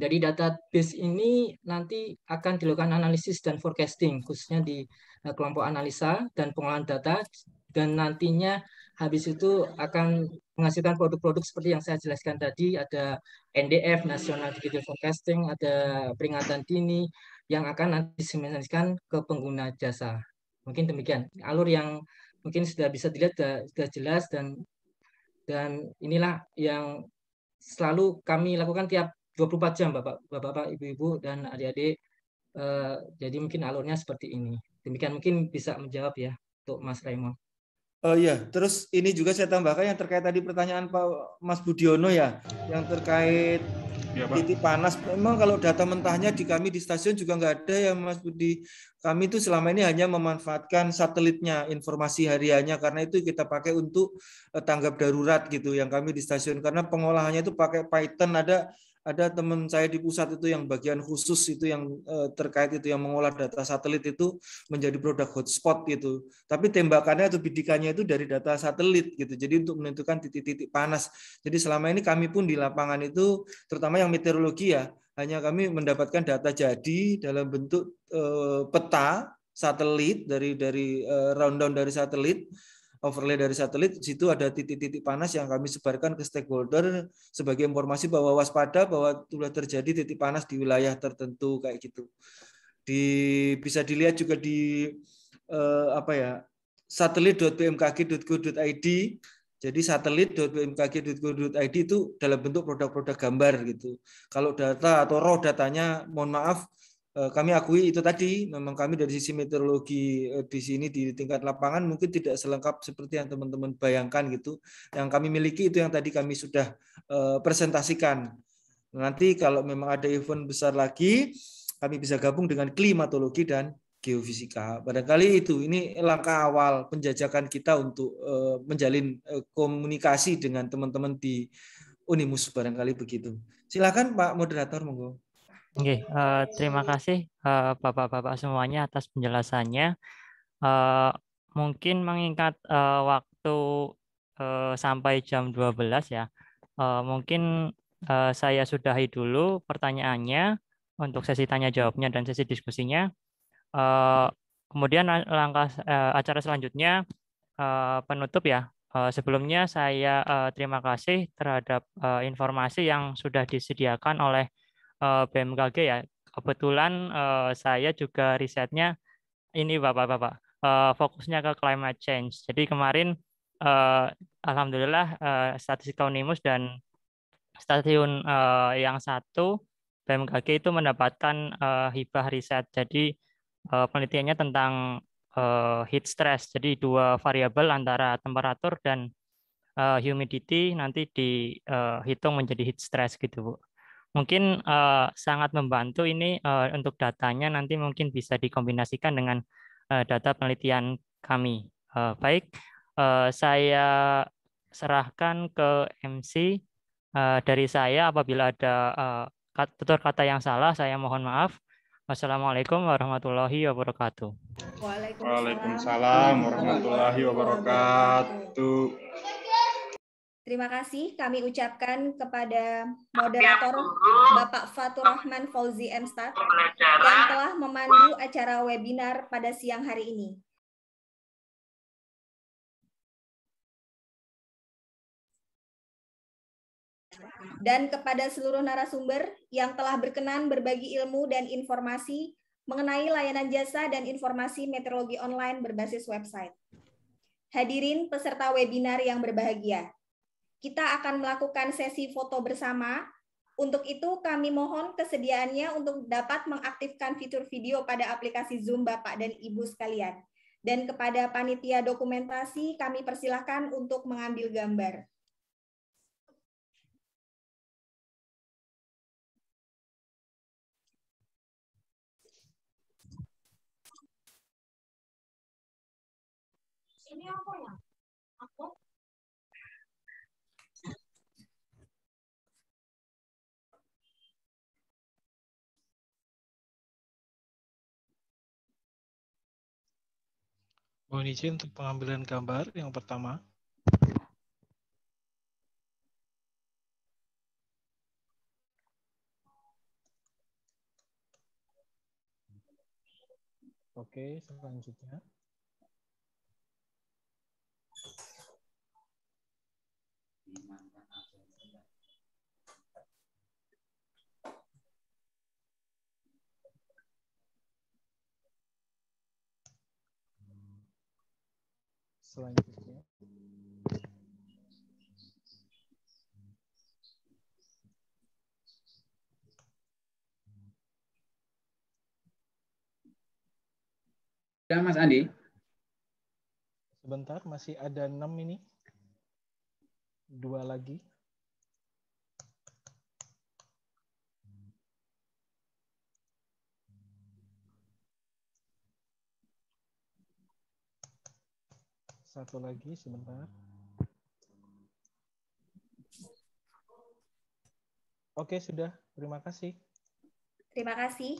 dari database ini nanti akan dilakukan analisis dan forecasting, khususnya di eh, kelompok analisa dan pengolahan data, dan nantinya habis itu akan menghasilkan produk-produk seperti yang saya jelaskan tadi, ada NDF, National Digital Forecasting, ada peringatan dini, yang akan nanti diseminasikan ke pengguna jasa. Mungkin demikian. Alur yang mungkin sudah bisa dilihat sudah, sudah jelas dan dan inilah yang selalu kami lakukan tiap 24 jam Bapak Bapak, Ibu-ibu dan adik-adik. Eh, jadi mungkin alurnya seperti ini. Demikian mungkin bisa menjawab ya untuk Mas Raymond. Oh iya, terus ini juga saya tambahkan yang terkait tadi pertanyaan Pak Mas Budiono ya, yang terkait ya, titik panas. Memang kalau data mentahnya di kami di stasiun juga nggak ada ya Mas Budi. Kami itu selama ini hanya memanfaatkan satelitnya, informasi hariannya karena itu kita pakai untuk eh, tanggap darurat gitu yang kami di stasiun karena pengolahannya itu pakai Python ada ada teman saya di pusat itu yang bagian khusus itu yang eh, terkait itu yang mengolah data satelit itu menjadi produk hotspot gitu. Tapi tembakannya atau bidikannya itu dari data satelit gitu. Jadi untuk menentukan titik-titik panas. Jadi selama ini kami pun di lapangan itu terutama yang meteorologi ya, hanya kami mendapatkan data jadi dalam bentuk eh, peta satelit dari dari round eh, rundown dari satelit overlay dari satelit, di situ ada titik-titik panas yang kami sebarkan ke stakeholder sebagai informasi bahwa waspada bahwa sudah terjadi titik panas di wilayah tertentu kayak gitu. Di bisa dilihat juga di eh, apa ya? satelit.bmkg.go.id. Jadi satelit.bmkg.go.id itu dalam bentuk produk-produk gambar gitu. Kalau data atau raw datanya mohon maaf Eh, kami akui itu tadi memang kami dari sisi meteorologi eh, di sini di tingkat lapangan mungkin tidak selengkap seperti yang teman-teman bayangkan gitu. Yang kami miliki itu yang tadi kami sudah eh, presentasikan. Nanti kalau memang ada event besar lagi kami bisa gabung dengan klimatologi dan geofisika. Barangkali itu ini langkah awal penjajakan kita untuk menjalin komunikasi dengan teman-teman di Unimus barangkali begitu. Silakan Pak moderator monggo. Oke, uh, terima kasih eh, Bapak-bapak uh, semuanya atas penjelasannya. Uh, mungkin mengingat uh, waktu uh, sampai jam 12 ya, uh, mungkin uh, saya sudahi dulu pertanyaannya untuk sesi tanya jawabnya dan sesi diskusinya. Uh, kemudian langkah uh, acara selanjutnya uh, penutup ya. Uh, sebelumnya saya uh, terima kasih terhadap uh, informasi yang sudah disediakan oleh Eh, BMKG ya. Kebetulan uh, saya juga risetnya ini Bapak-bapak uh, eh, fokusnya ke climate change. Jadi kemarin uh, alhamdulillah uh, statistika Unimus dan stasiun uh, yang satu BMKG itu mendapatkan uh, hibah riset. Jadi uh, penelitiannya tentang uh, heat stress. Jadi dua variabel antara temperatur dan uh, humidity nanti dihitung uh, menjadi heat stress gitu, Bu. Mungkin uh, sangat membantu ini uh, untuk datanya nanti mungkin bisa dikombinasikan dengan uh, data penelitian kami. Uh, baik, uh, saya serahkan ke MC uh, dari saya apabila ada uh, tutur kata yang salah, saya mohon maaf. Wassalamualaikum warahmatullahi wabarakatuh. Waalaikumsalam, Waalaikumsalam warahmatullahi wabarakatuh. Terima kasih kami ucapkan kepada moderator Bapak Fatur Rahman Fauzi Mstad yang telah memandu acara webinar pada siang hari ini. Dan kepada seluruh narasumber yang telah berkenan berbagi ilmu dan informasi mengenai layanan jasa dan informasi meteorologi online berbasis website. Hadirin peserta webinar yang berbahagia, kita akan melakukan sesi foto bersama. Untuk itu kami mohon kesediaannya untuk dapat mengaktifkan fitur video pada aplikasi Zoom Bapak dan Ibu sekalian. Dan kepada panitia dokumentasi kami persilahkan untuk mengambil gambar. Mohon izin untuk pengambilan gambar yang pertama. Oke, selanjutnya. selanjutnya. Ya, Mas Andi. Sebentar, masih ada enam ini. Dua lagi. Satu lagi sebentar. Oke, sudah. Terima kasih. Terima kasih.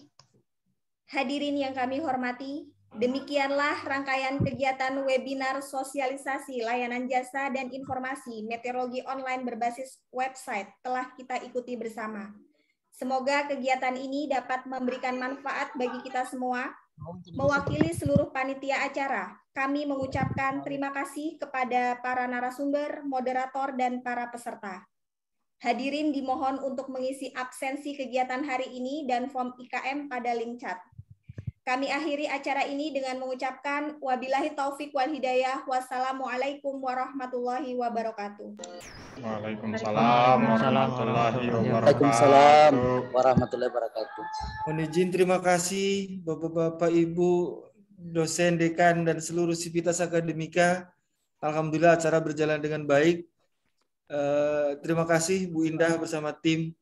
Hadirin yang kami hormati, demikianlah rangkaian kegiatan webinar sosialisasi layanan jasa dan informasi meteorologi online berbasis website telah kita ikuti bersama. Semoga kegiatan ini dapat memberikan manfaat bagi kita semua, Mewakili seluruh panitia acara, kami mengucapkan terima kasih kepada para narasumber, moderator, dan para peserta. Hadirin dimohon untuk mengisi absensi kegiatan hari ini dan form IKM pada link chat. Kami akhiri acara ini dengan mengucapkan wabillahi taufik wal hidayah. Wassalamualaikum warahmatullahi wabarakatuh. Waalaikumsalam warahmatullahi wabarakatuh. Waalaikumsalam warahmatullahi wabarakatuh. Mohon izin terima kasih Bapak-bapak Ibu dosen dekan dan seluruh sivitas akademika. Alhamdulillah acara berjalan dengan baik. Uh, terima kasih Bu Indah bersama tim.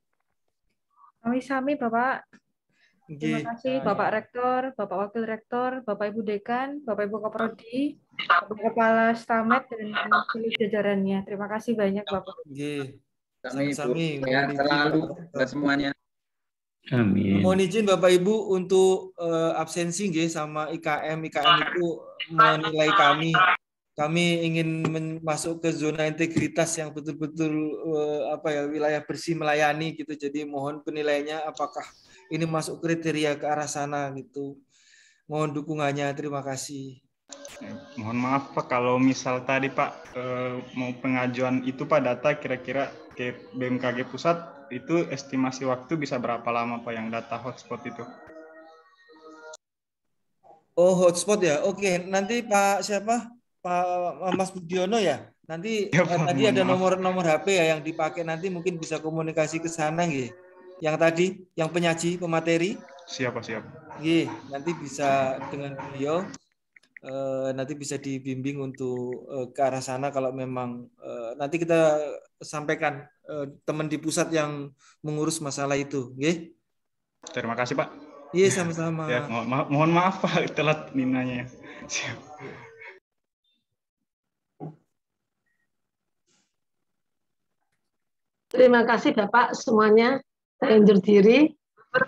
Kami sami Bapak. Terima kasih Bapak ya. Rektor, Bapak Wakil Rektor, Bapak Ibu Dekan, Bapak Ibu Kaprodi, Bapak Kepala Stamet dan seluruh jajarannya. Terima kasih banyak Bapak. Kami Sami, ya, selalu semuanya. Amin. Mohon izin Bapak Ibu untuk uh, absensi G sama IKM. IKM itu menilai kami. Kami ingin masuk ke zona integritas yang betul-betul uh, apa ya wilayah bersih melayani gitu. Jadi mohon penilaiannya apakah ini masuk kriteria ke arah sana gitu. Mohon dukungannya, terima kasih. Eh, mohon maaf Pak, kalau misal tadi Pak eh, mau pengajuan itu Pak data kira-kira ke BMKG pusat itu estimasi waktu bisa berapa lama Pak yang data hotspot itu? Oh hotspot ya, oke nanti Pak siapa Pak Mas Budiono ya. Nanti ya, eh, tadi ada nomor-nomor HP ya yang dipakai nanti mungkin bisa komunikasi ke sana gitu yang tadi, yang penyaji, pemateri. Siapa siap. Iya, nanti bisa dengan beliau eh, nanti bisa dibimbing untuk eh, ke arah sana kalau memang eh, nanti kita sampaikan teman di pusat yang mengurus masalah itu, Terima kasih, Pak. Iya, sama-sama. Ya, mohon, ma mohon maaf Pak (laughs) telat minanya. Siap. Terima kasih Bapak semuanya undur diri.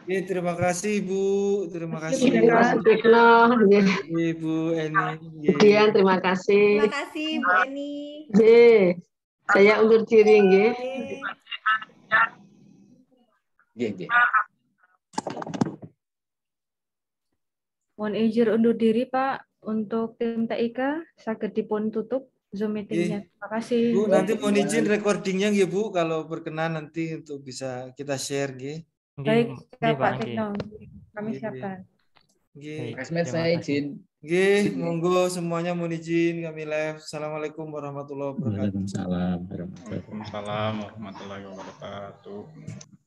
Ya, terima kasih Ibu, terima kasih. Iya. Terima kasih Ibu Eni. Iya. Kemudian terima kasih. Terima kasih Bu Eni. Ye. Iya. Saya undur diri nggih. Nggih, Mohon izin undur diri Pak untuk tim TIK sakit dipun tutup. Zoom meetingnya. Terima kasih. Bu, nanti mohon izin recordingnya ya Bu, kalau berkenan nanti untuk bisa kita share gitu. Baik, Pak Tino, Kami ya. siapkan. Kasmet saya izin. Gih, monggo semuanya mohon izin kami live. Assalamualaikum warahmatullahi wabarakatuh. Waalaikumsalam warahmatullahi wabarakatuh.